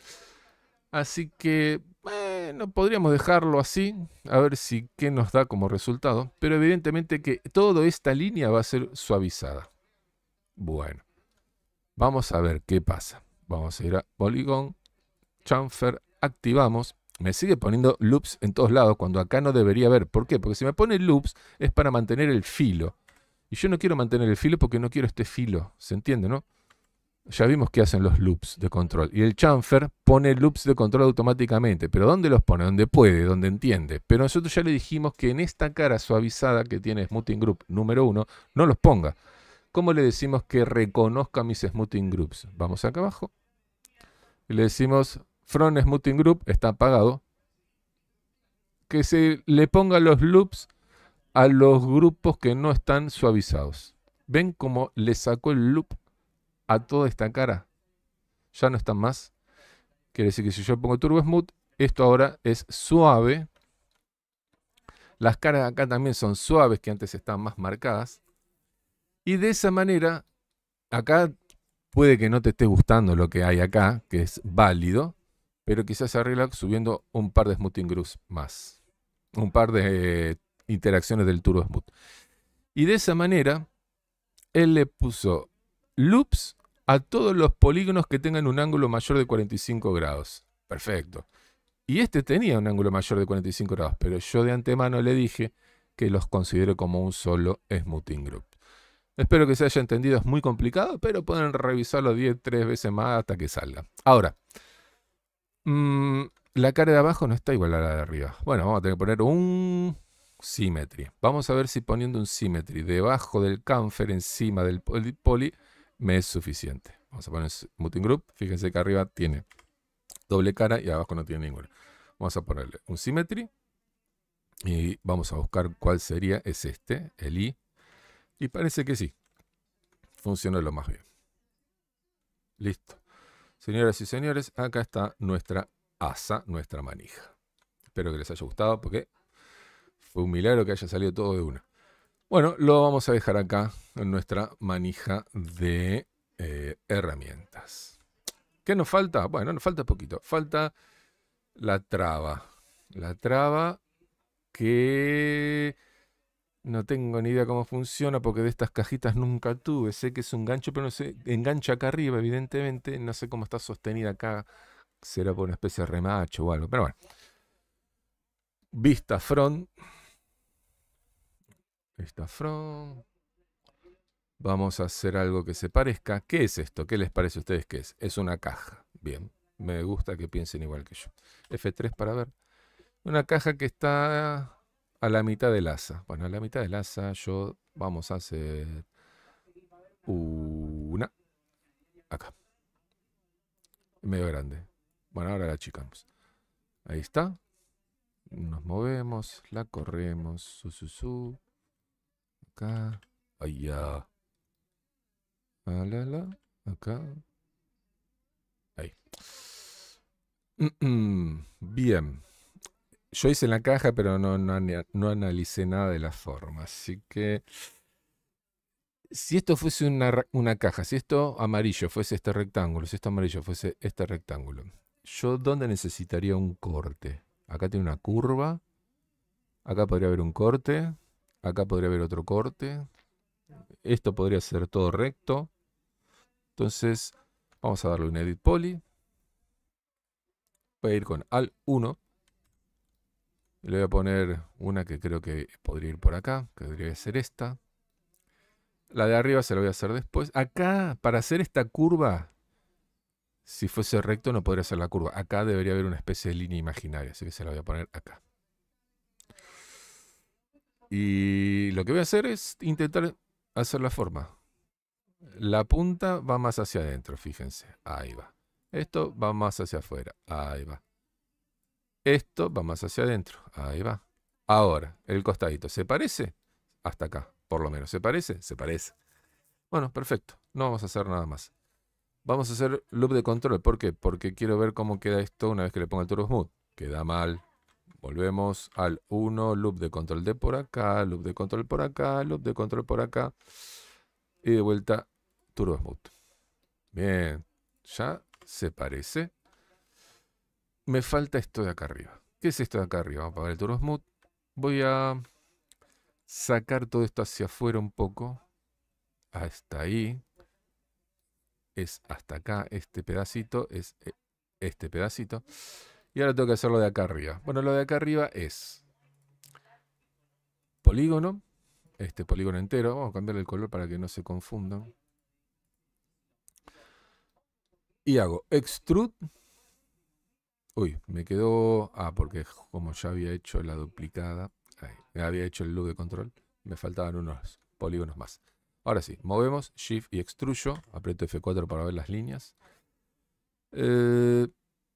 Así que, bueno, podríamos dejarlo así, a ver si qué nos da como resultado, pero evidentemente que toda esta línea va a ser suavizada. Bueno, vamos a ver qué pasa. Vamos a ir a Polygon, chamfer activamos. Me sigue poniendo loops en todos lados cuando acá no debería haber. ¿Por qué? Porque si me pone loops es para mantener el filo y yo no quiero mantener el filo porque no quiero este filo. ¿Se entiende, no? Ya vimos que hacen los loops de control. Y el chamfer pone loops de control automáticamente. Pero ¿dónde los pone? Donde puede, donde entiende. Pero nosotros ya le dijimos que en esta cara suavizada que tiene Smoothing Group número uno, no los ponga. ¿Cómo le decimos que reconozca mis smoothing groups? Vamos acá abajo. Y le decimos front smoothing group está apagado. Que se le ponga los loops a los grupos que no están suavizados. ¿Ven cómo le sacó el loop a toda esta cara? Ya no están más. Quiere decir que si yo pongo Turbo Smooth, esto ahora es suave. Las caras acá también son suaves, que antes estaban más marcadas. Y de esa manera, acá puede que no te esté gustando lo que hay acá, que es válido, pero quizás se arregla subiendo un par de smoothing grooves más. Un par de interacciones del Turbo Smooth. Y de esa manera, él le puso loops a todos los polígonos que tengan un ángulo mayor de 45 grados. Perfecto. Y este tenía un ángulo mayor de 45 grados, pero yo de antemano le dije que los considero como un solo smoothing group. Espero que se haya entendido, es muy complicado, pero pueden revisarlo 10, 3 veces más hasta que salga. Ahora, mm, la cara de abajo no está igual a la de arriba. Bueno, vamos a tener que poner un symmetry. Vamos a ver si poniendo un symmetry debajo del camfer, encima del poli, me es suficiente. Vamos a poner muting group. Fíjense que arriba tiene doble cara y abajo no tiene ninguna. Vamos a ponerle un symmetry y vamos a buscar cuál sería. Es este, el i. Y parece que sí. Funcionó lo más bien. Listo. Señoras y señores, acá está nuestra asa, nuestra manija. Espero que les haya gustado porque fue un milagro que haya salido todo de una. Bueno, lo vamos a dejar acá en nuestra manija de eh, herramientas. ¿Qué nos falta? Bueno, nos falta poquito. Falta la traba. La traba que no tengo ni idea cómo funciona porque de estas cajitas nunca tuve. Sé que es un gancho, pero no sé. Engancha acá arriba, evidentemente. No sé cómo está sostenida acá. Será por una especie de remacho o algo. Pero bueno. Vista front. Vamos a hacer algo que se parezca. ¿Qué es esto? ¿Qué les parece a ustedes que es? Es una caja. Bien, me gusta que piensen igual que yo. F3 para ver. Una caja que está a la mitad del asa. Bueno, a la mitad del asa yo vamos a hacer una acá. Medio grande. Bueno, ahora la achicamos. Ahí está. Nos movemos, la corremos, su, su acá, allá. acá. Ahí. Bien. Yo hice la caja, pero no, no, analicé nada de la forma. Así que si esto fuese una, una, caja, si esto amarillo fuese este rectángulo, si esto amarillo fuese este rectángulo, ¿yo dónde necesitaría un corte? Acá tiene una curva. Acá podría haber un corte. Acá podría haber otro corte. Esto podría ser todo recto. Entonces, vamos a darle un edit poly. Voy a ir con al 1. Le voy a poner una que creo que podría ir por acá, que debería ser esta. La de arriba se la voy a hacer después. Acá, para hacer esta curva, si fuese recto no podría hacer la curva. Acá debería haber una especie de línea imaginaria, así que se la voy a poner acá. Y lo que voy a hacer es intentar hacer la forma. La punta va más hacia adentro, fíjense. Ahí va. Esto va más hacia afuera. Ahí va. Esto va más hacia adentro. Ahí va. Ahora, el costadito. ¿Se parece? Hasta acá, por lo menos. ¿Se parece? Se parece. Bueno, perfecto. No vamos a hacer nada más. Vamos a hacer loop de control. ¿Por qué? Porque quiero ver cómo queda esto una vez que le ponga el turbo smooth. Queda mal. Volvemos al 1, loop de control de por acá, loop de control por acá, loop de control por acá. Y de vuelta, turbo smooth. Bien, ya se parece. Me falta esto de acá arriba. ¿Qué es esto de acá arriba? Vamos a apagar el turbo smooth. Voy a sacar todo esto hacia afuera un poco. Hasta ahí. Es hasta acá este pedacito. Es eh, este pedacito. Y ahora tengo que lo de acá arriba. Bueno, lo de acá arriba es polígono, este polígono entero. Vamos a cambiar el color para que no se confundan. Y hago extrude. Uy, me quedó... Ah, porque como ya había hecho la duplicada, ahí, había hecho el loop de control, me faltaban unos polígonos más. Ahora sí, movemos, Shift y extruyo. Aprieto F4 para ver las líneas. Eh,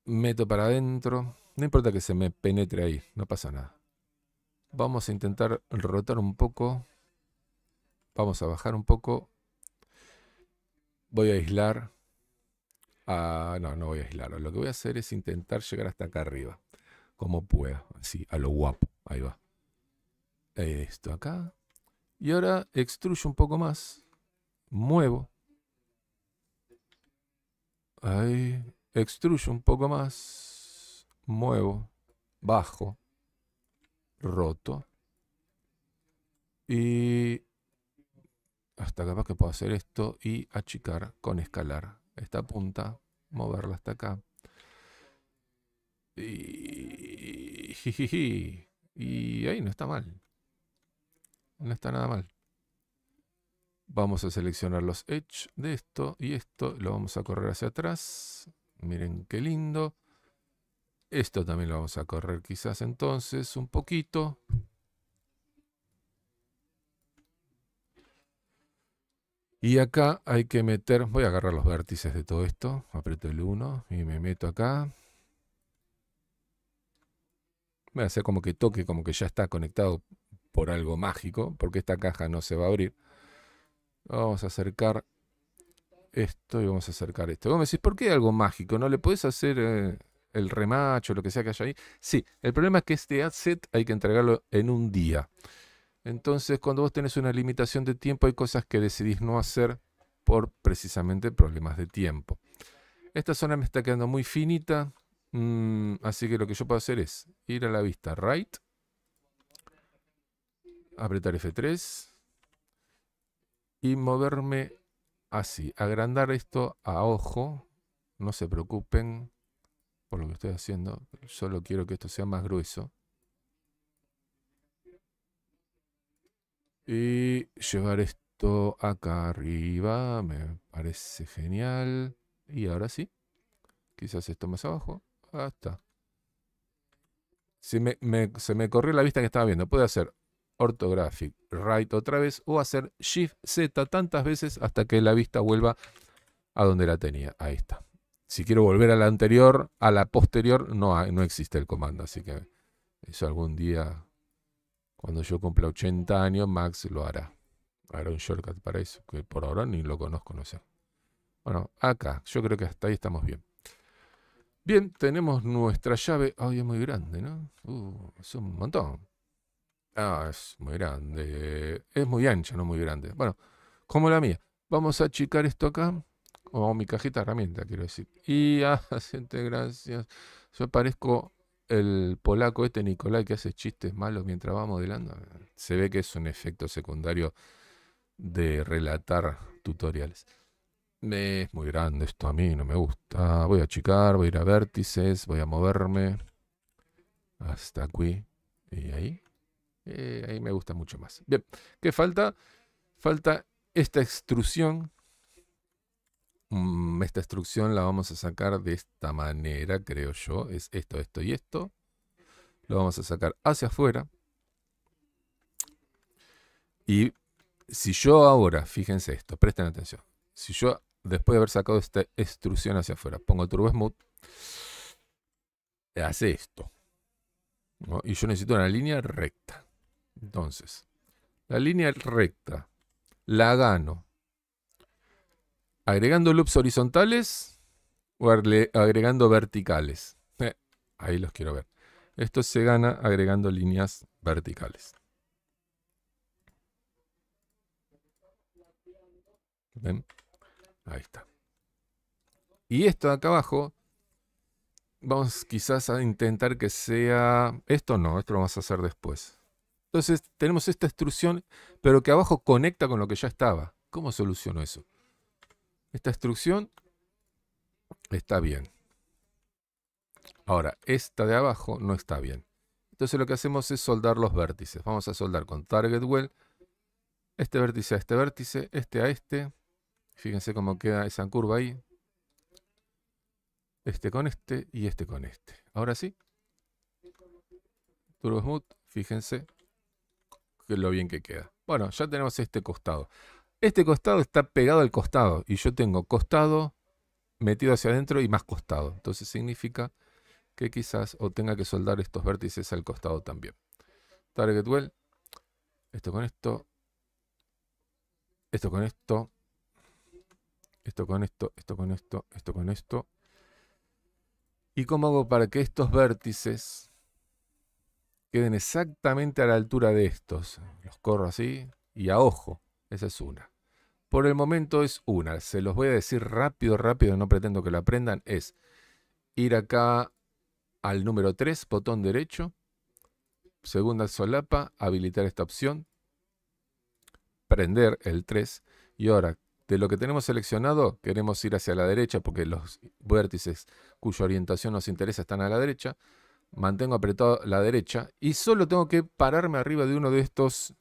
meto para adentro. No importa que se me penetre ahí, no pasa nada. Vamos a intentar rotar un poco. Vamos a bajar un poco. Voy a aislar. Ah, no, no voy a aislar. Lo que voy a hacer es intentar llegar hasta acá arriba. Como pueda. Así, a lo guapo. Ahí va. Esto acá. Y ahora extruyo un poco más. Muevo. Ahí extruyo un poco más, muevo, bajo, roto. Y hasta capaz que puedo hacer esto y achicar con escalar esta punta, moverla hasta acá. Y, y ahí no está mal. No está nada mal. Vamos a seleccionar los edge de esto y esto lo vamos a correr hacia atrás. Miren qué lindo. Esto también lo vamos a correr quizás entonces un poquito. Y acá hay que meter, voy a agarrar los vértices de todo esto, aprieto el 1 y me meto acá. Voy a hacer como que toque, como que ya está conectado por algo mágico, porque esta caja no se va a abrir. Vamos a acercar esto y vamos a acercar esto. Vos me decís, ¿por qué algo mágico? ¿No le puedes hacer eh, el remacho, lo que sea que haya ahí? Sí, el problema es que este asset hay que entregarlo en un día. Entonces, cuando vos tenés una limitación de tiempo, hay cosas que decidís no hacer por precisamente problemas de tiempo. Esta zona me está quedando muy finita, mm, así que lo que yo puedo hacer es ir a la vista right, apretar F3 y moverme así. Agrandar esto a ojo. No se preocupen por lo que estoy haciendo. Solo quiero que esto sea más grueso. Y llevar esto acá arriba. Me parece genial. Y ahora sí. Quizás esto más abajo. Ah, está. se me corrió la vista que estaba viendo. Puede hacer orthographic right otra vez o hacer shift Z tantas veces hasta que la vista vuelva a donde la tenía. Ahí está. Si quiero volver a la anterior, a la posterior, no, no existe el comando. Así que eso algún día, cuando yo cumpla 80 años, Max lo hará. Hará un shortcut para eso, que por ahora ni lo conozco, no sé. Bueno, acá, yo creo que hasta ahí estamos bien. Bien, tenemos nuestra llave. Ay, es muy grande, ¿no? Uh, es un montón. Ah, es muy grande. Es muy ancha, no muy grande. Bueno, como la mía. Vamos a achicar esto acá. O oh, mi cajita herramienta, quiero decir. Y ah, siente gracias. Yo parezco el polaco este Nicolai que hace chistes malos mientras va modelando. Se ve que es un efecto secundario de relatar tutoriales. Es muy grande esto a mí, no me gusta. Voy a achicar, voy a ir a vértices, voy a moverme. Hasta aquí. Y ahí. Eh, ahí me gusta mucho más. Bien, ¿qué falta? Falta esta extrusión. Mm, esta extrusión la vamos a sacar de esta manera, creo yo. Es esto, esto y esto. Lo vamos a sacar hacia afuera. Y si yo ahora, fíjense esto, presten atención. Si yo, después de haber sacado esta extrusión hacia afuera, pongo Turbo Smooth, hace esto. Y yo necesito una línea recta. Entonces, la línea recta la gano agregando loops horizontales o agregando verticales. Eh, ahí los quiero ver. Esto se gana agregando líneas verticales. ¿Ven? Ahí está. Y esto de acá abajo, vamos quizás a intentar que sea... Esto no, esto lo vamos a hacer después. Entonces tenemos esta extrusión, pero que abajo conecta con lo que ya estaba. ¿Cómo soluciono eso? Esta extrusión está bien. Ahora, esta de abajo no está bien. Entonces lo que hacemos es soldar los vértices. Vamos a soldar con Target Well este vértice a este vértice, este a este. Fíjense cómo queda esa curva ahí. Este con este y este con este. Ahora sí. Turbo Smooth, fíjense lo bien que queda. Bueno, ya tenemos este costado. Este costado está pegado al costado y yo tengo costado metido hacia adentro y más costado. Entonces significa que quizás o tenga que soldar estos vértices al costado también. Target well, esto con esto, esto con esto, esto con esto, esto con esto, esto con esto. ¿Y cómo hago para que estos vértices queden exactamente a la altura de estos. Los corro así y a ojo. Esa es una. Por el momento es una. Se los voy a decir rápido, rápido, no pretendo que lo aprendan. Es ir acá al número 3, botón derecho, segunda solapa, habilitar esta opción, prender el 3 y ahora de lo que tenemos seleccionado queremos ir hacia la derecha porque los vértices cuya orientación nos interesa están a la derecha mantengo apretado la derecha y solo tengo que pararme arriba de uno de estos.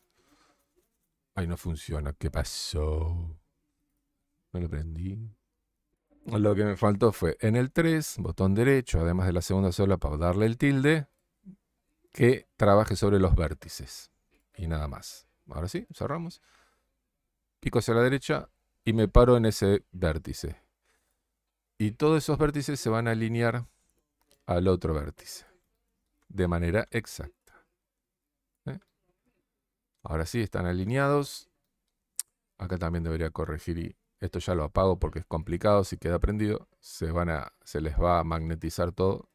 Ay, no funciona. ¿Qué pasó? No lo prendí. Lo que me faltó fue en el 3, botón derecho, además de la segunda sola para darle el tilde, que trabaje sobre los vértices. Y nada más. Ahora sí, cerramos. Pico hacia la derecha y me paro en ese vértice. Y todos esos vértices se van a alinear al otro vértice de manera exacta. ¿eh? Ahora sí, están alineados. Acá también debería corregir y esto ya lo apago porque es complicado. Si queda prendido, se, van a, se les va a magnetizar todo.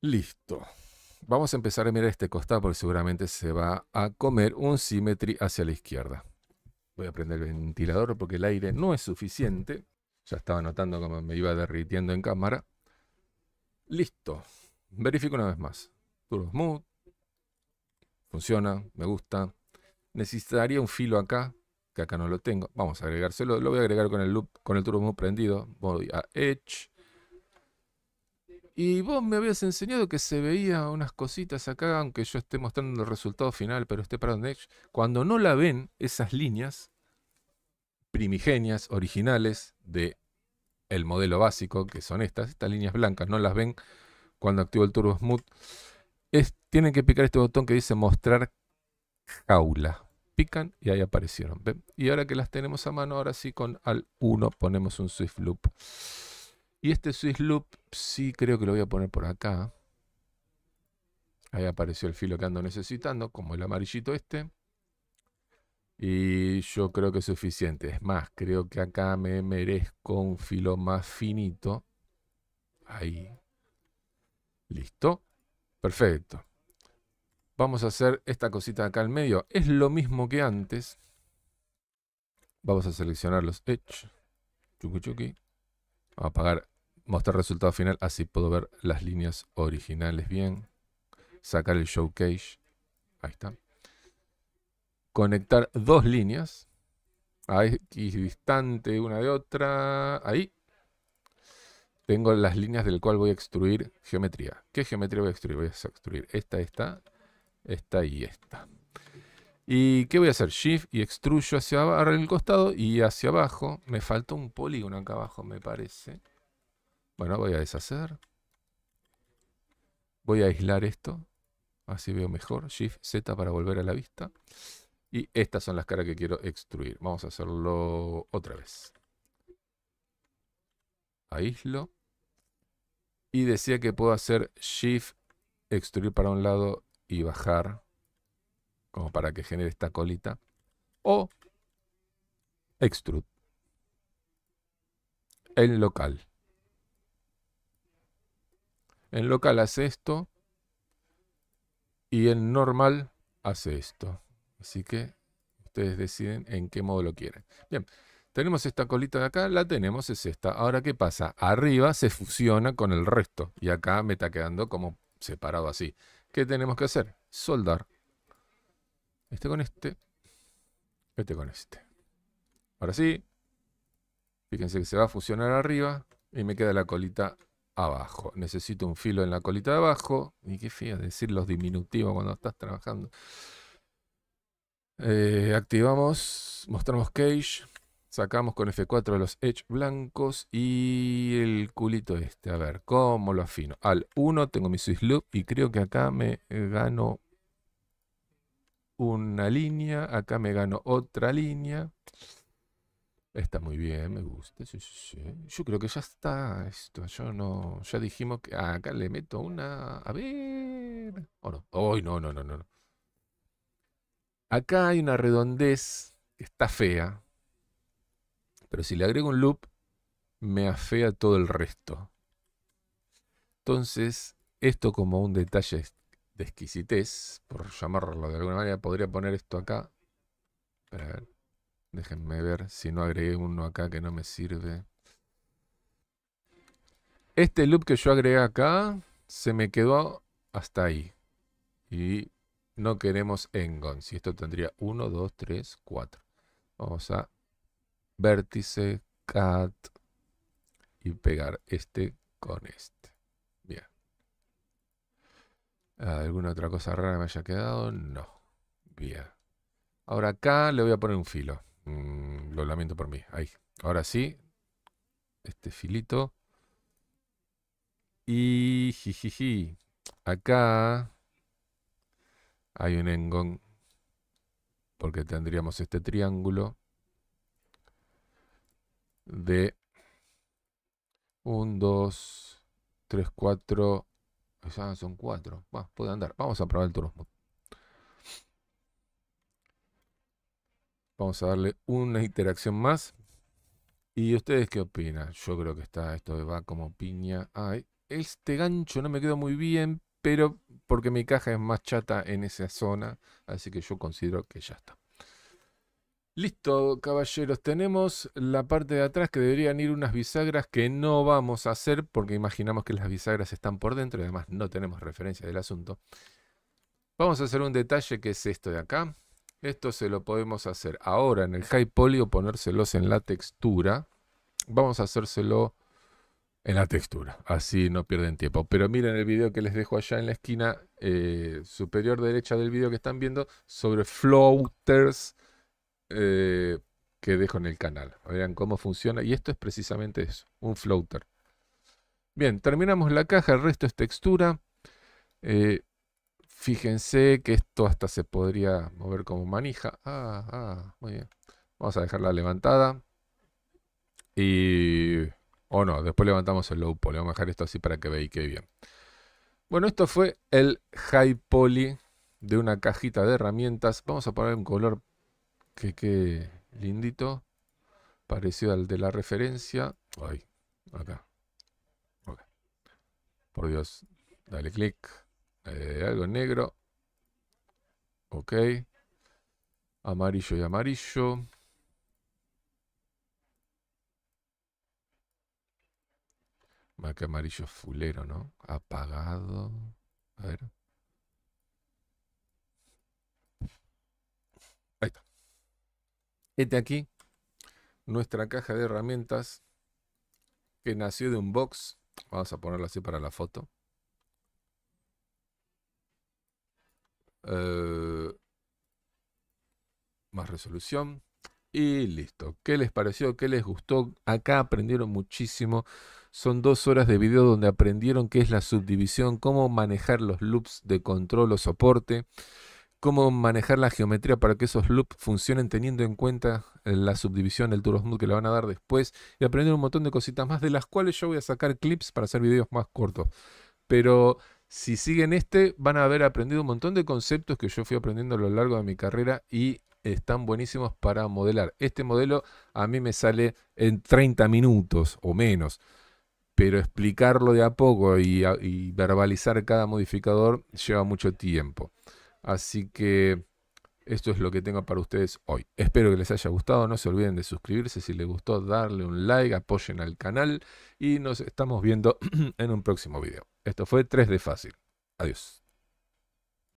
Listo. Vamos a empezar a mirar este costado porque seguramente se va a comer un symmetry hacia la izquierda. Voy a prender el ventilador porque el aire no es suficiente. Ya estaba notando cómo me iba derritiendo en cámara. Listo. Verifico una vez más. Turbo Smooth. Funciona, me gusta. Necesitaría un filo acá, que acá no lo tengo. Vamos a agregárselo. Lo voy a agregar con el loop, con el Turbo Smooth prendido. Voy a Edge. Y vos me habías enseñado que se veía unas cositas acá, aunque yo esté mostrando el resultado final, pero esté en Edge. Cuando no la ven, esas líneas, primigenias, originales de el modelo básico, que son estas, estas líneas blancas, no las ven cuando activo el Turbo Smooth, es, tienen que picar este botón que dice mostrar jaula. Pican y ahí aparecieron. Y ahora que las tenemos a mano, ahora sí con al 1 ponemos un Swift Loop. Y este Swift Loop sí creo que lo voy a poner por acá. Ahí apareció el filo que ando necesitando, como el amarillito este. Y yo creo que es suficiente. Es más, creo que acá me merezco un filo más finito. Ahí. ¿Listo? Perfecto. Vamos a hacer esta cosita acá al medio. Es lo mismo que antes. Vamos a seleccionar los Edge. Chuki chuki. Vamos a apagar. Mostrar resultado final. Así puedo ver las líneas originales bien. Sacar el showcase. Ahí está conectar dos líneas a X distante una de otra. Ahí tengo las líneas del cual voy a extruir geometría. ¿Qué geometría voy a extruir? Voy a extruir esta, esta, esta y esta. ¿Y qué voy a hacer? Shift y extruyo hacia abajo, el costado y hacia abajo. Me falta un polígono acá abajo, me parece. Bueno, voy a deshacer. Voy a aislar esto. Así veo mejor. Shift Z para volver a la vista. Y estas son las caras que quiero extruir. Vamos a hacerlo otra vez. Aíslo. Y decía que puedo hacer Shift, extruir para un lado y bajar. Como para que genere esta colita. O Extrude. En local. En local hace esto. Y en normal hace esto. Así que ustedes deciden en qué modo lo quieren. Bien, tenemos esta colita de acá, la tenemos, es esta. Ahora, ¿qué pasa? Arriba se fusiona con el resto y acá me está quedando como separado así. ¿Qué tenemos que hacer? Soldar. Este con este. Este con este. Ahora sí. Fíjense que se va a fusionar arriba y me queda la colita abajo. Necesito un filo en la colita de abajo. Y qué fíjense decir los diminutivos cuando estás trabajando. Eh, activamos, mostramos Cage, sacamos con F4 los Edge blancos y el culito este. A ver, ¿cómo lo afino? Al 1 tengo mi Swiss Loop y creo que acá me gano una línea, acá me gano otra línea. Está muy bien, me gusta. Yo creo que ya está esto. Yo no. Ya dijimos que. acá le meto una. A ver. Oh, hoy no, no, no, no. Acá hay una redondez que está fea, pero si le agrego un loop, me afea todo el resto. Entonces, esto como un detalle de exquisitez, por llamarlo de alguna manera, podría poner esto acá. Para déjenme ver si no agregué uno acá que no me sirve. Este loop que yo agregué acá se me quedó hasta ahí. Y no queremos Engon. Si esto tendría 1, 2, 3, 4. Vamos a vértice, cat y pegar este con este. Bien. ¿Alguna otra cosa rara me haya quedado? No. Bien. Ahora acá le voy a poner un filo. Mm, lo lamento por mí. Ahí. Ahora sí. Este filito. Y jijiji. Acá hay un engón, porque tendríamos este triángulo de 1, 2, 3, 4, ya son 4, va, puede andar, vamos a probar el turismo. Vamos a darle una interacción más. ¿Y ustedes qué opinan? Yo creo que está, esto va como piña. Ay, este gancho no me quedó muy bien, pero porque mi caja es más chata en esa zona, así que yo considero que ya está. Listo, caballeros, tenemos la parte de atrás que deberían ir unas bisagras que no vamos a hacer porque imaginamos que las bisagras están por dentro y además no tenemos referencia del asunto. Vamos a hacer un detalle que es esto de acá. Esto se lo podemos hacer ahora en el high poly o ponérselos en la textura. Vamos a hacérselo en la textura. Así no pierden tiempo. Pero miren el video que les dejo allá en la esquina eh, superior derecha del video que están viendo sobre floaters eh, que dejo en el canal. Vean cómo funciona. Y esto es precisamente eso, un floater. Bien, terminamos la caja, el resto es textura. Eh, fíjense que esto hasta se podría mover como manija. Ah, ah, muy bien. Vamos a dejarla levantada. Y o no, después levantamos el low poly. Vamos a dejar esto así para que veáis que bien. Bueno, esto fue el high poly de una cajita de herramientas. Vamos a poner un color que quede lindito. Parecido al de la referencia. Ay, acá. Por Dios. Dale clic. Eh, algo negro. Ok. Amarillo y amarillo. que amarillo fulero, ¿no? Apagado. A ver. Ahí está. Este aquí, nuestra caja de herramientas que nació de un box. Vamos a ponerla así para la foto. Eh, más resolución. Y listo. ¿Qué les pareció? ¿Qué les gustó? Acá aprendieron muchísimo. Son dos horas de video donde aprendieron qué es la subdivisión, cómo manejar los loops de control o soporte, cómo manejar la geometría para que esos loops funcionen teniendo en cuenta eh, la subdivisión, el smooth que le van a dar después. Y aprendieron un montón de cositas más de las cuales yo voy a sacar clips para hacer videos más cortos. Pero si siguen este, van a haber aprendido un montón de conceptos que yo fui aprendiendo a lo largo de mi carrera y están buenísimos para modelar. Este modelo a mí me sale en 30 minutos o menos, pero explicarlo de a poco y, verbalizar cada modificador lleva mucho tiempo. Así que esto es lo que tengo para ustedes hoy. Espero que les haya gustado. No se olviden de suscribirse si les gustó, darle un like, apoyen al canal y nos estamos viendo en un próximo video. Esto fue 3D Fácil. Adiós.